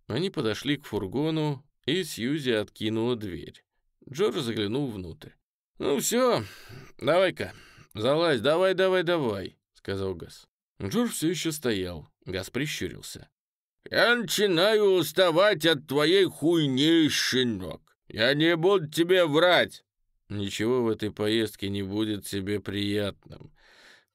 S1: Они подошли к фургону, и Сьюзи откинула дверь. Джордж заглянул внутрь. «Ну все, давай-ка, залазь, давай, давай, давай», — сказал Газ. Джордж все еще стоял. Газ прищурился. «Я начинаю уставать от твоей хуйни, щенок. «Я не буду тебе врать!» Ничего в этой поездке не будет тебе приятным.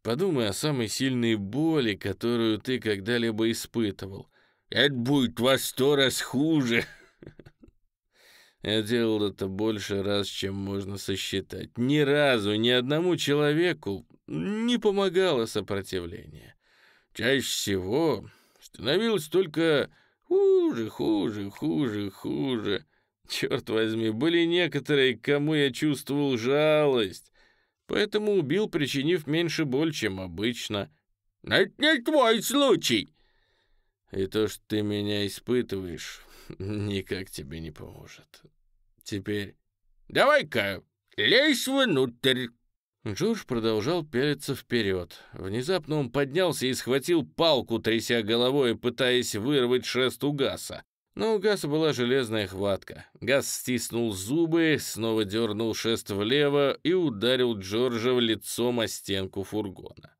S1: Подумай о самой сильной боли, которую ты когда-либо испытывал. Это будет во сто раз хуже. Я делал это больше раз, чем можно сосчитать. Ни разу ни одному человеку не помогало сопротивление. Чаще всего становилось только хуже, хуже, хуже, хуже. Черт возьми, были некоторые, кому я чувствовал жалость, поэтому убил, причинив меньше боль, чем обычно. «Это не твой случай!» «И то, что ты меня испытываешь, никак тебе не поможет. Теперь...» «Давай-ка, лезь внутрь!» Джордж продолжал пялиться вперед. Внезапно он поднялся и схватил палку, тряся головой и пытаясь вырвать шест у Гаса. Но у Гаса была железная хватка. Газ стиснул зубы, снова дернул шест влево и ударил Джорджа в лицо о стенку фургона.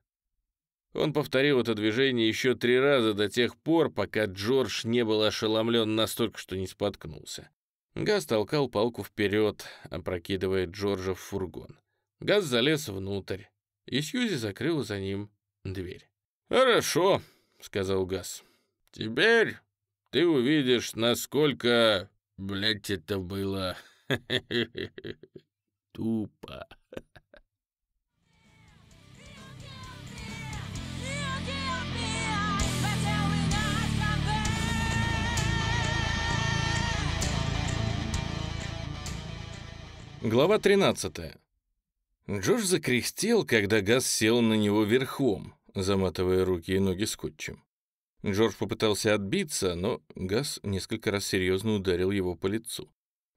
S1: Он повторил это движение еще три раза до тех пор, пока Джордж не был ошеломлен настолько, что не споткнулся. Газ толкал палку вперед, опрокидывая Джорджа в фургон. Газ залез внутрь, и Сьюзи закрыла за ним дверь. «Хорошо», — сказал Газ. «Теперь ты увидишь, насколько, блядь, это было тупо. Глава 13. Джош закряхтел, когда Газ сел на него верхом, заматывая руки и ноги скотчем. Джордж попытался отбиться, но Газ несколько раз серьезно ударил его по лицу.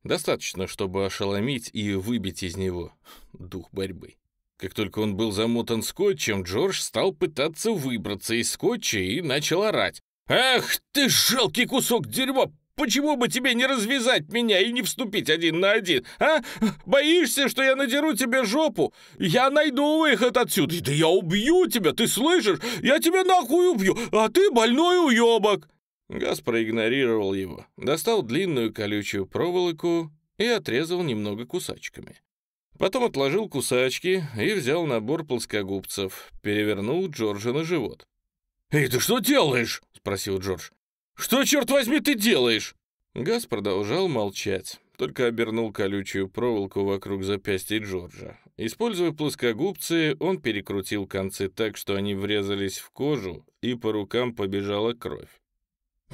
S1: Достаточно, чтобы ошеломить и выбить из него дух борьбы. Как только он был замотан скотчем, Джордж стал пытаться выбраться из скотча и начал орать. "Эх, ты, жалкий кусок дерьма! Почему бы тебе не развязать меня и не вступить один на один, а? Боишься, что я надеру тебе жопу? Я найду выход отсюда. Да я убью тебя, ты слышишь? Я тебя нахуй убью, а ты больной уебок! Газ проигнорировал его, достал длинную колючую проволоку и отрезал немного кусачками. Потом отложил кусачки и взял набор плоскогубцев, перевернул Джорджа на живот. «Эй, ты что делаешь?» — спросил Джордж. «Что, черт возьми, ты делаешь?» Газ продолжал молчать, только обернул колючую проволоку вокруг запястья Джорджа. Используя плоскогубцы, он перекрутил концы так, что они врезались в кожу, и по рукам побежала кровь.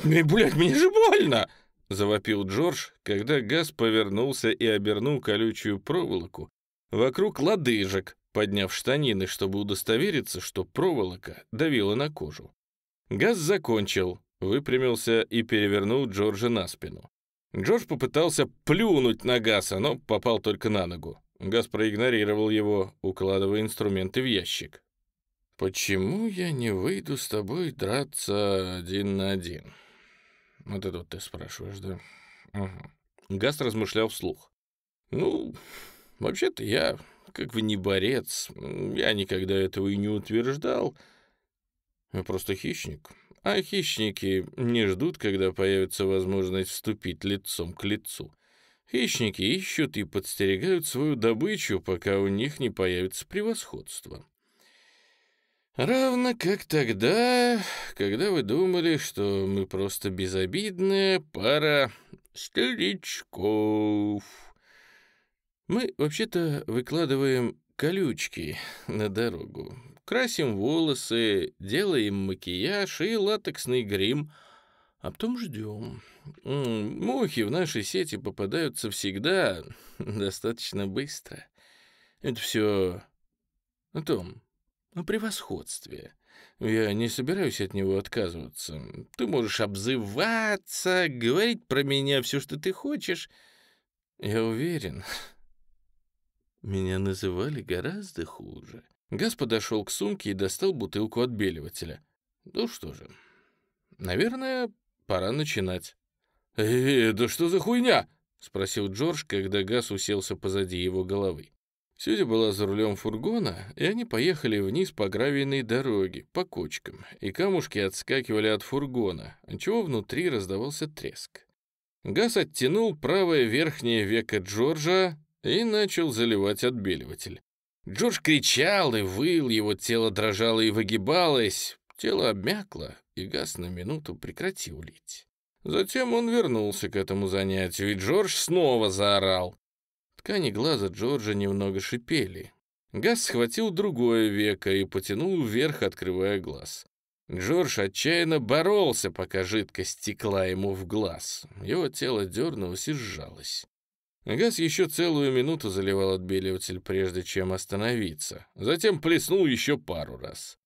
S1: «Блядь, мне же больно!» — завопил Джордж, когда газ повернулся и обернул колючую проволоку вокруг лодыжек, подняв штанины, чтобы удостовериться, что проволока давила на кожу. Газ закончил, выпрямился и перевернул Джорджа на спину. Джордж попытался плюнуть на Гаса, но попал только на ногу. Гас проигнорировал его, укладывая инструменты в ящик. «Почему я не выйду с тобой драться один на один?» «Вот это вот ты спрашиваешь, да?» угу. Газ размышлял вслух. «Ну, вообще-то я как бы не борец. Я никогда этого и не утверждал. Я просто хищник а хищники не ждут, когда появится возможность вступить лицом к лицу. Хищники ищут и подстерегают свою добычу, пока у них не появится превосходство. Равно как тогда, когда вы думали, что мы просто безобидная пара старичков. Мы вообще-то выкладываем колючки на дорогу. Красим волосы, делаем макияж и латексный грим, а потом ждем. Мухи в нашей сети попадаются всегда достаточно быстро. Это все о том, о превосходстве. Я не собираюсь от него отказываться. Ты можешь обзываться, говорить про меня все, что ты хочешь. Я уверен, меня называли гораздо хуже. — Газ подошел к сумке и достал бутылку отбеливателя. Ну что же, наверное, пора начинать. «Э, да что за хуйня?» — спросил Джордж, когда Газ уселся позади его головы. Сюди была за рулем фургона, и они поехали вниз по гравийной дороге, по кочкам, и камушки отскакивали от фургона, чего внутри раздавался треск. Газ оттянул правое верхнее веко Джорджа и начал заливать отбеливатель. Джордж кричал и выл, его тело дрожало и выгибалось. Тело обмякло, и газ на минуту прекратил лить. Затем он вернулся к этому занятию, и Джордж снова заорал. Ткани глаза Джорджа немного шипели. Газ схватил другое веко и потянул вверх, открывая глаз. Джордж отчаянно боролся, пока жидкость текла ему в глаз. Его тело дернулось и сжалось. Газ еще целую минуту заливал отбеливатель, прежде чем остановиться. Затем плеснул еще пару раз.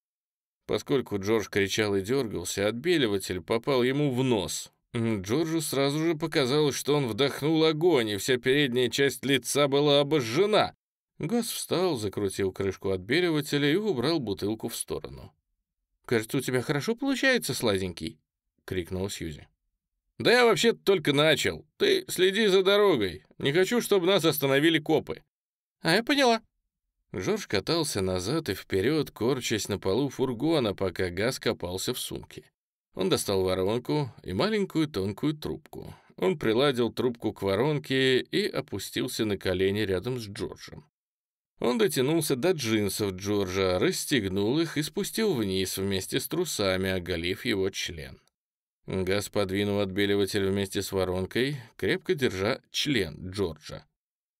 S1: Поскольку Джордж кричал и дергался, отбеливатель попал ему в нос. Джорджу сразу же показалось, что он вдохнул огонь, и вся передняя часть лица была обожжена. Газ встал, закрутил крышку отбеливателя и убрал бутылку в сторону. «Кажется, у тебя хорошо получается, сладенький!» — крикнул Сьюзи. «Да я вообще -то только начал. Ты следи за дорогой. Не хочу, чтобы нас остановили копы». «А я поняла». Жорж катался назад и вперед, корчась на полу фургона, пока газ копался в сумке. Он достал воронку и маленькую тонкую трубку. Он приладил трубку к воронке и опустился на колени рядом с Джорджем. Он дотянулся до джинсов Джорджа, расстегнул их и спустил вниз вместе с трусами, оголив его член. Газ подвинул отбеливатель вместе с воронкой, крепко держа член Джорджа.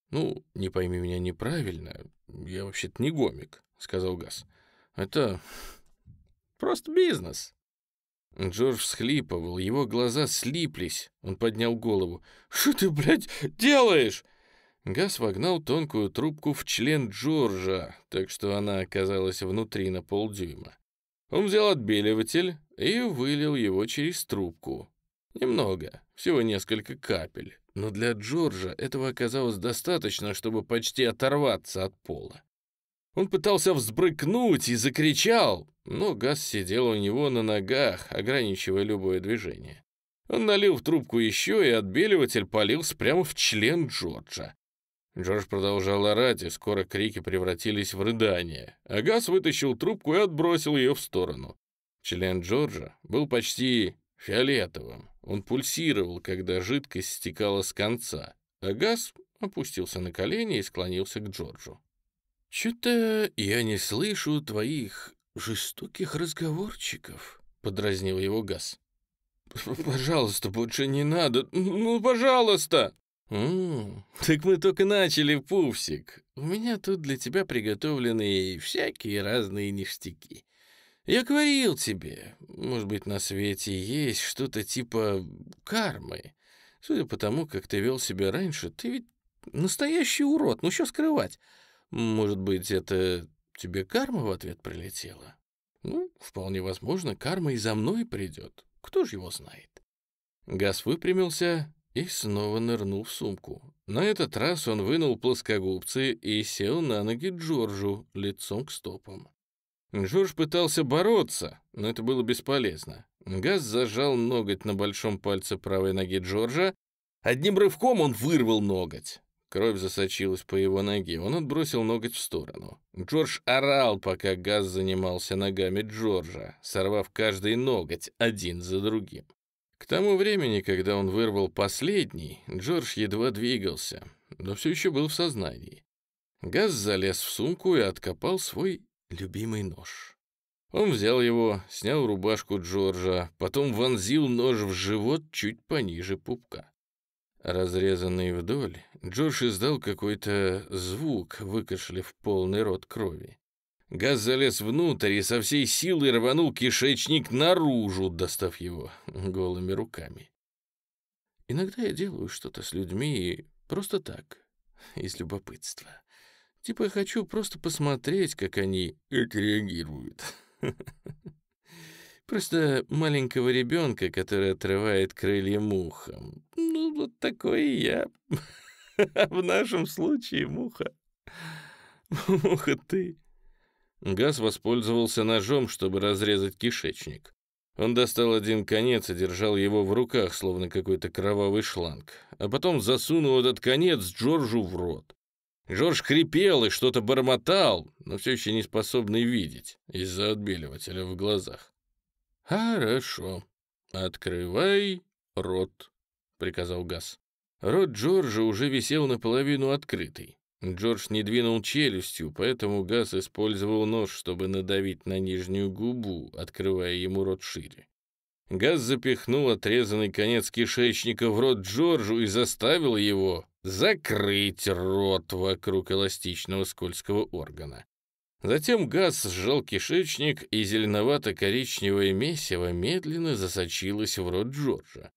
S1: «Ну, не пойми меня неправильно, я вообще-то не гомик», — сказал Газ. «Это просто бизнес». Джордж всхлипывал, его глаза слиплись. Он поднял голову. «Что ты, блядь, делаешь?» Газ вогнал тонкую трубку в член Джорджа, так что она оказалась внутри на полдюйма. Он взял отбеливатель, и вылил его через трубку. Немного, всего несколько капель, но для Джорджа этого оказалось достаточно, чтобы почти оторваться от пола. Он пытался взбрыкнуть и закричал, но газ сидел у него на ногах, ограничивая любое движение. Он налил в трубку еще, и отбеливатель полился прямо в член Джорджа. Джордж продолжал орать, и скоро крики превратились в рыдание. А газ вытащил трубку и отбросил ее в сторону. Член Джорджа был почти фиолетовым. Он пульсировал, когда жидкость стекала с конца, а газ опустился на колени и склонился к Джорджу. «Чё-то я не слышу твоих жестоких разговорчиков», — подразнил его газ. «Пожалуйста, больше не надо. Ну, пожалуйста!» «М-м, так мы только начали, Пуфсик. У меня тут для тебя приготовлены всякие разные ништяки. Я говорил тебе, может быть, на свете есть что-то типа кармы. Судя по тому, как ты вел себя раньше, ты ведь настоящий урод, ну что скрывать? Может быть, это тебе карма в ответ прилетела? Ну, вполне возможно, карма и за мной придет. Кто же его знает? Газ выпрямился и снова нырнул в сумку. На этот раз он вынул плоскогубцы и сел на ноги Джорджу лицом к стопам. Жорж пытался бороться, но это было бесполезно. Газ зажал ноготь на большом пальце правой ноги Джорджа. Одним рывком он вырвал ноготь. Кровь засочилась по его ноге, он отбросил ноготь в сторону. Джордж орал, пока газ занимался ногами Джорджа, сорвав каждый ноготь один за другим. К тому времени, когда он вырвал последний, Джордж едва двигался, но все еще был в сознании. Газ залез в сумку и откопал свой любимый нож. Он взял его, снял рубашку Джорджа, потом вонзил нож в живот чуть пониже пупка. Разрезанный вдоль, Джордж издал какой-то звук, выкашляв полный рот крови. Газ залез внутрь и со всей силы рванул кишечник наружу, достав его голыми руками. Иногда я делаю что-то с людьми просто так, из любопытства. Типа хочу просто посмотреть, как они отреагируют. Просто маленького ребенка, который отрывает крылья мухам. Ну, вот такой я. В нашем случае муха. Муха ты. Газ воспользовался ножом, чтобы разрезать кишечник. Он достал один конец и держал его в руках, словно какой-то кровавый шланг, а потом засунул этот конец Джорджу в рот. Жорж хрипел и что-то бормотал, но все еще не способный видеть из-за отбеливателя в глазах. «Хорошо. Открывай рот», — приказал Газ. Рот Джорджа уже висел наполовину открытый. Джордж не двинул челюстью, поэтому Газ использовал нож, чтобы надавить на нижнюю губу, открывая ему рот шире. Газ запихнул отрезанный конец кишечника в рот Джорджу и заставил его закрыть рот вокруг эластичного скользкого органа. Затем газ сжал кишечник, и зеленовато-коричневое месиво медленно засочилось в рот Джорджа.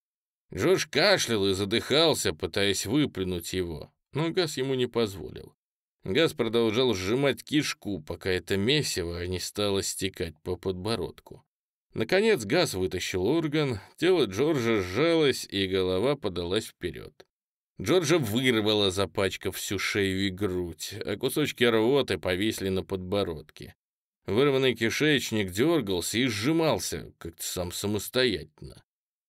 S1: Джордж кашлял и задыхался, пытаясь выплюнуть его, но газ ему не позволил. Газ продолжал сжимать кишку, пока это месиво не стало стекать по подбородку. Наконец газ вытащил орган, тело Джорджа сжалось, и голова подалась вперед. Джорджа вырвала, запачкав всю шею и грудь, а кусочки рвоты повисли на подбородке. Вырванный кишечник дергался и сжимался, как-то сам самостоятельно.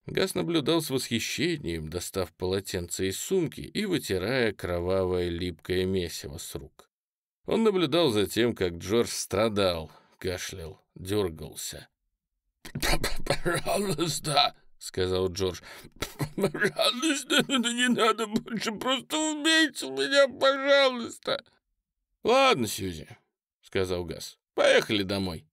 S1: Газ наблюдал с восхищением, достав полотенце из сумки и вытирая кровавое липкое месиво с рук. Он наблюдал за тем, как Джордж страдал, кашлял, дергался. «Пожалуйста!» — сказал Джордж. «Пожалуйста, это ну, не надо больше, просто убейте меня, пожалуйста!» «Ладно, Сьюзи», — сказал Газ, — «поехали домой».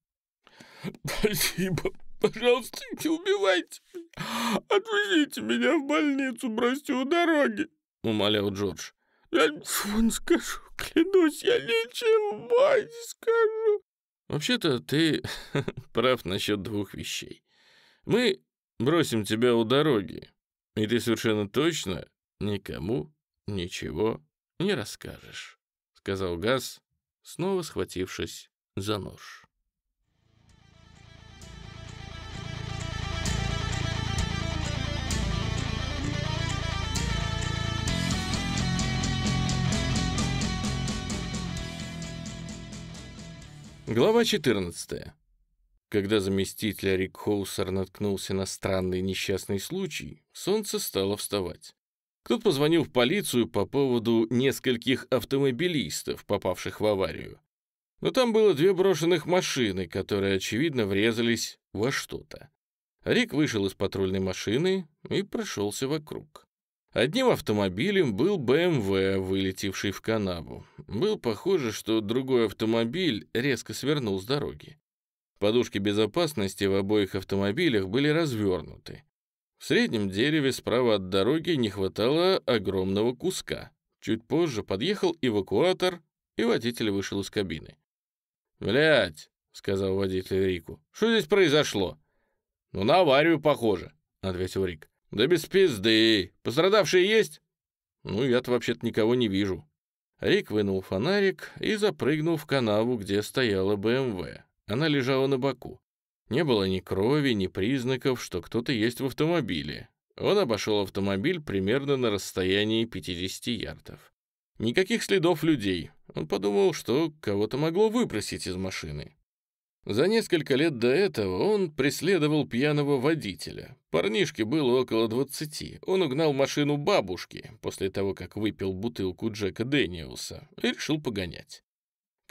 S1: «Спасибо, пожалуйста, не убивайте меня, отвезите меня в больницу, бросьте у дороги», — умолял Джордж. «Я ничего не скажу, клянусь, я ничего не скажу». «Вообще-то ты прав насчет двух вещей. Мы бросим тебя у дороги, и ты совершенно точно никому ничего не расскажешь», — сказал Газ, снова схватившись за нож. Глава 14. Когда заместитель Рик Хоусер наткнулся на странный несчастный случай, солнце стало вставать. Кто-то позвонил в полицию по поводу нескольких автомобилистов, попавших в аварию. Но там было две брошенных машины, которые, очевидно, врезались во что-то. Рик вышел из патрульной машины и прошелся вокруг. Одним автомобилем был БМВ, эм вылетевший в канаву. Было похоже, что другой автомобиль резко свернул с дороги. Подушки безопасности в обоих автомобилях были развернуты. В среднем дереве справа от дороги не хватало огромного куска. Чуть позже подъехал эвакуатор, и водитель вышел из кабины. «Блядь!» — сказал водитель Рику. «Что здесь произошло?» «Ну, на аварию похоже», — ответил Рик. «Да без пизды! Пострадавшие есть?» «Ну, я-то вообще-то никого не вижу». Рик вынул фонарик и запрыгнул в канаву, где стояла БМВ. Она лежала на боку. Не было ни крови, ни признаков, что кто-то есть в автомобиле. Он обошел автомобиль примерно на расстоянии 50 ярдов. Никаких следов людей. Он подумал, что кого-то могло выбросить из машины. За несколько лет до этого он преследовал пьяного водителя. Парнишке было около 20. Он угнал машину бабушки после того, как выпил бутылку Джека Дэниелса и решил погонять.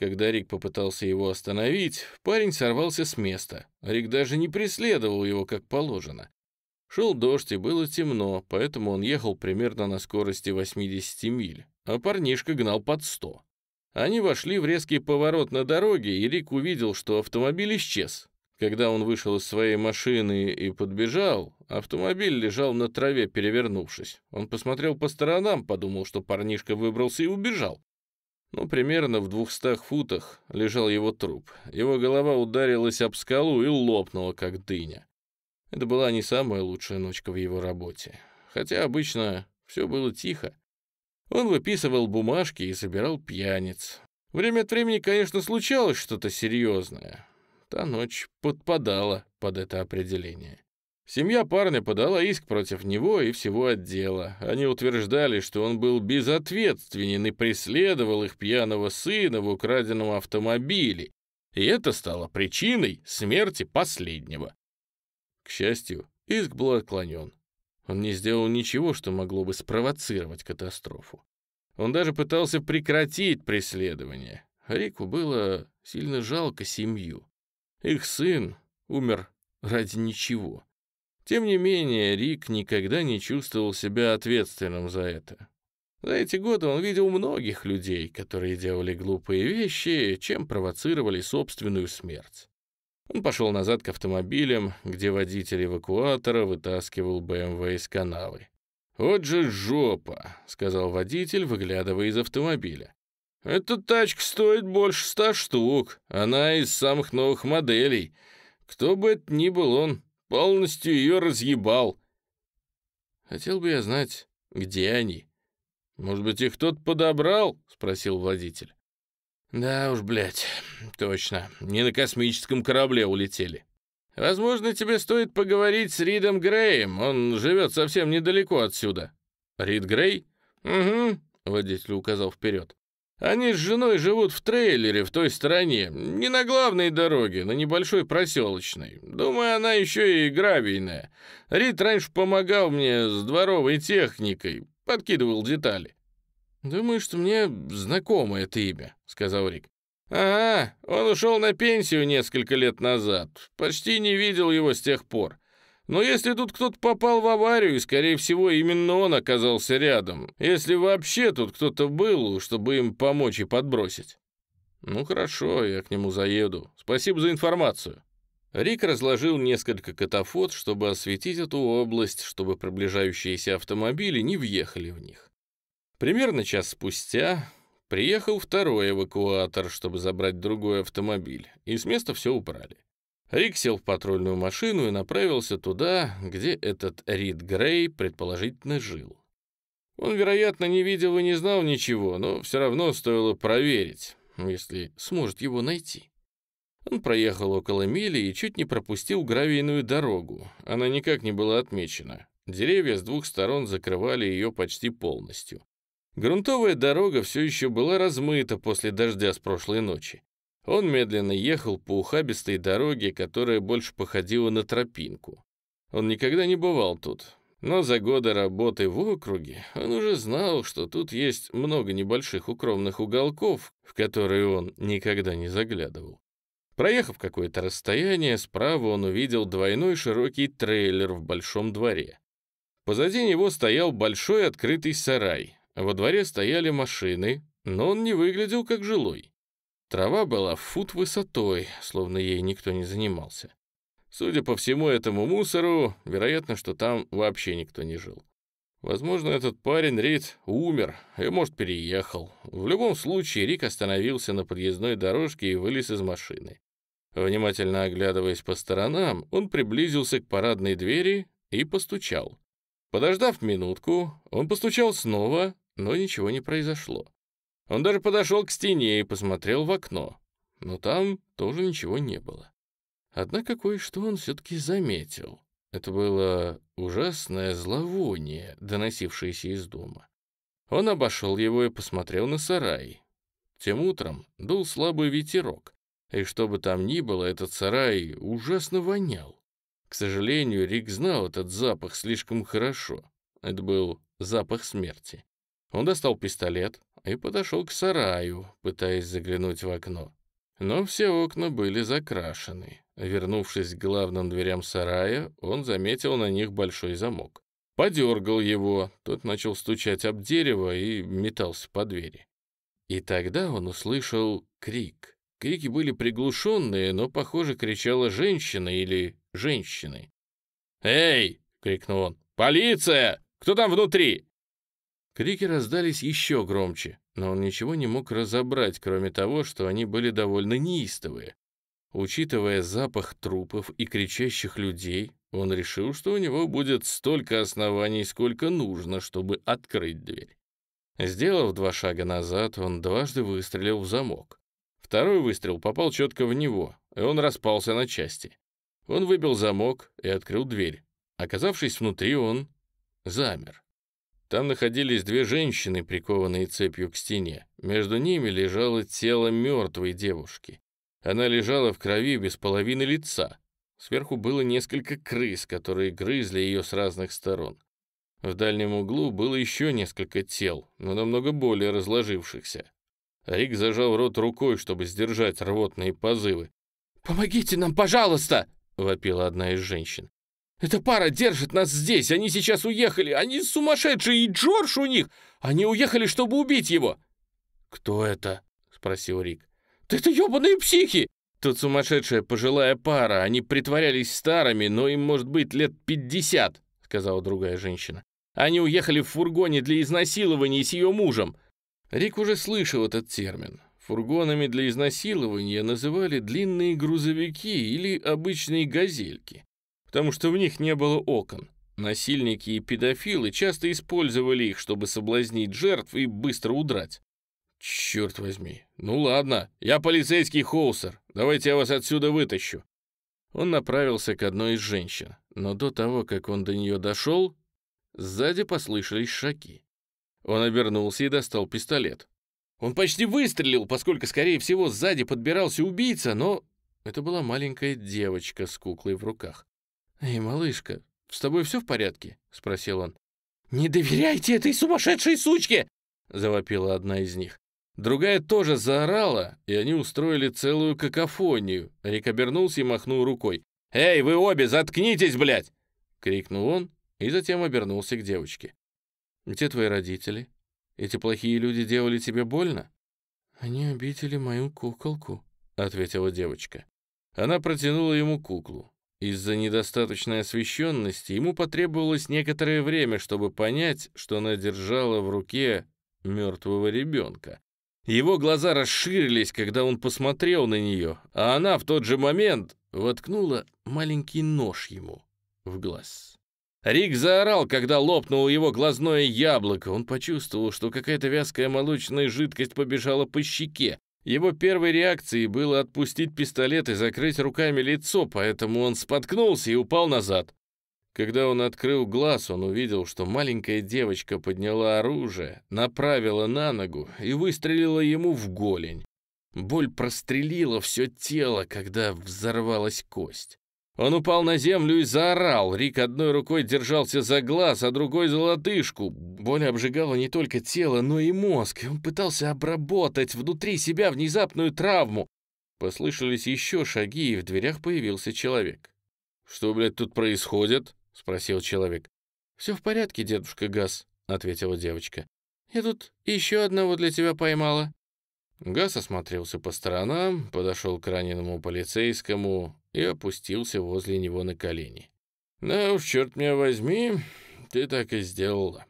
S1: Когда Рик попытался его остановить, парень сорвался с места. Рик даже не преследовал его, как положено. Шел дождь и было темно, поэтому он ехал примерно на скорости 80 миль, а парнишка гнал под 100. Они вошли в резкий поворот на дороге, и Рик увидел, что автомобиль исчез. Когда он вышел из своей машины и подбежал, автомобиль лежал на траве, перевернувшись. Он посмотрел по сторонам, подумал, что парнишка выбрался и убежал. Ну, примерно в двухстах футах лежал его труп. Его голова ударилась об скалу и лопнула, как дыня. Это была не самая лучшая ночка в его работе. Хотя обычно все было тихо. Он выписывал бумажки и собирал пьяниц. Время от времени, конечно, случалось что-то серьезное. Та ночь подпадала под это определение. Семья парня подала иск против него и всего отдела. Они утверждали, что он был безответственен и преследовал их пьяного сына в украденном автомобиле, и это стало причиной смерти последнего. К счастью, иск был отклонен. Он не сделал ничего, что могло бы спровоцировать катастрофу. Он даже пытался прекратить преследование. Рику было сильно жалко семью. Их сын умер ради ничего. Тем не менее, Рик никогда не чувствовал себя ответственным за это. За эти годы он видел многих людей, которые делали глупые вещи, чем провоцировали собственную смерть. Он пошел назад к автомобилям, где водитель эвакуатора вытаскивал БМВ эм из канавы. «Вот же жопа!» — сказал водитель, выглядывая из автомобиля. «Эта тачка стоит больше ста штук. Она из самых новых моделей. Кто бы это ни был он, Полностью ее разъебал. Хотел бы я знать, где они. Может быть, их кто-то подобрал? Спросил водитель. Да уж, блядь, точно. Не на космическом корабле улетели. Возможно, тебе стоит поговорить с Ридом Греем. Он живет совсем недалеко отсюда. Рид Грей? Угу, водитель указал вперед. Они с женой живут в трейлере в той стороне, не на главной дороге, на небольшой проселочной. Думаю, она еще и гравийная. Рит раньше помогал мне с дворовой техникой, подкидывал детали. «Думаю, что мне знакомо это имя», — сказал Рик. «Ага, он ушел на пенсию несколько лет назад. Почти не видел его с тех пор. Но если тут кто-то попал в аварию, скорее всего, именно он оказался рядом. Если вообще тут кто-то был, чтобы им помочь и подбросить. Ну хорошо, я к нему заеду. Спасибо за информацию. Рик разложил несколько катафот, чтобы осветить эту область, чтобы приближающиеся автомобили не въехали в них. Примерно час спустя приехал второй эвакуатор, чтобы забрать другой автомобиль, и с места все убрали. Рик сел в патрульную машину и направился туда, где этот Рид Грей предположительно жил. Он, вероятно, не видел и не знал ничего, но все равно стоило проверить, если сможет его найти. Он проехал около мили и чуть не пропустил гравийную дорогу. Она никак не была отмечена. Деревья с двух сторон закрывали ее почти полностью. Грунтовая дорога все еще была размыта после дождя с прошлой ночи. Он медленно ехал по ухабистой дороге, которая больше походила на тропинку. Он никогда не бывал тут, но за годы работы в округе он уже знал, что тут есть много небольших укромных уголков, в которые он никогда не заглядывал. Проехав какое-то расстояние, справа он увидел двойной широкий трейлер в большом дворе. Позади него стоял большой открытый сарай. Во дворе стояли машины, но он не выглядел как жилой. Трава была в фут высотой, словно ей никто не занимался. Судя по всему этому мусору, вероятно, что там вообще никто не жил. Возможно, этот парень Рид умер и, может, переехал. В любом случае, Рик остановился на подъездной дорожке и вылез из машины. Внимательно оглядываясь по сторонам, он приблизился к парадной двери и постучал. Подождав минутку, он постучал снова, но ничего не произошло. Он даже подошел к стене и посмотрел в окно, но там тоже ничего не было. Однако кое-что он все-таки заметил. Это было ужасное зловоние, доносившееся из дома. Он обошел его и посмотрел на сарай. Тем утром дул слабый ветерок, и что бы там ни было, этот сарай ужасно вонял. К сожалению, Рик знал этот запах слишком хорошо. Это был запах смерти. Он достал пистолет, и подошел к сараю, пытаясь заглянуть в окно. Но все окна были закрашены. Вернувшись к главным дверям сарая, он заметил на них большой замок. Подергал его, тот начал стучать об дерево и метался по двери. И тогда он услышал крик. Крики были приглушенные, но, похоже, кричала женщина или женщины. «Эй!» — крикнул он. «Полиция! Кто там внутри?» Крики раздались еще громче, но он ничего не мог разобрать, кроме того, что они были довольно неистовые. Учитывая запах трупов и кричащих людей, он решил, что у него будет столько оснований, сколько нужно, чтобы открыть дверь. Сделав два шага назад, он дважды выстрелил в замок. Второй выстрел попал четко в него, и он распался на части. Он выбил замок и открыл дверь. Оказавшись внутри, он замер. Там находились две женщины, прикованные цепью к стене. Между ними лежало тело мертвой девушки. Она лежала в крови без половины лица. Сверху было несколько крыс, которые грызли ее с разных сторон. В дальнем углу было еще несколько тел, но намного более разложившихся. Рик зажал рот рукой, чтобы сдержать рвотные позывы. «Помогите нам, пожалуйста!» — вопила одна из женщин. Эта пара держит нас здесь, они сейчас уехали, они сумасшедшие, и Джордж у них! Они уехали, чтобы убить его!» «Кто это?» — спросил Рик. «Да это ёбаные психи!» Тут сумасшедшая пожилая пара, они притворялись старыми, но им может быть лет пятьдесят, сказала другая женщина. Они уехали в фургоне для изнасилования с ее мужем. Рик уже слышал этот термин. Фургонами для изнасилования называли длинные грузовики или обычные газельки потому что в них не было окон. Насильники и педофилы часто использовали их, чтобы соблазнить жертв и быстро удрать. «Черт возьми! Ну ладно, я полицейский Хоусер, давайте я вас отсюда вытащу!» Он направился к одной из женщин, но до того, как он до нее дошел, сзади послышались шаги. Он обернулся и достал пистолет. Он почти выстрелил, поскольку, скорее всего, сзади подбирался убийца, но это была маленькая девочка с куклой в руках. «Эй, малышка, с тобой все в порядке?» — спросил он. «Не доверяйте этой сумасшедшей сучке!» — завопила одна из них. Другая тоже заорала, и они устроили целую какофонию. Рик обернулся и махнул рукой. «Эй, вы обе, заткнитесь, блядь!» — крикнул он и затем обернулся к девочке. «Где твои родители? Эти плохие люди делали тебе больно?» «Они обидели мою куколку», — ответила девочка. Она протянула ему куклу. Из-за недостаточной освещенности ему потребовалось некоторое время, чтобы понять, что она держала в руке мертвого ребенка. Его глаза расширились, когда он посмотрел на нее, а она в тот же момент воткнула маленький нож ему в глаз. Рик заорал, когда лопнуло его глазное яблоко. Он почувствовал, что какая-то вязкая молочная жидкость побежала по щеке. Его первой реакцией было отпустить пистолет и закрыть руками лицо, поэтому он споткнулся и упал назад. Когда он открыл глаз, он увидел, что маленькая девочка подняла оружие, направила на ногу и выстрелила ему в голень. Боль прострелила все тело, когда взорвалась кость. Он упал на землю и заорал. Рик одной рукой держался за глаз, а другой за лодыжку. Боль обжигала не только тело, но и мозг. Он пытался обработать внутри себя внезапную травму. Послышались еще шаги, и в дверях появился человек. «Что, блядь, тут происходит?» — спросил человек. «Все в порядке, дедушка Газ», — ответила девочка. «Я тут еще одного для тебя поймала». Газ осмотрелся по сторонам, подошел к раненому полицейскому и опустился возле него на колени. «Да уж, черт меня возьми, ты так и сделала».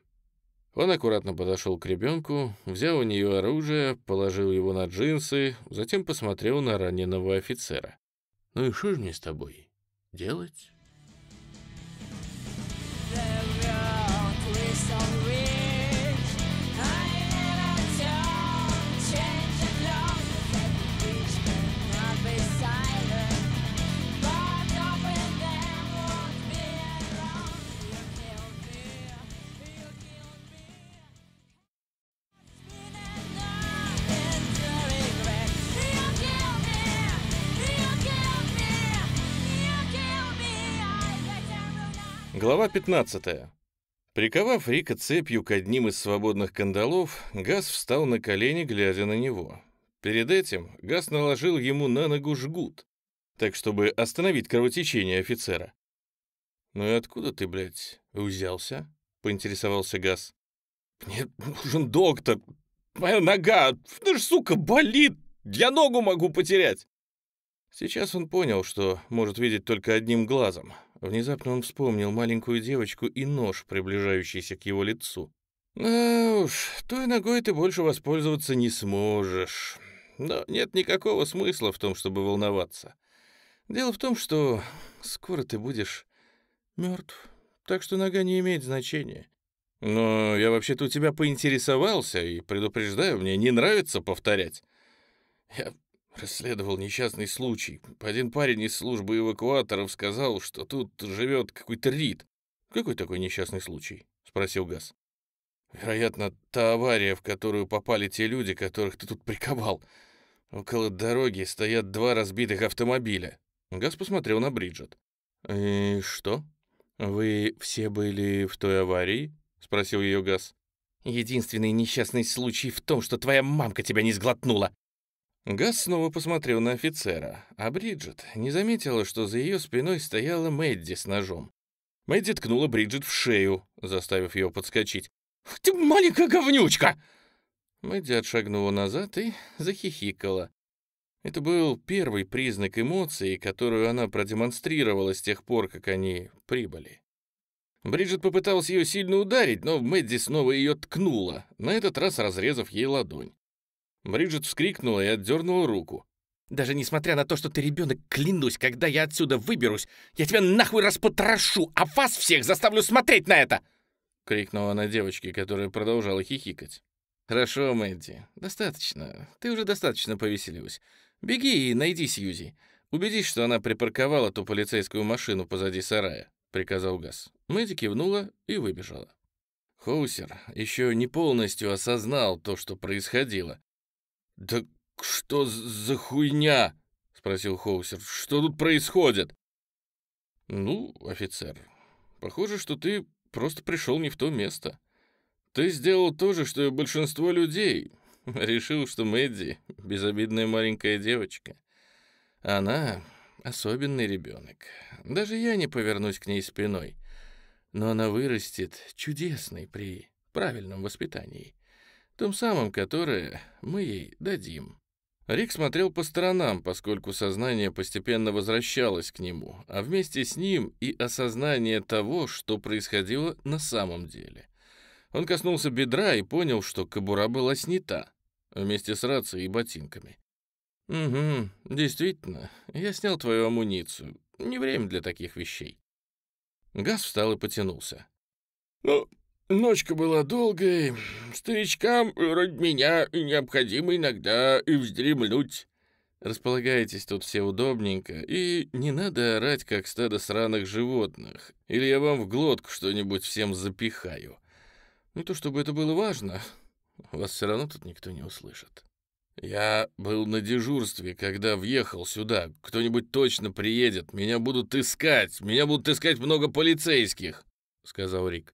S1: Он аккуратно подошел к ребенку, взял у нее оружие, положил его на джинсы, затем посмотрел на раненого офицера. «Ну и что же мне с тобой делать?» Глава 15. Приковав Рика цепью к одним из свободных кандалов, Газ встал на колени, глядя на него. Перед этим Газ наложил ему на ногу жгут, так чтобы остановить кровотечение офицера. «Ну и откуда ты, блядь, взялся?» — поинтересовался Газ. «Мне нужен доктор. Моя нога, ты ж, сука, болит! Я ногу могу потерять!» Сейчас он понял, что может видеть только одним глазом. Внезапно он вспомнил маленькую девочку и нож, приближающийся к его лицу. «А уж, той ногой ты больше воспользоваться не сможешь. Но нет никакого смысла в том, чтобы волноваться. Дело в том, что скоро ты будешь мертв, так что нога не имеет значения. Но я вообще-то у тебя поинтересовался и предупреждаю, мне не нравится повторять. Я Расследовал несчастный случай. Один парень из службы эвакуаторов сказал, что тут живет какой-то Рид. Какой такой несчастный случай? Спросил Газ. Вероятно, та авария, в которую попали те люди, которых ты тут приковал. Около дороги стоят два разбитых автомобиля. Газ посмотрел на Бриджет. «И что? Вы все были в той аварии?» — спросил ее Газ. «Единственный несчастный случай в том, что твоя мамка тебя не сглотнула», Газ снова посмотрел на офицера, а Бриджит не заметила, что за ее спиной стояла Мэдди с ножом. Мэдди ткнула Бриджит в шею, заставив ее подскочить. «Ты маленькая говнючка!» Мэдди отшагнула назад и захихикала. Это был первый признак эмоции, которую она продемонстрировала с тех пор, как они прибыли. Бриджит попыталась ее сильно ударить, но Мэдди снова ее ткнула, на этот раз разрезав ей ладонь. Бриджит вскрикнула и отдернула руку. «Даже несмотря на то, что ты ребенок, клянусь, когда я отсюда выберусь, я тебя нахуй распотрошу, а вас всех заставлю смотреть на это!» — крикнула она девочке, которая продолжала хихикать. «Хорошо, Мэдди, достаточно. Ты уже достаточно повеселилась. Беги и найди Сьюзи. Убедись, что она припарковала ту полицейскую машину позади сарая», — приказал Газ. Мэдди кивнула и выбежала. Хоусер еще не полностью осознал то, что происходило, «Да что за хуйня?» — спросил Хоусер. «Что тут происходит?» «Ну, офицер, похоже, что ты просто пришел не в то место. Ты сделал то же, что и большинство людей. Решил, что Мэдди — безобидная маленькая девочка. Она особенный ребенок. Даже я не повернусь к ней спиной. Но она вырастет чудесной при правильном воспитании. Том самым, которое мы ей дадим. Рик смотрел по сторонам, поскольку сознание постепенно возвращалось к нему, а вместе с ним и осознание того, что происходило на самом деле. Он коснулся бедра и понял, что кобура была снята, вместе с рацией и ботинками. «Угу, действительно, я снял твою амуницию. Не время для таких вещей». Газ встал и потянулся. «Ну, Ночка была долгой. Старичкам, вроде меня, необходимо иногда и вздремнуть. Располагайтесь тут все удобненько, и не надо орать, как стадо сраных животных, или я вам в глотку что-нибудь всем запихаю. Не ну, то чтобы это было важно, вас все равно тут никто не услышит. Я был на дежурстве, когда въехал сюда. Кто-нибудь точно приедет, меня будут искать, меня будут искать много полицейских, — сказал Рик.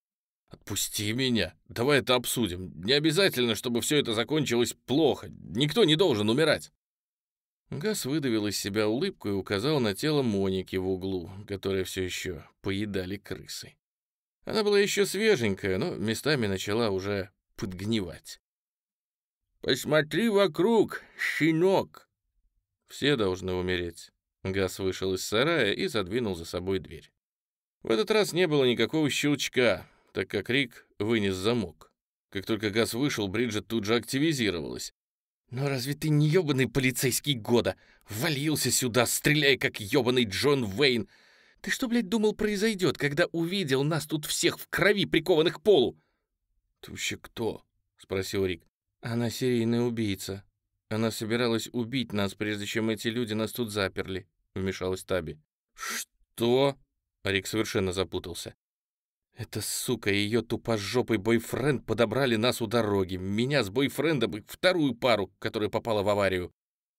S1: «Отпусти меня. Давай это обсудим. Не обязательно, чтобы все это закончилось плохо. Никто не должен умирать». Гас выдавил из себя улыбку и указал на тело Моники в углу, которое все еще поедали крысы. Она была еще свеженькая, но местами начала уже подгнивать. «Посмотри вокруг, щенок!» «Все должны умереть». Газ вышел из сарая и задвинул за собой дверь. В этот раз не было никакого щелчка, так как Рик вынес замок. Как только газ вышел, Бриджит тут же активизировалась. «Но «Ну разве ты не ёбаный полицейский года? Валился сюда, стреляя, как ёбаный Джон Вейн! Ты что, блядь, думал, произойдет, когда увидел нас тут всех в крови, прикованных к полу?» «Ты вообще кто?» — спросил Рик. «Она серийная убийца. Она собиралась убить нас, прежде чем эти люди нас тут заперли», — вмешалась Таби. «Что?» — Рик совершенно запутался. Эта сука и ее тупожопый бойфренд подобрали нас у дороги, меня с бойфрендом и вторую пару, которая попала в аварию.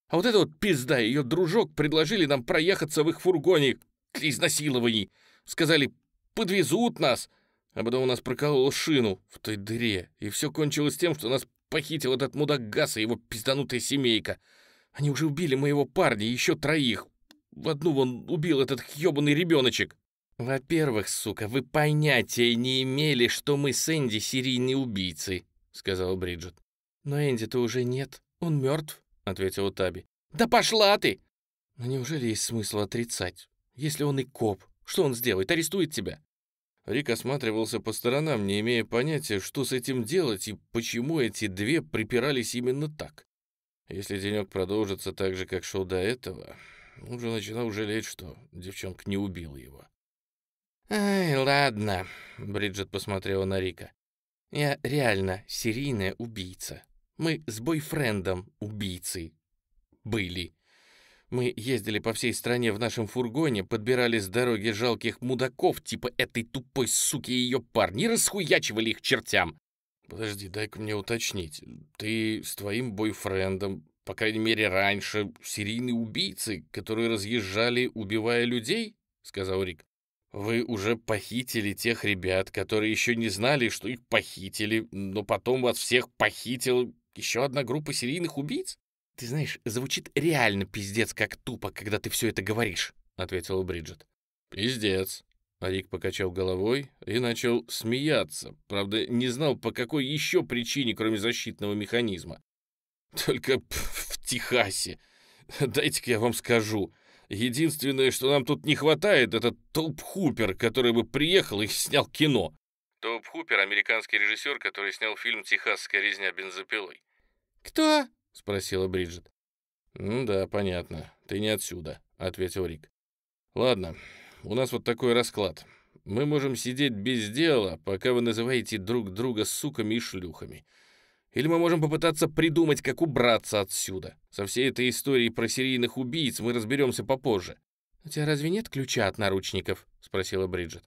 S1: А вот эта вот пизда, ее дружок, предложили нам проехаться в их фургоне изнасилований. Сказали, подвезут нас, а потом у нас прокололо шину в той дыре, и все кончилось тем, что нас похитил этот мудак Газ и его пизданутая семейка. Они уже убили моего парня и еще троих. В одну вон убил этот ёбаный ребеночек. «Во-первых, сука, вы понятия не имели, что мы с Энди серийные убийцы», — сказала Бриджит. «Но Энди-то уже нет, он мертв», — ответил Таби. «Да пошла ты!» «Но неужели есть смысл отрицать? Если он и коп, что он сделает? Арестует тебя?» Рик осматривался по сторонам, не имея понятия, что с этим делать и почему эти две припирались именно так. Если денек продолжится так же, как шел до этого, он же начинал жалеть, что девчонка не убила его. «Ай, ладно», — Бриджит посмотрела на Рика. «Я реально серийная убийца. Мы с бойфрендом убийцы были. Мы ездили по всей стране в нашем фургоне, подбирали с дороги жалких мудаков, типа этой тупой суки и ее парни, расхуячивали их чертям». «Подожди, дай-ка мне уточнить. Ты с твоим бойфрендом, по крайней мере раньше, серийные убийцы, которые разъезжали, убивая людей?» — сказал Рик. Вы уже похитили тех ребят, которые еще не знали, что их похитили, но потом вас всех похитил еще одна группа серийных убийц? Ты знаешь, звучит реально пиздец как тупо, когда ты все это говоришь, ответила Бриджит. Пиздец. Рик покачал головой и начал смеяться. Правда, не знал, по какой еще причине, кроме защитного механизма. Только в Техасе. Дайте-ка я вам скажу. Единственное, что нам тут не хватает, это Топ Хупер, который бы приехал и снял кино. Топ Хупер — американский режиссер, который снял фильм «Техасская резня бензопилой». «Кто?» — спросила Бриджит. «Ну да, понятно. Ты не отсюда», — ответил Рик. «Ладно, у нас вот такой расклад. Мы можем сидеть без дела, пока вы называете друг друга суками и шлюхами. Или мы можем попытаться придумать, как убраться отсюда. Со всей этой историей про серийных убийц мы разберемся попозже». «У тебя разве нет ключа от наручников?» — спросила Бриджит.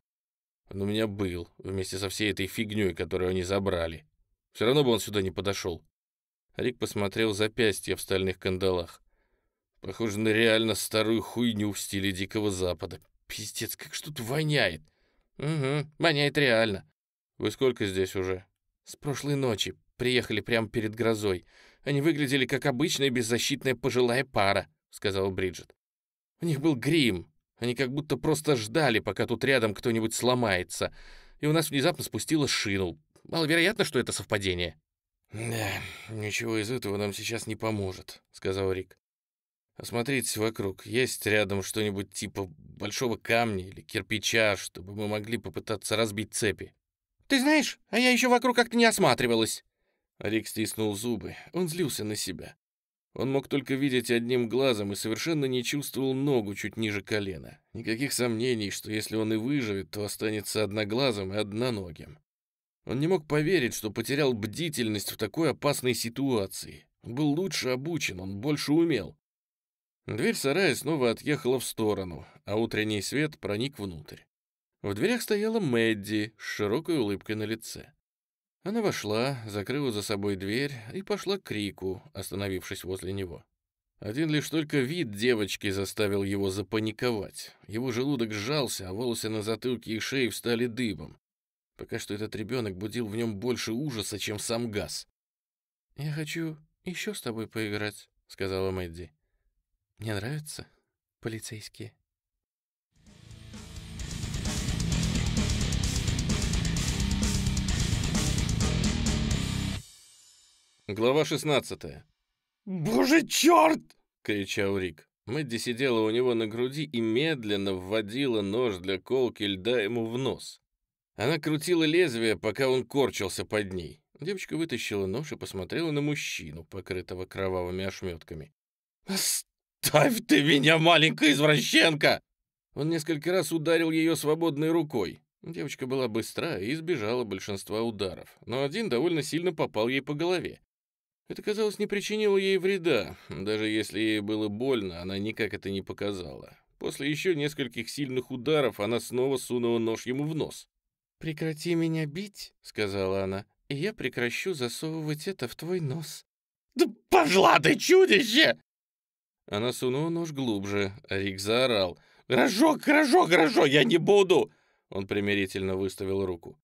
S1: «Он у меня был, вместе со всей этой фигней, которую они забрали. Все равно бы он сюда не подошел». Рик посмотрел запястье в стальных кандалах. «Похоже на реально старую хуйню в стиле Дикого Запада. Пиздец, как что то воняет реально». «Вы сколько здесь уже?» «С прошлой ночи приехали прямо перед грозой. Они выглядели как обычная беззащитная пожилая пара», — сказала Бриджит. «У них был грим. Они как будто просто ждали, пока тут рядом кто-нибудь сломается. И у нас внезапно спустило шину. Маловероятно, что это совпадение». «Да, ничего из этого нам сейчас не поможет», — сказал Рик. «Осмотритесь вокруг. Есть рядом что-нибудь типа большого камня или кирпича, чтобы мы могли попытаться разбить цепи?» «Ты знаешь, а я еще вокруг как-то не осматривалась», Рик стиснул зубы. Он злился на себя. Он мог только видеть одним глазом и совершенно не чувствовал ногу чуть ниже колена. Никаких сомнений, что если он и выживет, то останется одноглазым и одноногим. Он не мог поверить, что потерял бдительность в такой опасной ситуации. Он был лучше обучен, он больше умел. Дверь сарая снова отъехала в сторону, а утренний свет проник внутрь. В дверях стояла Мэдди с широкой улыбкой на лице. Она вошла, закрыла за собой дверь и пошла к Рику, остановившись возле него. Один лишь только вид девочки заставил его запаниковать. Его желудок сжался, а волосы на затылке и шее встали дыбом. Пока что этот ребенок будил в нем больше ужаса, чем сам газ. «Я хочу еще с тобой поиграть», — сказала Мэдди. «Мне нравятся полицейские». Глава 16. «Боже, черт!» — кричал Рик. Мэдди сидела у него на груди и медленно вводила нож для колки льда ему в нос. Она крутила лезвие, пока он корчился под ней. Девочка вытащила нож и посмотрела на мужчину, покрытого кровавыми ошметками. «Оставь ты меня, маленькая извращенка!» Он несколько раз ударил ее свободной рукой. Девочка была быстра и избежала большинства ударов, но один довольно сильно попал ей по голове. Это, казалось, не причинило ей вреда. Даже если ей было больно, она никак это не показала. После еще нескольких сильных ударов она снова сунула нож ему в нос. «Прекрати меня бить», — сказала она, — «и я прекращу засовывать это в твой нос». «Да пошла ты, чудище!» Она сунула нож глубже, а Рик заорал. «Рожок, рожок, рожок, я не буду!» Он примирительно выставил руку.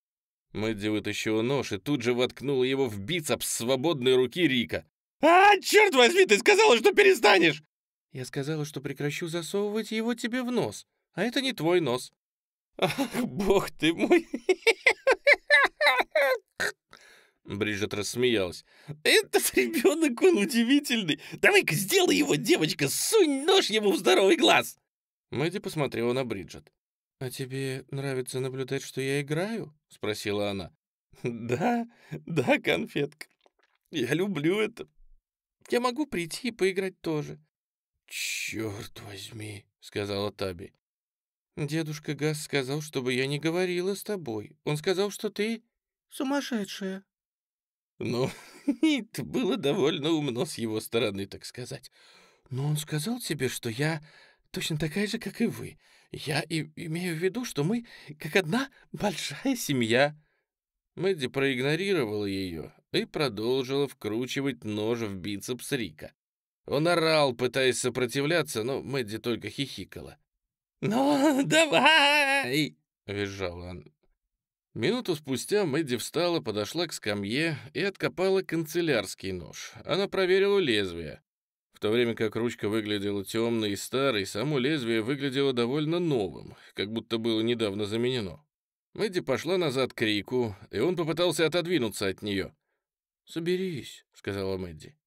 S1: Мэдди вытащила нож и тут же воткнула его в бицепс свободной руки Рика. «А, черт возьми, ты сказала, что перестанешь!» «Я сказала, что прекращу засовывать его тебе в нос, а это не твой нос». «Ах, бог ты мой!» Бриджит рассмеялась. «Этот ребенок, он удивительный! Давай-ка сделай его, девочка! Сунь нож ему в здоровый глаз!» Мэдди посмотрела на Бриджит. «А тебе нравится наблюдать, что я играю?» — спросила она. «Да, да, конфетка. Я люблю это. Я могу прийти и поиграть тоже». «Черт возьми», — сказала Таби. «Дедушка Газ сказал, чтобы я не говорила с тобой. Он сказал, что ты сумасшедшая». «Ну, это было довольно умно с его стороны, так сказать. Но он сказал тебе, что я точно такая же, как и вы. Я и имею в виду, что мы как одна большая семья». Мэдди проигнорировала ее и продолжила вкручивать нож в бицепс Рика. Он орал, пытаясь сопротивляться, но Мэдди только хихикала. «Ну, давай!» — визжал он. Минуту спустя Мэдди встала, подошла к скамье и откопала канцелярский нож. Она проверила лезвие. В то время как ручка выглядела темной и старой, само лезвие выглядело довольно новым, как будто было недавно заменено. Мэдди пошла назад к Рику, и он попытался отодвинуться от нее. «Соберись», — сказала Мэдди.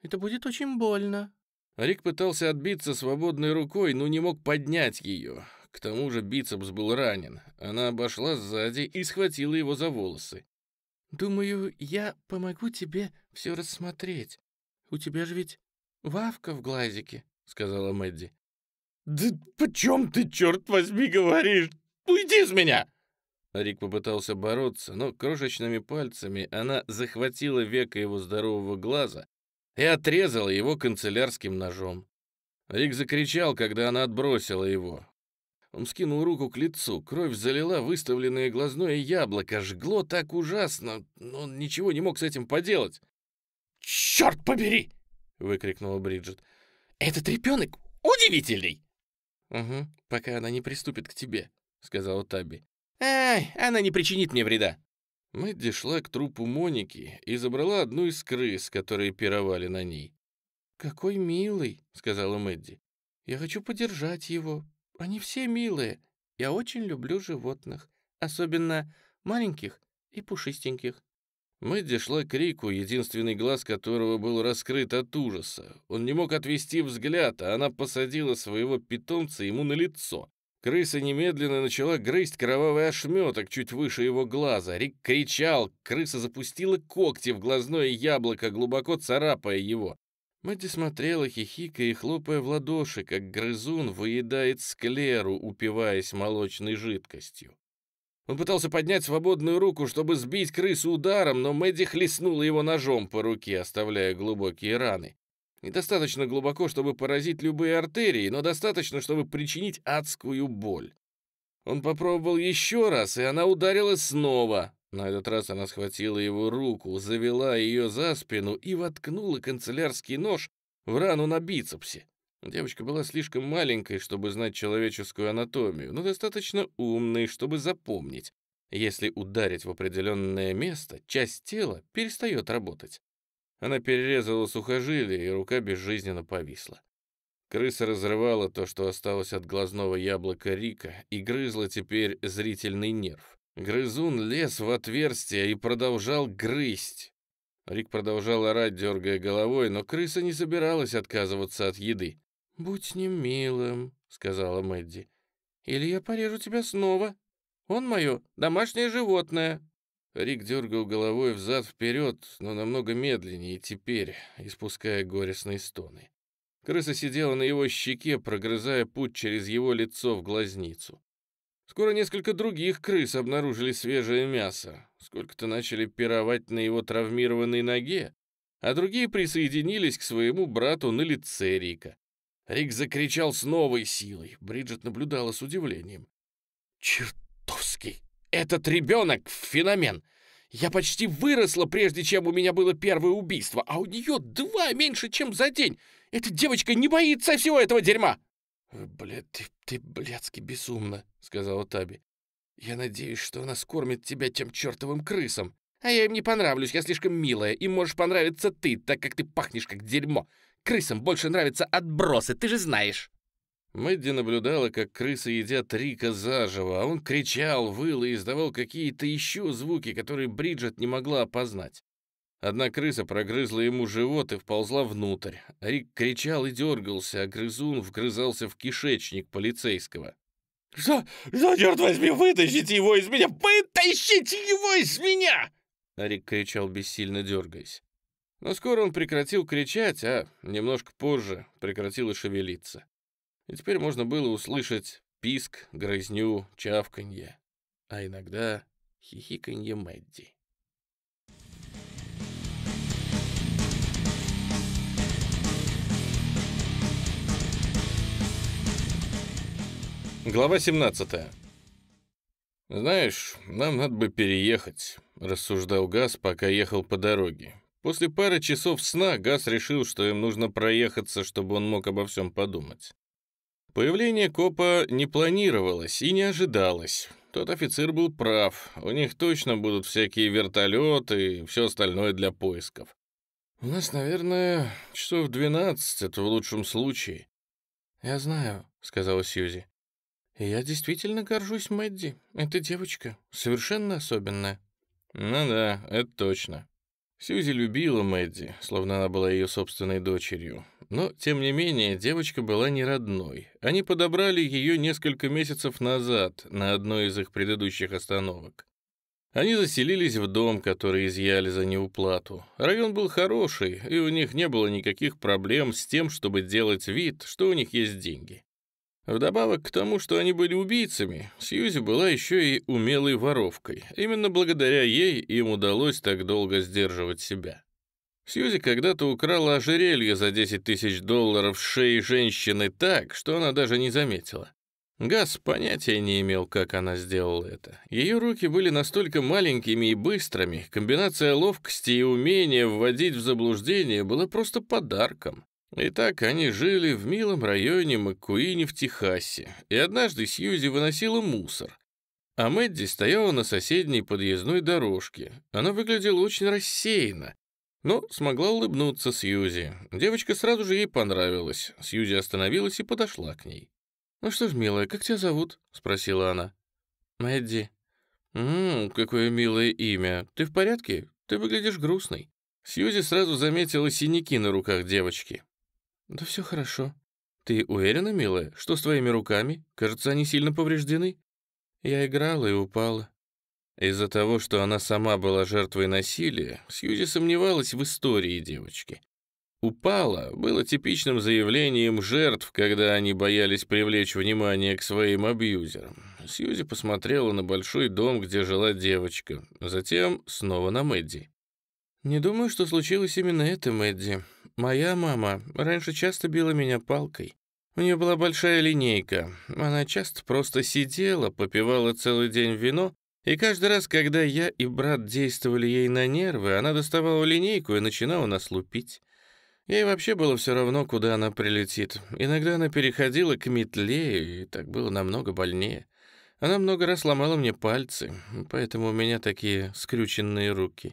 S1: «Это будет очень больно». Рик пытался отбиться свободной рукой, но не мог поднять ее. К тому же бицепс был ранен. Она обошла сзади и схватила его за волосы. «Думаю, я помогу тебе все рассмотреть. У тебя же ведь «Вавка в глазике», — сказала Мэдди. «Да почем ты, черт возьми, говоришь? Уйди из меня!» Рик попытался бороться, но крошечными пальцами она захватила веко его здорового глаза и отрезала его канцелярским ножом. Рик закричал, когда она отбросила его. Он скинул руку к лицу, кровь залила выставленное глазное яблоко, жгло так ужасно, но он ничего не мог с этим поделать. «Черт побери!» выкрикнула Бриджит. «Этот ребенок удивительный!» «Угу, пока она не приступит к тебе», — сказала Табби. «Ай, она не причинит мне вреда». Мэдди шла к трупу Моники и забрала одну из крыс, которые пировали на ней. «Какой милый», — сказала Мэдди. «Я хочу подержать его. Они все милые. Я очень люблю животных, особенно маленьких и пушистеньких». Мэдди шла к Рику, единственный глаз которого был раскрыт от ужаса. Он не мог отвести взгляд, а она посадила своего питомца ему на лицо. Крыса немедленно начала грызть кровавый ошметок чуть выше его глаза. Рик кричал, крыса запустила когти в глазное яблоко, глубоко царапая его. Мэдди смотрела, хихикая и хлопая в ладоши, как грызун выедает склеру, упиваясь молочной жидкостью. Он пытался поднять свободную руку, чтобы сбить крысу ударом, но Мэдди хлестнула его ножом по руке, оставляя глубокие раны. Недостаточно глубоко, чтобы поразить любые артерии, но достаточно, чтобы причинить адскую боль. Он попробовал еще раз, и она ударила снова. На этот раз она схватила его руку, завела ее за спину и воткнула канцелярский нож в рану на бицепсе. Девочка была слишком маленькой, чтобы знать человеческую анатомию, но достаточно умной, чтобы запомнить. Если ударить в определенное место, часть тела перестает работать. Она перерезала сухожилие, и рука безжизненно повисла. Крыса разрывала то, что осталось от глазного яблока Рика, и грызла теперь зрительный нерв. Грызун лез в отверстие и продолжал грызть. Рик продолжал орать, дергая головой, но крыса не собиралась отказываться от еды. «Будь с ним милым», — сказала Мэдди. «Или я порежу тебя снова. Он мое домашнее животное». Рик дергал головой взад-вперед, но намного медленнее теперь, испуская горестные стоны. Крыса сидела на его щеке, прогрызая путь через его лицо в глазницу. Скоро несколько других крыс обнаружили свежее мясо. Сколько-то начали пировать на его травмированной ноге, а другие присоединились к своему брату на лице Рика. Рик закричал с новой силой. Бриджит наблюдала с удивлением. «Чертовски! Этот ребенок — феномен! Я почти выросла, прежде чем у меня было первое убийство, а у нее два меньше, чем за день! Эта девочка не боится всего этого дерьма!» «Э, «Блядь, ты, ты блядски безумна», — сказала Таби. «Я надеюсь, что она скормит тебя тем чертовым крысам. А я им не понравлюсь, я слишком милая. Им можешь понравиться ты, так как ты пахнешь как дерьмо. Крысам больше нравятся отбросы, ты же знаешь!» Мэдди наблюдала, как крысы едят Рика заживо, а он кричал, выл и издавал какие-то еще звуки, которые Бриджит не могла опознать. Одна крыса прогрызла ему живот и вползла внутрь. Рик кричал и дергался, а грызун вгрызался в кишечник полицейского. «Что? Что, черт возьми, вытащите его из меня! Вытащите его из меня!» Рик кричал, бессильно дергаясь. Но скоро он прекратил кричать, а немножко позже прекратил и шевелиться. И теперь можно было услышать писк, грызню, чавканье, а иногда хихиканье Мэдди. Глава 17. «Знаешь, нам надо бы переехать», — рассуждал Газ, пока ехал по дороге. После пары часов сна Газ решил, что им нужно проехаться, чтобы он мог обо всем подумать. Появление копа не планировалось и не ожидалось. Тот офицер был прав, у них точно будут всякие вертолеты и все остальное для поисков. У нас, наверное, часов двенадцать, это в лучшем случае. Я знаю, сказала Сьюзи. я действительно горжусь Мэдди. Эта девочка совершенно особенная. Ну да, это точно. Сьюзи любила Мэдди, словно она была ее собственной дочерью. Но, тем не менее, девочка была не родной. Они подобрали ее несколько месяцев назад на одной из их предыдущих остановок. Они заселились в дом, который изъяли за неуплату. Район был хороший, и у них не было никаких проблем с тем, чтобы делать вид, что у них есть деньги. Вдобавок к тому, что они были убийцами, Сьюзи была еще и умелой воровкой. Именно благодаря ей им удалось так долго сдерживать себя. Сьюзи когда-то украла ожерелье за 10 тысяч долларов с шеи женщины так, что она даже не заметила. Газ понятия не имел, как она сделала это. Ее руки были настолько маленькими и быстрыми, комбинация ловкости и умения вводить в заблуждение была просто подарком. Итак, они жили в милом районе Маккуини в Техасе, и однажды Сьюзи выносила мусор. А Мэдди стояла на соседней подъездной дорожке. Она выглядела очень рассеянно, но смогла улыбнуться Сьюзи. Девочка сразу же ей понравилась. Сьюзи остановилась и подошла к ней. «Ну что ж, милая, как тебя зовут?» — спросила она. «Мэдди». «Ммм, какое милое имя. Ты в порядке? Ты выглядишь грустной». Сьюзи сразу заметила синяки на руках девочки. «Да все хорошо». «Ты уверена, милая, что с твоими руками? Кажется, они сильно повреждены». «Я играла и упала». Из-за того, что она сама была жертвой насилия, Сьюзи сомневалась в истории девочки. «Упала» было типичным заявлением жертв, когда они боялись привлечь внимание к своим абьюзерам. Сьюзи посмотрела на большой дом, где жила девочка, затем снова на Мэдди. «Не думаю, что случилось именно это, Мэдди. Моя мама раньше часто била меня палкой. У нее была большая линейка. Она часто просто сидела, попивала целый день вино, и каждый раз, когда я и брат действовали ей на нервы, она доставала линейку и начинала нас лупить. Ей вообще было все равно, куда она прилетит. Иногда она переходила к метле, и так было намного больнее. Она много раз ломала мне пальцы, поэтому у меня такие скрюченные руки.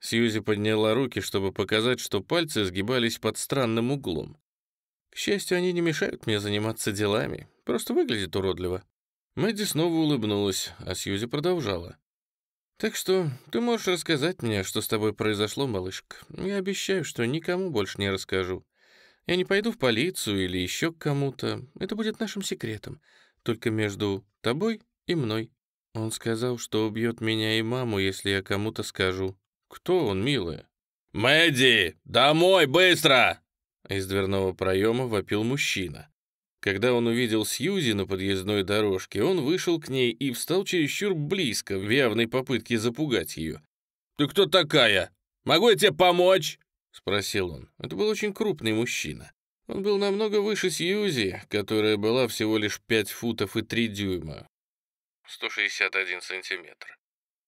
S1: Сьюзи подняла руки, чтобы показать, что пальцы сгибались под странным углом. К счастью, они не мешают мне заниматься делами, просто выглядит уродливо. Мэдди снова улыбнулась, а Сьюзи продолжала. «Так что ты можешь рассказать мне, что с тобой произошло, малышка. Я обещаю, что никому больше не расскажу. Я не пойду в полицию или еще к кому-то. Это будет нашим секретом. Только между тобой и мной». Он сказал, что убьет меня и маму, если я кому-то скажу. «Кто он, милая?» «Мэдди! Домой, быстро!» Из дверного проема вопил мужчина. Когда он увидел Сьюзи на подъездной дорожке, он вышел к ней и встал чересчур близко в явной попытке запугать ее. «Ты кто такая? Могу я тебе помочь?» — спросил он. Это был очень крупный мужчина. Он был намного выше Сьюзи, которая была всего лишь 5 футов и 3 дюйма. 161 сантиметр.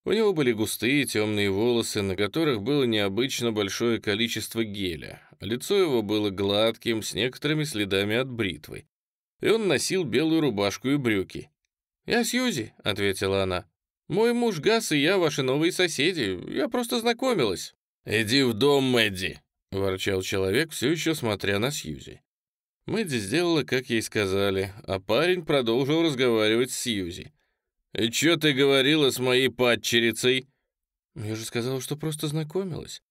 S1: У него были густые темные волосы, на которых было необычно большое количество геля. Лицо его было гладким, с некоторыми следами от бритвы. И он носил белую рубашку и брюки. «Я Сьюзи», — ответила она. «Мой муж Гас и я ваши новые соседи. Я просто знакомилась». «Иди в дом, Мэдди», — ворчал человек, все еще смотря на Сьюзи. Мэдди сделала, как ей сказали, а парень продолжил разговаривать с Сьюзи. «И чё ты говорила с моей падчерицей?» «Я же сказала, что просто знакомилась».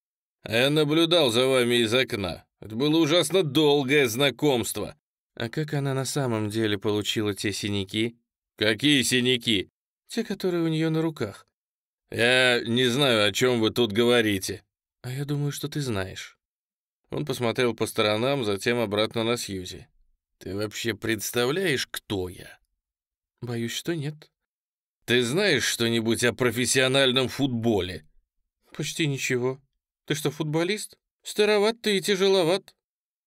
S1: А «Я наблюдал за вами из окна. Это было ужасно долгое знакомство». «А как она на самом деле получила те синяки?» «Какие синяки?» «Те, которые у нее на руках». «Я не знаю, о чем вы тут говорите». «А я думаю, что ты знаешь». Он посмотрел по сторонам, затем обратно на Сьюзи. «Ты вообще представляешь, кто я?» «Боюсь, что нет». Ты знаешь что-нибудь о профессиональном футболе? Почти ничего. Ты что, футболист? Староват ты и тяжеловат.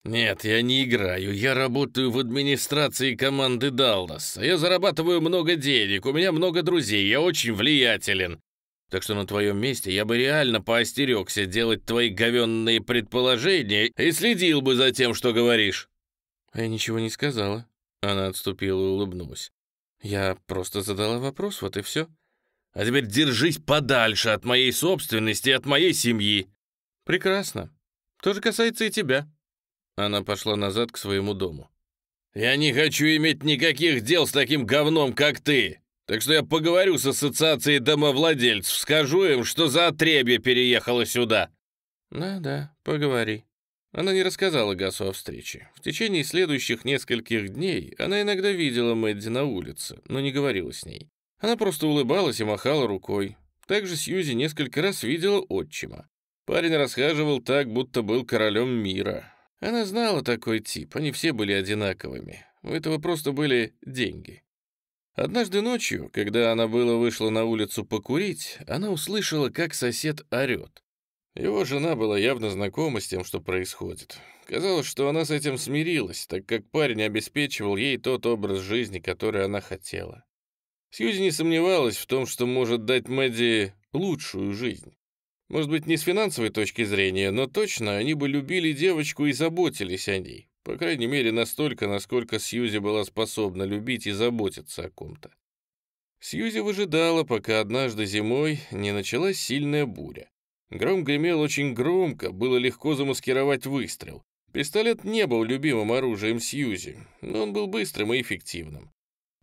S1: Нет, я не играю. Я работаю в администрации команды Даллас. Я зарабатываю много денег, у меня много друзей, я очень влиятелен. Так что на твоем месте я бы реально поостерегся делать твои говенные предположения и следил бы за тем, что говоришь. А я ничего не сказала. Она отступила и улыбнулась. «Я просто задала вопрос, вот и все». «А теперь держись подальше от моей собственности и от моей семьи». «Прекрасно. То же касается и тебя». Она пошла назад к своему дому. «Я не хочу иметь никаких дел с таким говном, как ты. Так что я поговорю с ассоциацией домовладельцев, скажу им, что за отребье переехала сюда». «Да-да, поговори», она не рассказала Гасу о встрече. В течение следующих нескольких дней она иногда видела Мэдди на улице, но не говорила с ней. Она просто улыбалась и махала рукой. Также Сьюзи несколько раз видела отчима. Парень расхаживал так, будто был королем мира. Она знала такой тип, они все были одинаковыми. У этого просто были деньги. Однажды ночью, когда она было вышла на улицу покурить, она услышала, как сосед орёт. Его жена была явно знакома с тем, что происходит. Казалось, что она с этим смирилась, так как парень обеспечивал ей тот образ жизни, который она хотела. Сьюзи не сомневалась в том, что может дать Мэдди лучшую жизнь. Может быть, не с финансовой точки зрения, но точно они бы любили девочку и заботились о ней. По крайней мере, настолько, насколько Сьюзи была способна любить и заботиться о ком-то. Сьюзи выжидала, пока однажды зимой не началась сильная буря. Гром гремел очень громко, было легко замаскировать выстрел. Пистолет не был любимым оружием Сьюзи, но он был быстрым и эффективным.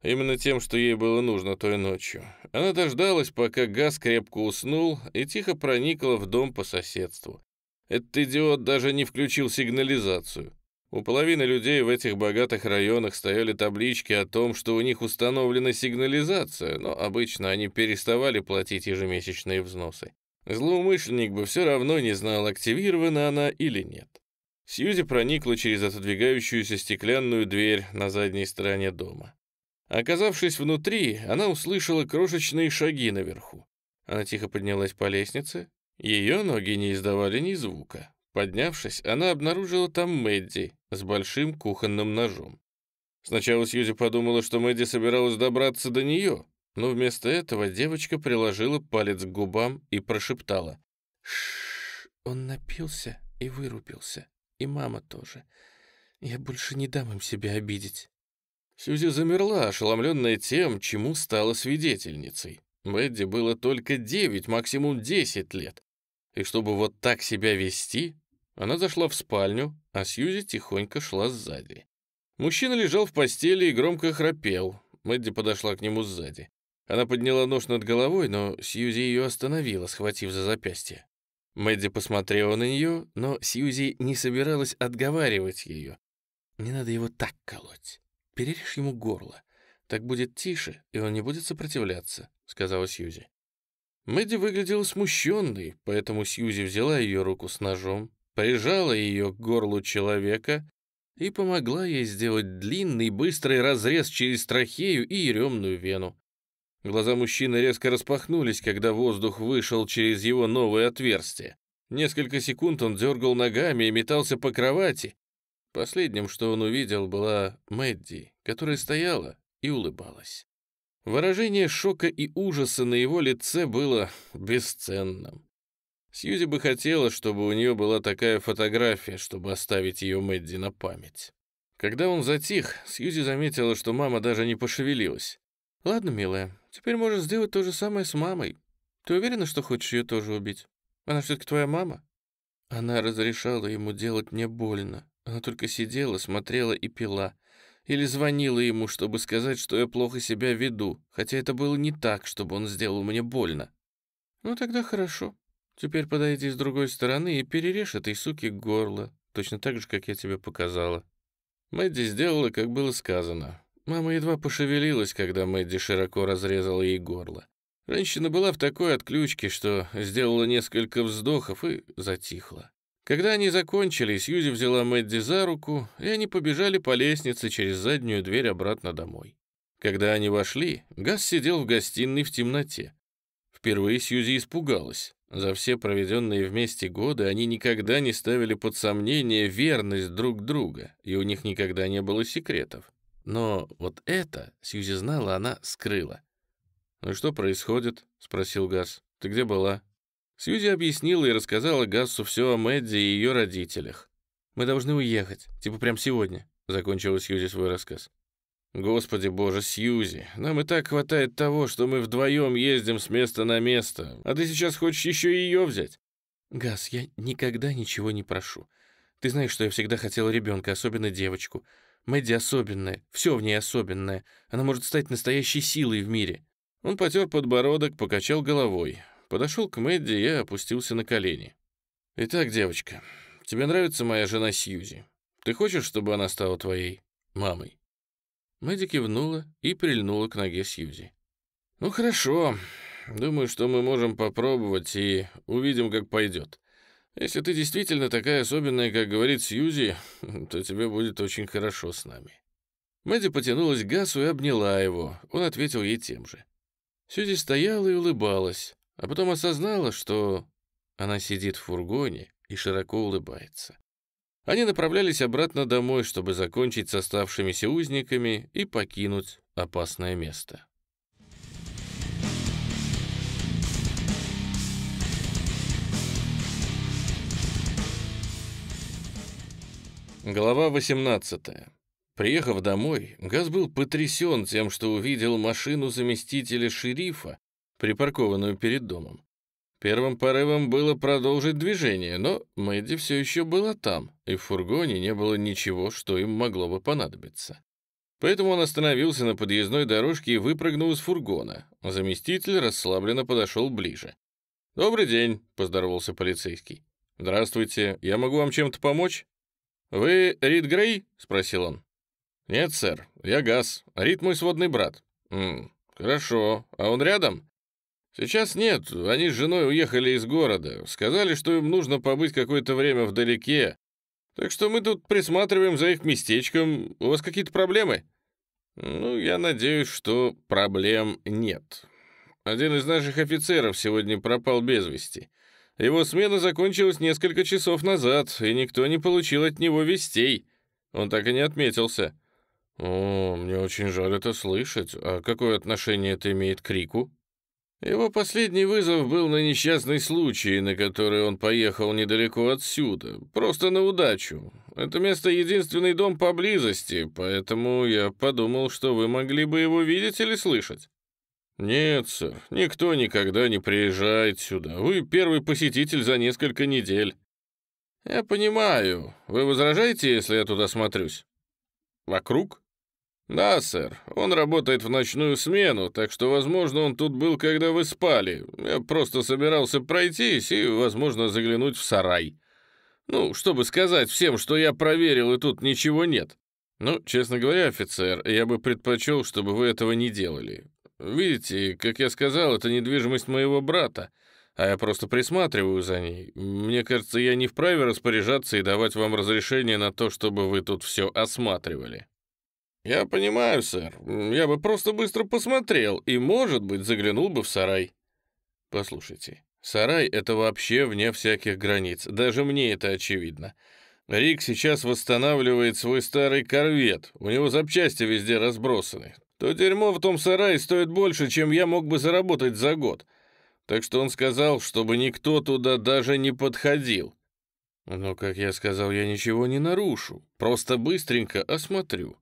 S1: Именно тем, что ей было нужно той ночью. Она дождалась, пока Газ крепко уснул, и тихо проникла в дом по соседству. Этот идиот даже не включил сигнализацию. У половины людей в этих богатых районах стояли таблички о том, что у них установлена сигнализация, но обычно они переставали платить ежемесячные взносы. Злоумышленник бы все равно не знал, активирована она или нет. Сьюзи проникла через отодвигающуюся стеклянную дверь на задней стороне дома. Оказавшись внутри, она услышала крошечные шаги наверху. Она тихо поднялась по лестнице. Ее ноги не издавали ни звука. Поднявшись, она обнаружила там Мэдди с большим кухонным ножом. Сначала Сьюзи подумала, что Мэдди собиралась добраться до нее, но вместо этого девочка приложила палец к губам и прошептала. «Шш, он напился и вырубился, и мама тоже. Я больше не дам им себя обидеть». Сьюзи замерла, ошеломленная тем, чему стала свидетельницей. Мэдди было только девять, максимум десять лет. И чтобы вот так себя вести, она зашла в спальню, а Сьюзи тихонько шла сзади. Мужчина лежал в постели и громко храпел. Мэдди подошла к нему сзади. Она подняла нож над головой, но Сьюзи ее остановила, схватив за запястье. Мэдди посмотрела на нее, но Сьюзи не собиралась отговаривать ее. «Не надо его так колоть. Перережь ему горло. Так будет тише, и он не будет сопротивляться», — сказала Сьюзи. Мэдди выглядела смущенной, поэтому Сьюзи взяла ее руку с ножом, прижала ее к горлу человека и помогла ей сделать длинный быстрый разрез через трахею и еремную вену. Глаза мужчины резко распахнулись, когда воздух вышел через его новое отверстие. Несколько секунд он дергал ногами и метался по кровати. Последним, что он увидел, была Мэдди, которая стояла и улыбалась. Выражение шока и ужаса на его лице было бесценным. Сьюзи бы хотела, чтобы у нее была такая фотография, чтобы оставить ее Мэдди на память. Когда он затих, Сьюзи заметила, что мама даже не пошевелилась. «Ладно, милая, Теперь можешь сделать то же самое с мамой. Ты уверена, что хочешь ее тоже убить? Она все-таки твоя мама?» Она разрешала ему делать мне больно. Она только сидела, смотрела и пила. Или звонила ему, чтобы сказать, что я плохо себя веду, хотя это было не так, чтобы он сделал мне больно. «Ну тогда хорошо. Теперь подойди с другой стороны и перережь этой суке горло, точно так же, как я тебе показала». Мэдди сделала, как было сказано. Мама едва пошевелилась, когда Мэдди широко разрезала ей горло. Женщина была в такой отключке, что сделала несколько вздохов и затихла. Когда они закончили, Сьюзи взяла Мэдди за руку, и они побежали по лестнице через заднюю дверь обратно домой. Когда они вошли, Гас сидел в гостиной в темноте. Впервые Сьюзи испугалась. За все проведенные вместе годы они никогда не ставили под сомнение верность друг друга, и у них никогда не было секретов. Но вот это, Сьюзи знала, она скрыла. «Ну что происходит?» — спросил Газ. «Ты где была?» Сьюзи объяснила и рассказала Гассу все о Мэдди и ее родителях. «Мы должны уехать, типа прям сегодня», — закончила Сьюзи свой рассказ. «Господи боже, Сьюзи, нам и так хватает того, что мы вдвоем ездим с места на место, а ты сейчас хочешь еще и ее взять?» «Газ, я никогда ничего не прошу. Ты знаешь, что я всегда хотела ребенка, особенно девочку. Мэдди особенная, все в ней особенное. Она может стать настоящей силой в мире». Он потер подбородок, покачал головой. Подошел к Мэдди и опустился на колени. «Итак, девочка, тебе нравится моя жена Сьюзи. Ты хочешь, чтобы она стала твоей мамой?» Мэдди кивнула и прильнула к ноге Сьюзи. «Ну хорошо. Думаю, что мы можем попробовать и увидим, как пойдет. Если ты действительно такая особенная, как говорит Сьюзи, то тебе будет очень хорошо с нами». Мэдди потянулась к Гасу и обняла его. Он ответил ей тем же. Сьюзи стояла и улыбалась, а потом осознала, что она сидит в фургоне и широко улыбается. Они направлялись обратно домой, чтобы закончить с оставшимися узниками и покинуть опасное место. Глава 18. Приехав домой, Газ был потрясен тем, что увидел машину заместителя шерифа, припаркованную перед домом. Первым порывом было продолжить движение, но Мэдди все еще была там, и в фургоне не было ничего, что им могло бы понадобиться. Поэтому он остановился на подъездной дорожке и выпрыгнул из фургона. Заместитель расслабленно подошел ближе. «Добрый день», — поздоровался полицейский. «Здравствуйте, я могу вам чем-то помочь?» «Вы Рид Грей?» — спросил он. «Нет, сэр, я Газ. Рид мой сводный брат». «М, «Хорошо. А он рядом?» «Сейчас нет. Они с женой уехали из города. Сказали, что им нужно побыть какое-то время вдалеке. Так что мы тут присматриваем за их местечком. У вас какие-то проблемы?» «Ну, я надеюсь, что проблем нет. Один из наших офицеров сегодня пропал без вести. Его смена закончилась несколько часов назад, и никто не получил от него вестей. Он так и не отметился. «О, мне очень жаль это слышать. А какое отношение это имеет к Рику? Его последний вызов был на несчастный случай, на который он поехал недалеко отсюда. Просто на удачу. Это место — единственный дом поблизости, поэтому я подумал, что вы могли бы его видеть или слышать. «Нет, сэр, никто никогда не приезжает сюда. Вы первый посетитель за несколько недель». «Я понимаю. Вы возражаете, если я туда смотрюсь?» «Вокруг?» «Да, сэр. Он работает в ночную смену, так что, возможно, он тут был, когда вы спали. Я просто собирался пройтись и, возможно, заглянуть в сарай. Ну, чтобы сказать всем, что я проверил, и тут ничего нет». «Ну, честно говоря, офицер, я бы предпочел, чтобы вы этого не делали. Видите, как я сказал, это недвижимость моего брата, а я просто присматриваю за ней. Мне кажется, я не вправе распоряжаться и давать вам разрешение на то, чтобы вы тут все осматривали». «Я понимаю, сэр. Я бы просто быстро посмотрел и, может быть, заглянул бы в сарай». «Послушайте, сарай — это вообще вне всяких границ. Даже мне это очевидно. Рик сейчас восстанавливает свой старый корвет. У него запчасти везде разбросаны. То дерьмо в том сарае стоит больше, чем я мог бы заработать за год. Так что он сказал, чтобы никто туда даже не подходил. Но, как я сказал, я ничего не нарушу, просто быстренько осмотрю.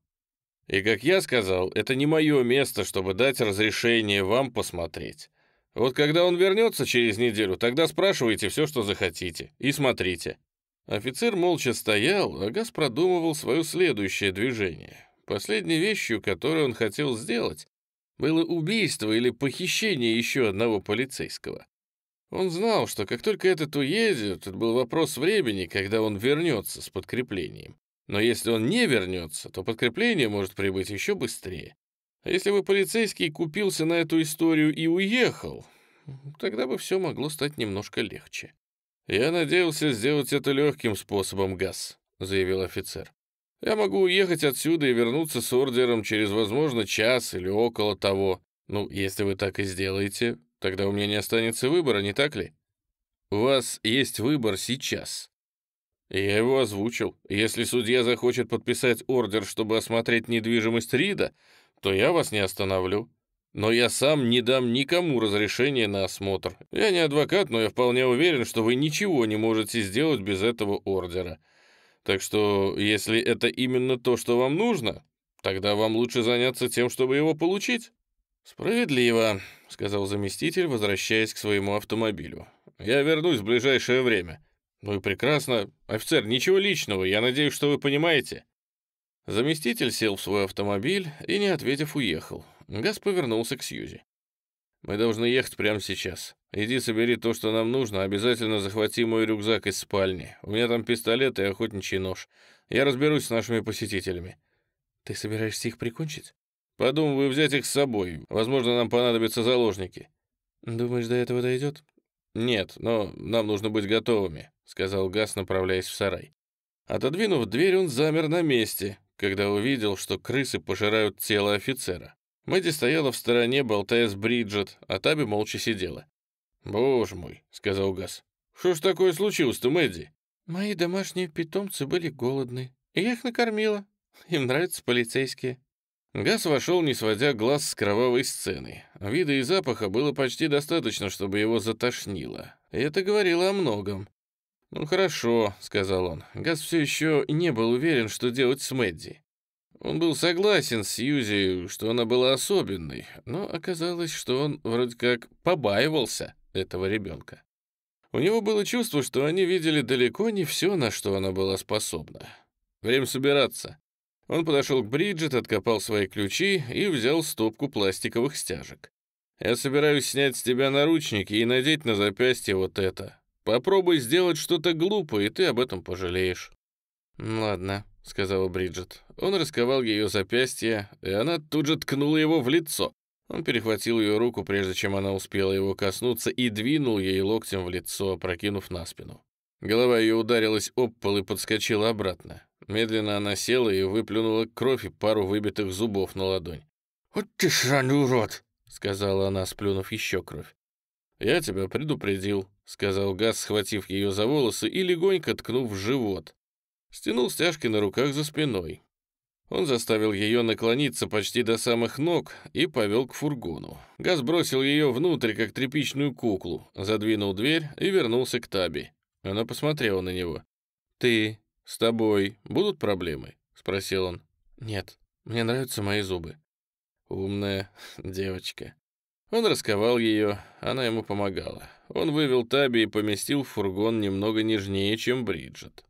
S1: И, как я сказал, это не мое место, чтобы дать разрешение вам посмотреть. Вот когда он вернется через неделю, тогда спрашивайте все, что захотите, и смотрите». Офицер молча стоял, а Газ продумывал свое следующее движение. Последней вещью, которую он хотел сделать, было убийство или похищение еще одного полицейского. Он знал, что как только этот уедет, это был вопрос времени, когда он вернется с подкреплением. Но если он не вернется, то подкрепление может прибыть еще быстрее. А если бы полицейский купился на эту историю и уехал, тогда бы все могло стать немножко легче. «Я надеялся сделать это легким способом, Газ», — заявил офицер. Я могу уехать отсюда и вернуться с ордером через, возможно, час или около того. Ну, если вы так и сделаете, тогда у меня не останется выбора, не так ли? У вас есть выбор сейчас. Я его озвучил. Если судья захочет подписать ордер, чтобы осмотреть недвижимость Рида, то я вас не остановлю. Но я сам не дам никому разрешения на осмотр. Я не адвокат, но я вполне уверен, что вы ничего не можете сделать без этого ордера. Так что, если это именно то, что вам нужно, тогда вам лучше заняться тем, чтобы его получить». «Справедливо», — сказал заместитель, возвращаясь к своему автомобилю. «Я вернусь в ближайшее время». «Ну и прекрасно. Офицер, ничего личного, я надеюсь, что вы понимаете». Заместитель сел в свой автомобиль и, не ответив, уехал. Газ повернулся к Сьюзи. «Мы должны ехать прямо сейчас. Иди собери то, что нам нужно, обязательно захвати мой рюкзак из спальни. У меня там пистолет и охотничий нож. Я разберусь с нашими посетителями». «Ты собираешься их прикончить?» «Подумываю взять их с собой. Возможно, нам понадобятся заложники». «Думаешь, до этого дойдет?» «Нет, но нам нужно быть готовыми», — сказал Газ, направляясь в сарай. Отодвинув дверь, он замер на месте, когда увидел, что крысы пожирают тело офицера. Мэдди стояла в стороне, болтая с Бриджит, а Таби молча сидела. «Боже мой», — сказал Газ. «Что ж такое случилось-то, Мэдди?» «Мои домашние питомцы были голодны, я их накормила. Им нравятся полицейские». Газ вошел, не сводя глаз с кровавой сцены. Вида и запаха было почти достаточно, чтобы его затошнило. И это говорило о многом. «Ну хорошо», — сказал он. Газ все еще не был уверен, что делать с Мэдди. Он был согласен с Юзи, что она была особенной, но оказалось, что он вроде как побаивался этого ребенка. У него было чувство, что они видели далеко не все, на что она была способна. Время собираться. Он подошел к Бриджит, откопал свои ключи и взял стопку пластиковых стяжек. «Я собираюсь снять с тебя наручники и надеть на запястье вот это. Попробуй сделать что-то глупое, и ты об этом пожалеешь». «Ладно», — сказала Бриджит. Он расковал ее запястье, и она тут же ткнула его в лицо. Он перехватил ее руку, прежде чем она успела его коснуться, и двинул ей локтем в лицо, опрокинув на спину. Голова ее ударилась об пол и подскочила обратно. Медленно она села и выплюнула кровь и пару выбитых зубов на ладонь. «Вот ты сраный урод!» — сказала она, сплюнув еще кровь. «Я тебя предупредил», — сказал Газ, схватив ее за волосы и легонько ткнув в живот. Стянул стяжки на руках за спиной. Он заставил ее наклониться почти до самых ног и повел к фургону. Газ бросил ее внутрь, как тряпичную куклу, задвинул дверь и вернулся к Таби. Она посмотрела на него. «Ты с тобой будут проблемы?» — спросил он. «Нет, мне нравятся мои зубы». «Умная девочка». Он расковал ее, она ему помогала. Он вывел Таби и поместил в фургон немного нежнее, чем Бриджит.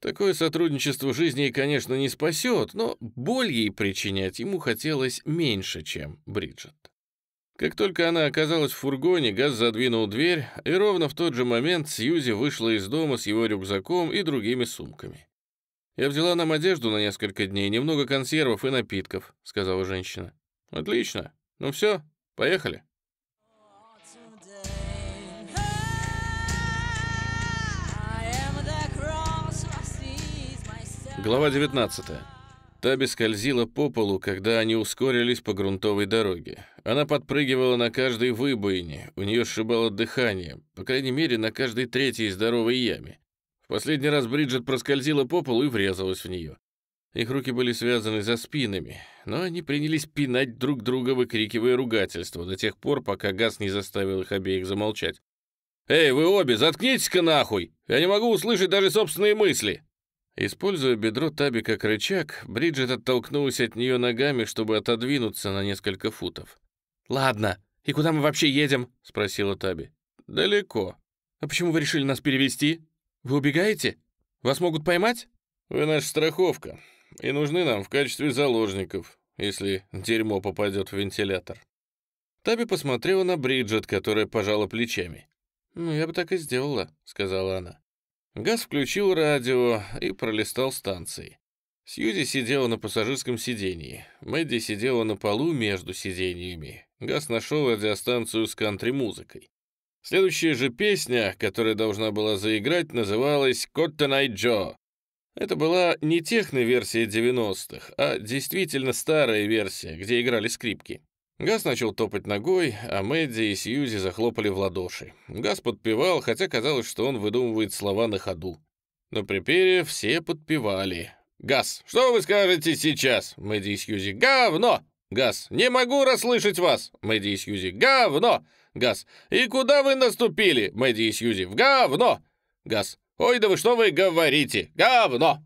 S1: Такое сотрудничество жизни, конечно, не спасет, но боль ей причинять ему хотелось меньше, чем Бриджит. Как только она оказалась в фургоне, Газ задвинул дверь, и ровно в тот же момент Сьюзи вышла из дома с его рюкзаком и другими сумками. «Я взяла нам одежду на несколько дней, немного консервов и напитков», — сказала женщина. «Отлично. Ну все, поехали». Глава 19. Таби скользила по полу, когда они ускорились по грунтовой дороге. Она подпрыгивала на каждой выбоине, у нее сшибало дыхание, по крайней мере, на каждой третьей здоровой яме. В последний раз Бриджит проскользила по полу и врезалась в нее. Их руки были связаны за спинами, но они принялись пинать друг друга, выкрикивая ругательства, до тех пор, пока Газ не заставил их обеих замолчать. «Эй, вы обе, заткнитесь-ка нахуй! Я не могу услышать даже собственные мысли!» Используя бедро Таби как рычаг, Бриджит оттолкнулась от нее ногами, чтобы отодвинуться на несколько футов. «Ладно, и куда мы вообще едем?» — спросила Таби. «Далеко». «А почему вы решили нас перевести? Вы убегаете? Вас могут поймать?» «Вы наша страховка, и нужны нам в качестве заложников, если дерьмо попадет в вентилятор». Таби посмотрела на Бриджит, которая пожала плечами. «Ну, я бы так и сделала», — сказала она. Газ включил радио и пролистал станции. Сьюзи сидела на пассажирском сидении, Мэдди сидела на полу между сидениями. Газ нашел радиостанцию с кантри-музыкой. Следующая же песня, которая должна была заиграть, называлась «Коттон Ай Джо». Это была не техно-версия 90-х, а действительно старая версия, где играли скрипки. Газ начал топать ногой, а Мэдди и Сьюзи захлопали в ладоши. Газ подпевал, хотя казалось, что он выдумывает слова на ходу. На припеве все подпевали. «Газ, что вы скажете сейчас?» Мэдди и Сьюзи. «Говно!» «Газ, не могу расслышать вас!» Мэдди и Сьюзи. «Говно!» «Газ, и куда вы наступили?» Мэдди и Сьюзи. «В говно!» «Газ, ой, да вы что вы говорите? Говно!»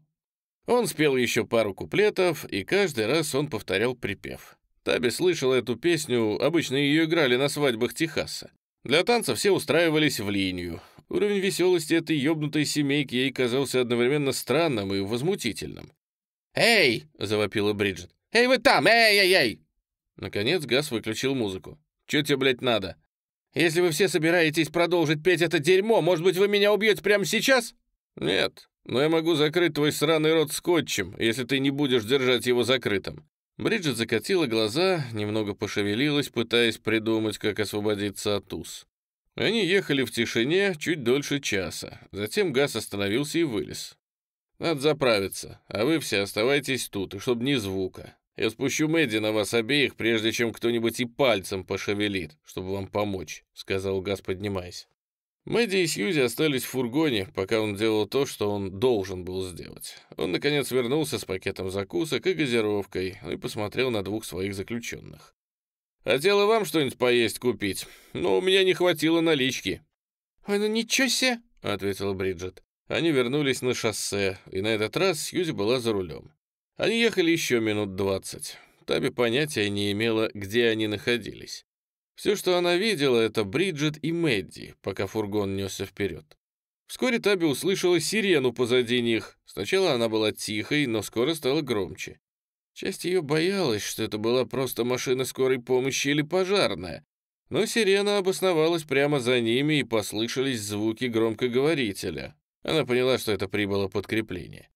S1: Он спел еще пару куплетов, и каждый раз он повторял припев. Таби слышала эту песню, обычно ее играли на свадьбах Техаса. Для танца все устраивались в линию. Уровень веселости этой ёбнутой семейки ей казался одновременно странным и возмутительным. «Эй!» — завопила Бриджит. «Эй, вы там! Эй-эй-эй!» Наконец Газ выключил музыку. «Чё тебе, блядь, надо? Если вы все собираетесь продолжить петь это дерьмо, может быть, вы меня убьете прямо сейчас?» «Нет, но я могу закрыть твой сраный рот скотчем, если ты не будешь держать его закрытым. Бриджит закатила глаза, немного пошевелилась, пытаясь придумать, как освободиться от уз. Они ехали в тишине чуть дольше часа. Затем газ остановился и вылез. «Надо заправиться, а вы все оставайтесь тут, и чтобы ни звука. Я спущу Мэдди на вас обеих, прежде чем кто-нибудь и пальцем пошевелит, чтобы вам помочь», — сказал газ, поднимаясь. Мэдди и Сьюзи остались в фургоне, пока он делал то, что он должен был сделать. Он, наконец, вернулся с пакетом закусок и газировкой и посмотрел на двух своих заключенных. «Хотела «А вам что-нибудь поесть купить, но ну, у меня не хватило налички». «Ой, ну ничего себе!» — ответила Бриджит. Они вернулись на шоссе, и на этот раз Сьюзи была за рулем. Они ехали еще минут двадцать. Таби понятия не имела, где они находились. Все, что она видела, это Бриджит и Мэдди, пока фургон несся вперед. Вскоре Таби услышала сирену позади них. Сначала она была тихой, но скоро стала громче. Часть ее боялась, что это была просто машина скорой помощи или пожарная. Но сирена обосновалась прямо за ними, и послышались звуки громкоговорителя. Она поняла, что это прибыло подкрепление.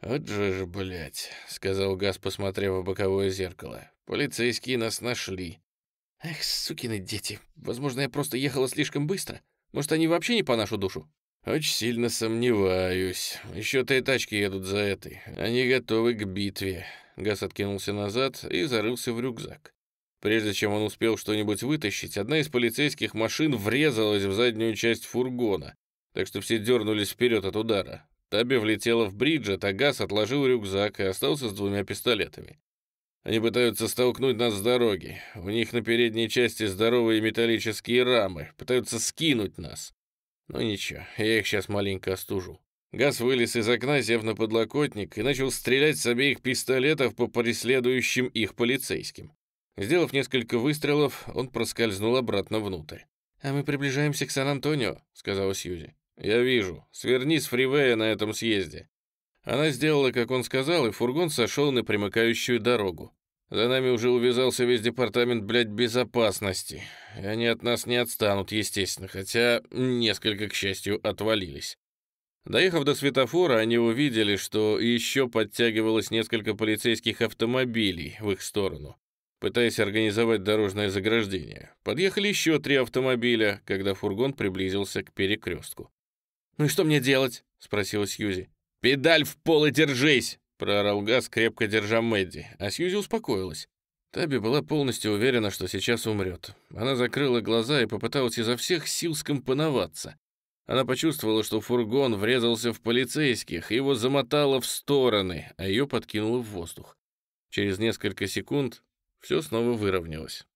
S1: «Вот же ж, блядь», — сказал Газ, посмотрев в боковое зеркало. «Полицейские нас нашли». «Эх, сукины дети, возможно, я просто ехала слишком быстро. Может, они вообще не по нашу душу?» «Очень сильно сомневаюсь. Еще три тачки едут за этой. Они готовы к битве». Газ откинулся назад и зарылся в рюкзак. Прежде чем он успел что-нибудь вытащить, одна из полицейских машин врезалась в заднюю часть фургона, так что все дернулись вперед от удара. Таби влетела в бриджет, а Газ отложил рюкзак и остался с двумя пистолетами. Они пытаются столкнуть нас с дороги. У них на передней части здоровые металлические рамы. Пытаются скинуть нас. Но ничего, я их сейчас маленько остужу. Газ вылез из окна, сев на подлокотник, и начал стрелять с обеих пистолетов по преследующим их полицейским. Сделав несколько выстрелов, он проскользнул обратно внутрь. «А мы приближаемся к Сан-Антонио», — сказала Сьюзи. «Я вижу. Сверни с фривея на этом съезде». Она сделала, как он сказал, и фургон сошел на примыкающую дорогу. За нами уже увязался весь департамент, блядь, безопасности. И они от нас не отстанут, естественно, хотя несколько, к счастью, отвалились. Доехав до светофора, они увидели, что еще подтягивалось несколько полицейских автомобилей в их сторону, пытаясь организовать дорожное заграждение. Подъехали еще три автомобиля, когда фургон приблизился к перекрестку. «Ну и что мне делать?» — спросила Сьюзи. «Педаль в пол и держись!» — проорал Газ, крепко держа Мэдди, а Сьюзи успокоилась. Таби была полностью уверена, что сейчас умрет. Она закрыла глаза и попыталась изо всех сил скомпоноваться. Она почувствовала, что фургон врезался в полицейских, его замотало в стороны, а ее подкинуло в воздух. Через несколько секунд все снова выровнялось.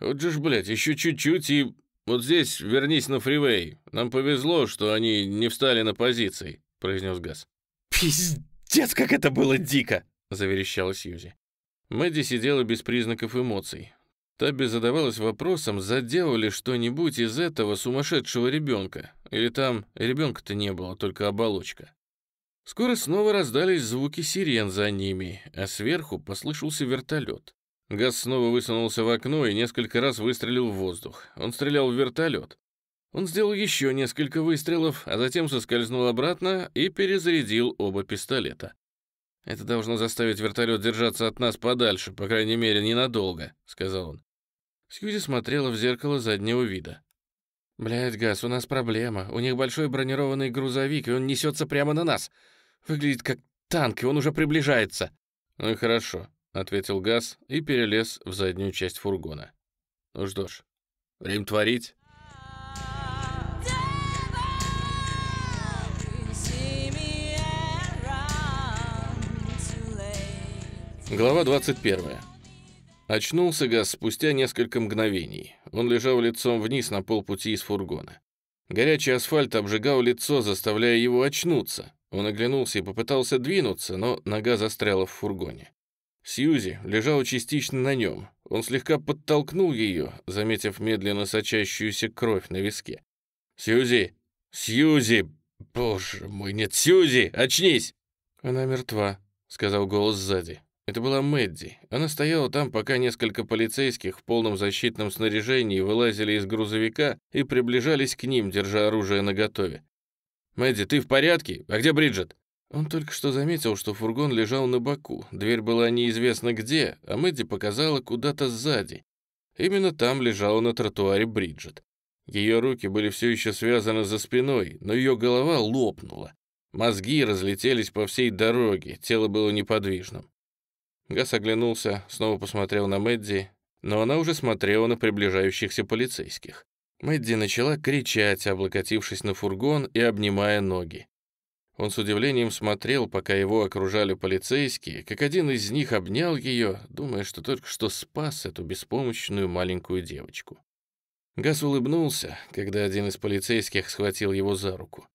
S1: «Вот же ж, блядь, еще чуть-чуть и...» «Вот здесь вернись на фривей. Нам повезло, что они не встали на позиции», — произнес Газ. «Пиздец, как это было дико!» — заверещала Сьюзи. Мэдди сидела без признаков эмоций. Табби задавалась вопросом, заделали что-нибудь из этого сумасшедшего ребенка, или там ребенка-то не было, только оболочка. Скоро снова раздались звуки сирен за ними, а сверху послышался вертолет. Газ снова высунулся в окно и несколько раз выстрелил в воздух. Он стрелял в вертолет. Он сделал еще несколько выстрелов, а затем соскользнул обратно и перезарядил оба пистолета. «Это должно заставить вертолет держаться от нас подальше, по крайней мере, ненадолго», — сказал он. Сьюзи смотрела в зеркало заднего вида. «Блядь, Газ, у нас проблема. У них большой бронированный грузовик, и он несется прямо на нас. Выглядит как танк, и он уже приближается». «Ну и хорошо», — ответил Газ и перелез в заднюю часть фургона. «Ну что ж, время творить». Глава 21. Очнулся Газ спустя несколько мгновений. Он лежал лицом вниз на полпути из фургона. Горячий асфальт обжигал лицо, заставляя его очнуться. Он оглянулся и попытался двинуться, но нога застряла в фургоне. Сьюзи лежала частично на нем. Он слегка подтолкнул ее, заметив медленно сочащуюся кровь на виске. «Сьюзи! Сьюзи! Боже мой, нет, Сьюзи! Очнись!» «Она мертва», — сказал голос сзади. Это была Мэдди. Она стояла там, пока несколько полицейских в полном защитном снаряжении вылазили из грузовика и приближались к ним, держа оружие наготове. «Мэдди, ты в порядке? А где Бриджит?» Он только что заметил, что фургон лежал на боку, дверь была неизвестно где, а Мэдди показала куда-то сзади. Именно там лежала на тротуаре Бриджит. Ее руки были все еще связаны за спиной, но ее голова лопнула. Мозги разлетелись по всей дороге, тело было неподвижным. Гас оглянулся, снова посмотрел на Мэдди, но она уже смотрела на приближающихся полицейских. Мэдди начала кричать, облокотившись на фургон и обнимая ноги. Он с удивлением смотрел, пока его окружали полицейские, как один из них обнял ее, думая, что только что спас эту беспомощную маленькую девочку. Гас улыбнулся, когда один из полицейских схватил его за руку.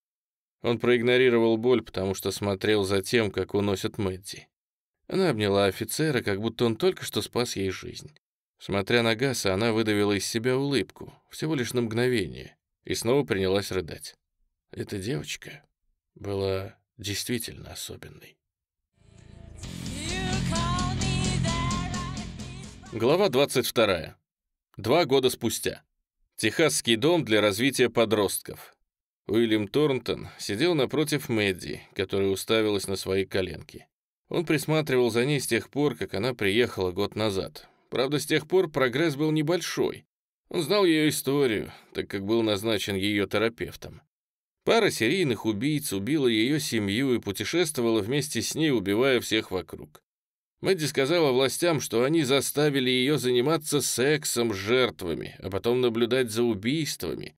S1: Он проигнорировал боль, потому что смотрел за тем, как уносят Мэдди. Она обняла офицера, как будто он только что спас ей жизнь. Смотря на Гаса, она выдавила из себя улыбку, всего лишь на мгновение, и снова принялась рыдать. Эта девочка была действительно особенной. Глава 22. Два года спустя. Техасский дом для развития подростков. Уильям Торнтон сидел напротив Мэдди, которая уставилась на свои коленки. Он присматривал за ней с тех пор, как она приехала год назад. Правда, с тех пор прогресс был небольшой. Он знал ее историю, так как был назначен ее терапевтом. Пара серийных убийц убила ее семью и путешествовала вместе с ней, убивая всех вокруг. Мэдди сказала властям, что они заставили ее заниматься сексом с жертвами, а потом наблюдать за убийствами.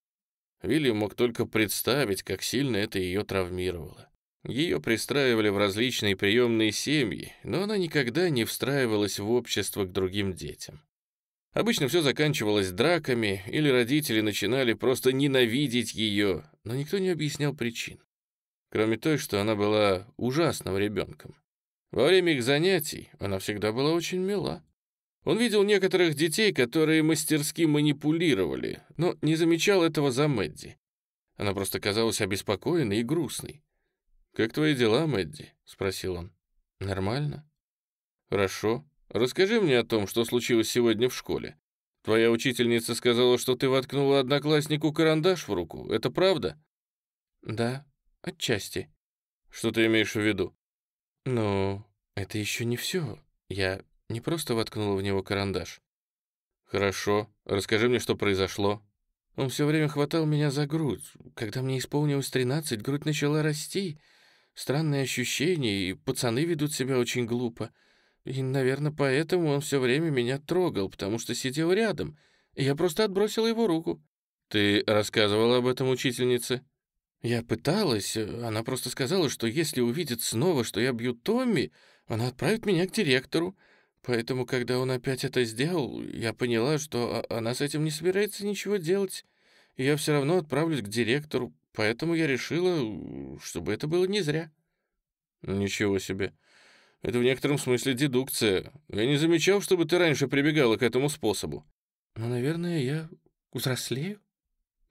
S1: Вилли мог только представить, как сильно это ее травмировало. Ее пристраивали в различные приемные семьи, но она никогда не встраивалась в общество к другим детям. Обычно все заканчивалось драками, или родители начинали просто ненавидеть ее, но никто не объяснял причин. Кроме той, что она была ужасным ребенком. Во время их занятий она всегда была очень мила. Он видел некоторых детей, которые мастерски манипулировали, но не замечал этого за Мэдди. Она просто казалась обеспокоенной и грустной. «Как твои дела, Мэдди?» — спросил он. «Нормально». «Хорошо. Расскажи мне о том, что случилось сегодня в школе. Твоя учительница сказала, что ты воткнула однокласснику карандаш в руку. Это правда?» «Да, отчасти». «Что ты имеешь в виду?» «Ну, это еще не все. Я не просто воткнула в него карандаш». «Хорошо. Расскажи мне, что произошло». Он все время хватал меня за грудь. Когда мне исполнилось 13, грудь начала расти. Странные ощущения, и пацаны ведут себя очень глупо. И, наверное, поэтому он все время меня трогал, потому что сидел рядом. я просто отбросила его руку. Ты рассказывала об этом учительнице? Я пыталась, она просто сказала, что если увидит снова, что я бью Томми, она отправит меня к директору. Поэтому, когда он опять это сделал, я поняла, что а, она с этим не собирается ничего делать. И я все равно отправлюсь к директору, Поэтому я решила, чтобы это было не зря». «Ничего себе. Это в некотором смысле дедукция. Я не замечал, чтобы ты раньше прибегала к этому способу». «Ну, наверное, я взрослею?»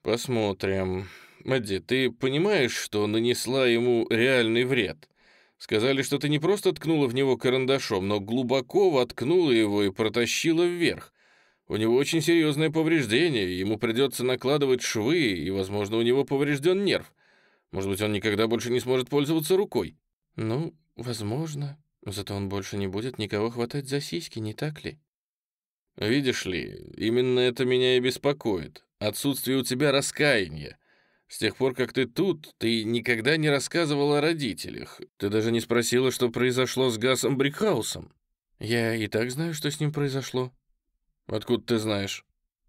S1: «Посмотрим. Мадди. ты понимаешь, что нанесла ему реальный вред? Сказали, что ты не просто ткнула в него карандашом, но глубоко воткнула его и протащила вверх. У него очень серьезное повреждение, ему придется накладывать швы, и, возможно, у него поврежден нерв. Может быть, он никогда больше не сможет пользоваться рукой». «Ну, возможно. Зато он больше не будет никого хватать за сиськи, не так ли?» «Видишь ли, именно это меня и беспокоит. Отсутствие у тебя раскаяния. С тех пор, как ты тут, ты никогда не рассказывала о родителях. Ты даже не спросила, что произошло с Гасом Брикхаусом». «Я и так знаю, что с ним произошло. «Откуда ты знаешь?»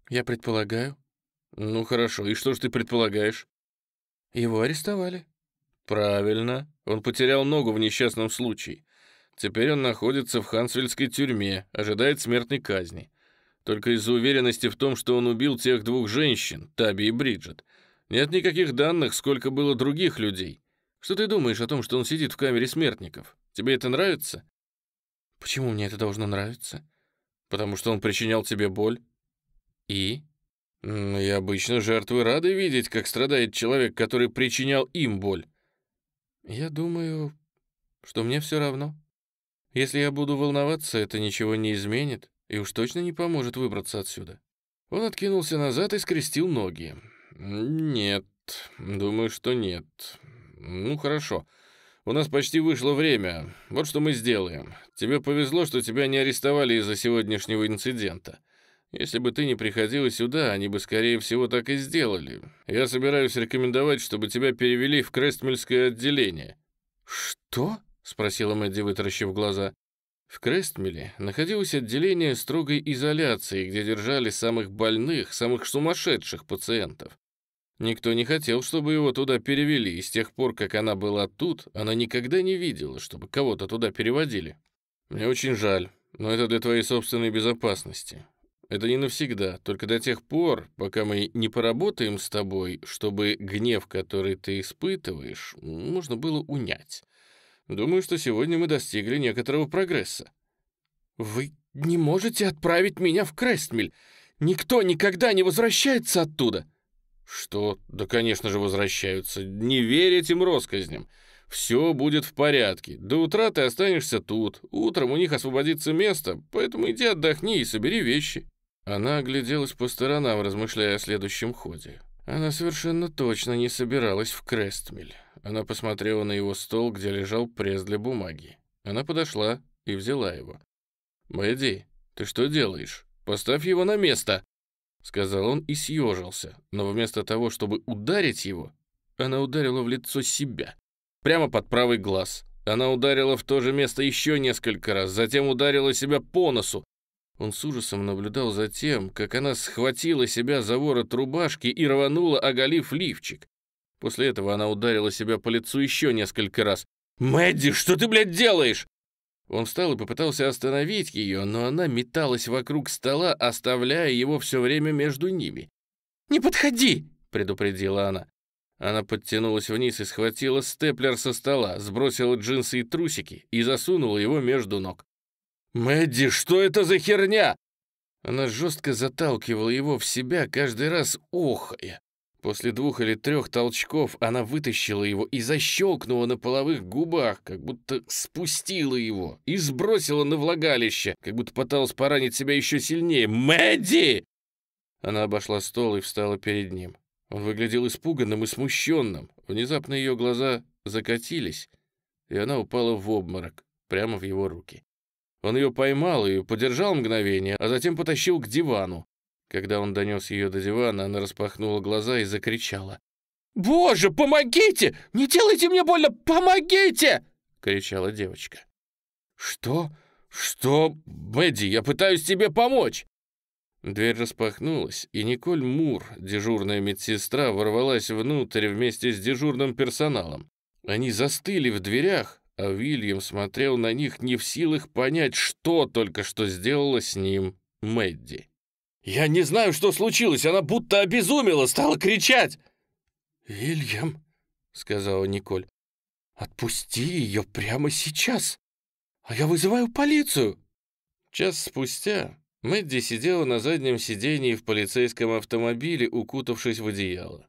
S1: «Я предполагаю». «Ну хорошо, и что же ты предполагаешь?» «Его арестовали». «Правильно. Он потерял ногу в несчастном случае. Теперь он находится в Хансвельской тюрьме, ожидает смертной казни. Только из-за уверенности в том, что он убил тех двух женщин, Таби и Бриджит, нет никаких данных, сколько было других людей. Что ты думаешь о том, что он сидит в камере смертников? Тебе это нравится?» «Почему мне это должно нравиться? Потому что он причинял тебе боль? И? И обычно жертвы рады видеть, как страдает человек, который причинял им боль. Я думаю, что мне все равно. Если я буду волноваться, это ничего не изменит и уж точно не поможет выбраться отсюда. Он откинулся назад и скрестил ноги. Нет, думаю, что нет. Ну, хорошо. Хорошо. У нас почти вышло время. Вот что мы сделаем. Тебе повезло, что тебя не арестовали из-за сегодняшнего инцидента. Если бы ты не приходила сюда, они бы, скорее всего, так и сделали. Я собираюсь рекомендовать, чтобы тебя перевели в Крестмельское отделение». «Что?» — спросила Мэдди, вытаращив глаза. В Крестмеле находилось отделение строгой изоляции, где держали самых больных, самых сумасшедших пациентов. Никто не хотел, чтобы его туда перевели, и с тех пор, как она была тут, она никогда не видела, чтобы кого-то туда переводили. Мне очень жаль, но это для твоей собственной безопасности. Это не навсегда, только до тех пор, пока мы не поработаем с тобой, чтобы гнев, который ты испытываешь, можно было унять. Думаю, что сегодня мы достигли некоторого прогресса. Вы не можете отправить меня в Крестмель. Никто никогда не возвращается оттуда. «Что? Да, конечно же, возвращаются. Не верь этим росказням. Все будет в порядке. До утра ты останешься тут. Утром у них освободится место, поэтому иди отдохни и собери вещи». Она огляделась по сторонам, размышляя о следующем ходе. Она совершенно точно не собиралась в Крестмель. Она посмотрела на его стол, где лежал пресс для бумаги. Она подошла и взяла его. «Мэдди, ты что делаешь? Поставь его на место!» сказал он и съежился, но вместо того, чтобы ударить его, она ударила в лицо себя, прямо под правый глаз. Она ударила в то же место еще несколько раз, затем ударила себя по носу. Он с ужасом наблюдал за тем, как она схватила себя за ворот рубашки и рванула, оголив лифчик. После этого она ударила себя по лицу еще несколько раз. «Мэдди, что ты, блядь, делаешь?» Он встал и попытался остановить ее, но она металась вокруг стола, оставляя его все время между ними. «Не подходи!» — предупредила она. Она подтянулась вниз и схватила степлер со стола, сбросила джинсы и трусики и засунула его между ног. «Мэдди, что это за херня?» Она жестко заталкивала его в себя, каждый раз охая, После двух или трех толчков она вытащила его и защелкнула на половых губах, как будто спустила его и сбросила на влагалище, как будто пыталась поранить себя еще сильнее. «Мэдди!» Она обошла стол и встала перед ним. Он выглядел испуганным и смущенным. Внезапно ее глаза закатились, и она упала в обморок прямо в его руки. Он ее поймал и подержал мгновение, а затем потащил к дивану. Когда он донес ее до дивана, она распахнула глаза и закричала. «Боже, помогите! Не делайте мне больно! Помогите!» — кричала девочка. «Что? Что? Мэдди, я пытаюсь тебе помочь!» Дверь распахнулась, и Николь Мур, дежурная медсестра, ворвалась внутрь вместе с дежурным персоналом. Они застыли в дверях, а Уильям смотрел на них не в силах понять, что только что сделала с ним Мэдди. «Я не знаю, что случилось, она будто обезумела, стала кричать!» «Вильям», — сказала Николь, — «отпусти ее прямо сейчас, а я вызываю полицию!» Час спустя Мэдди сидела на заднем сидении в полицейском автомобиле, укутавшись в одеяло.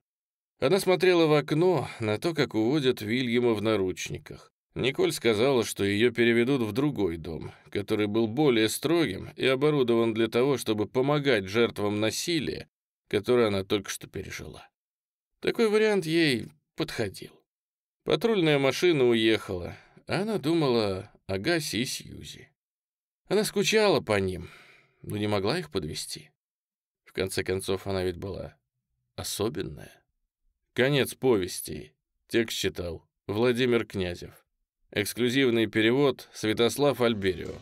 S1: Она смотрела в окно на то, как уводят Вильяма в наручниках. Николь сказала, что ее переведут в другой дом, который был более строгим и оборудован для того, чтобы помогать жертвам насилия, которое она только что пережила. Такой вариант ей подходил. Патрульная машина уехала, а она думала о Гасе и Сьюзи. Она скучала по ним, но не могла их подвести. В конце концов, она ведь была особенная. Конец повести. Текст читал Владимир Князев. Эксклюзивный перевод Святослав Альберио.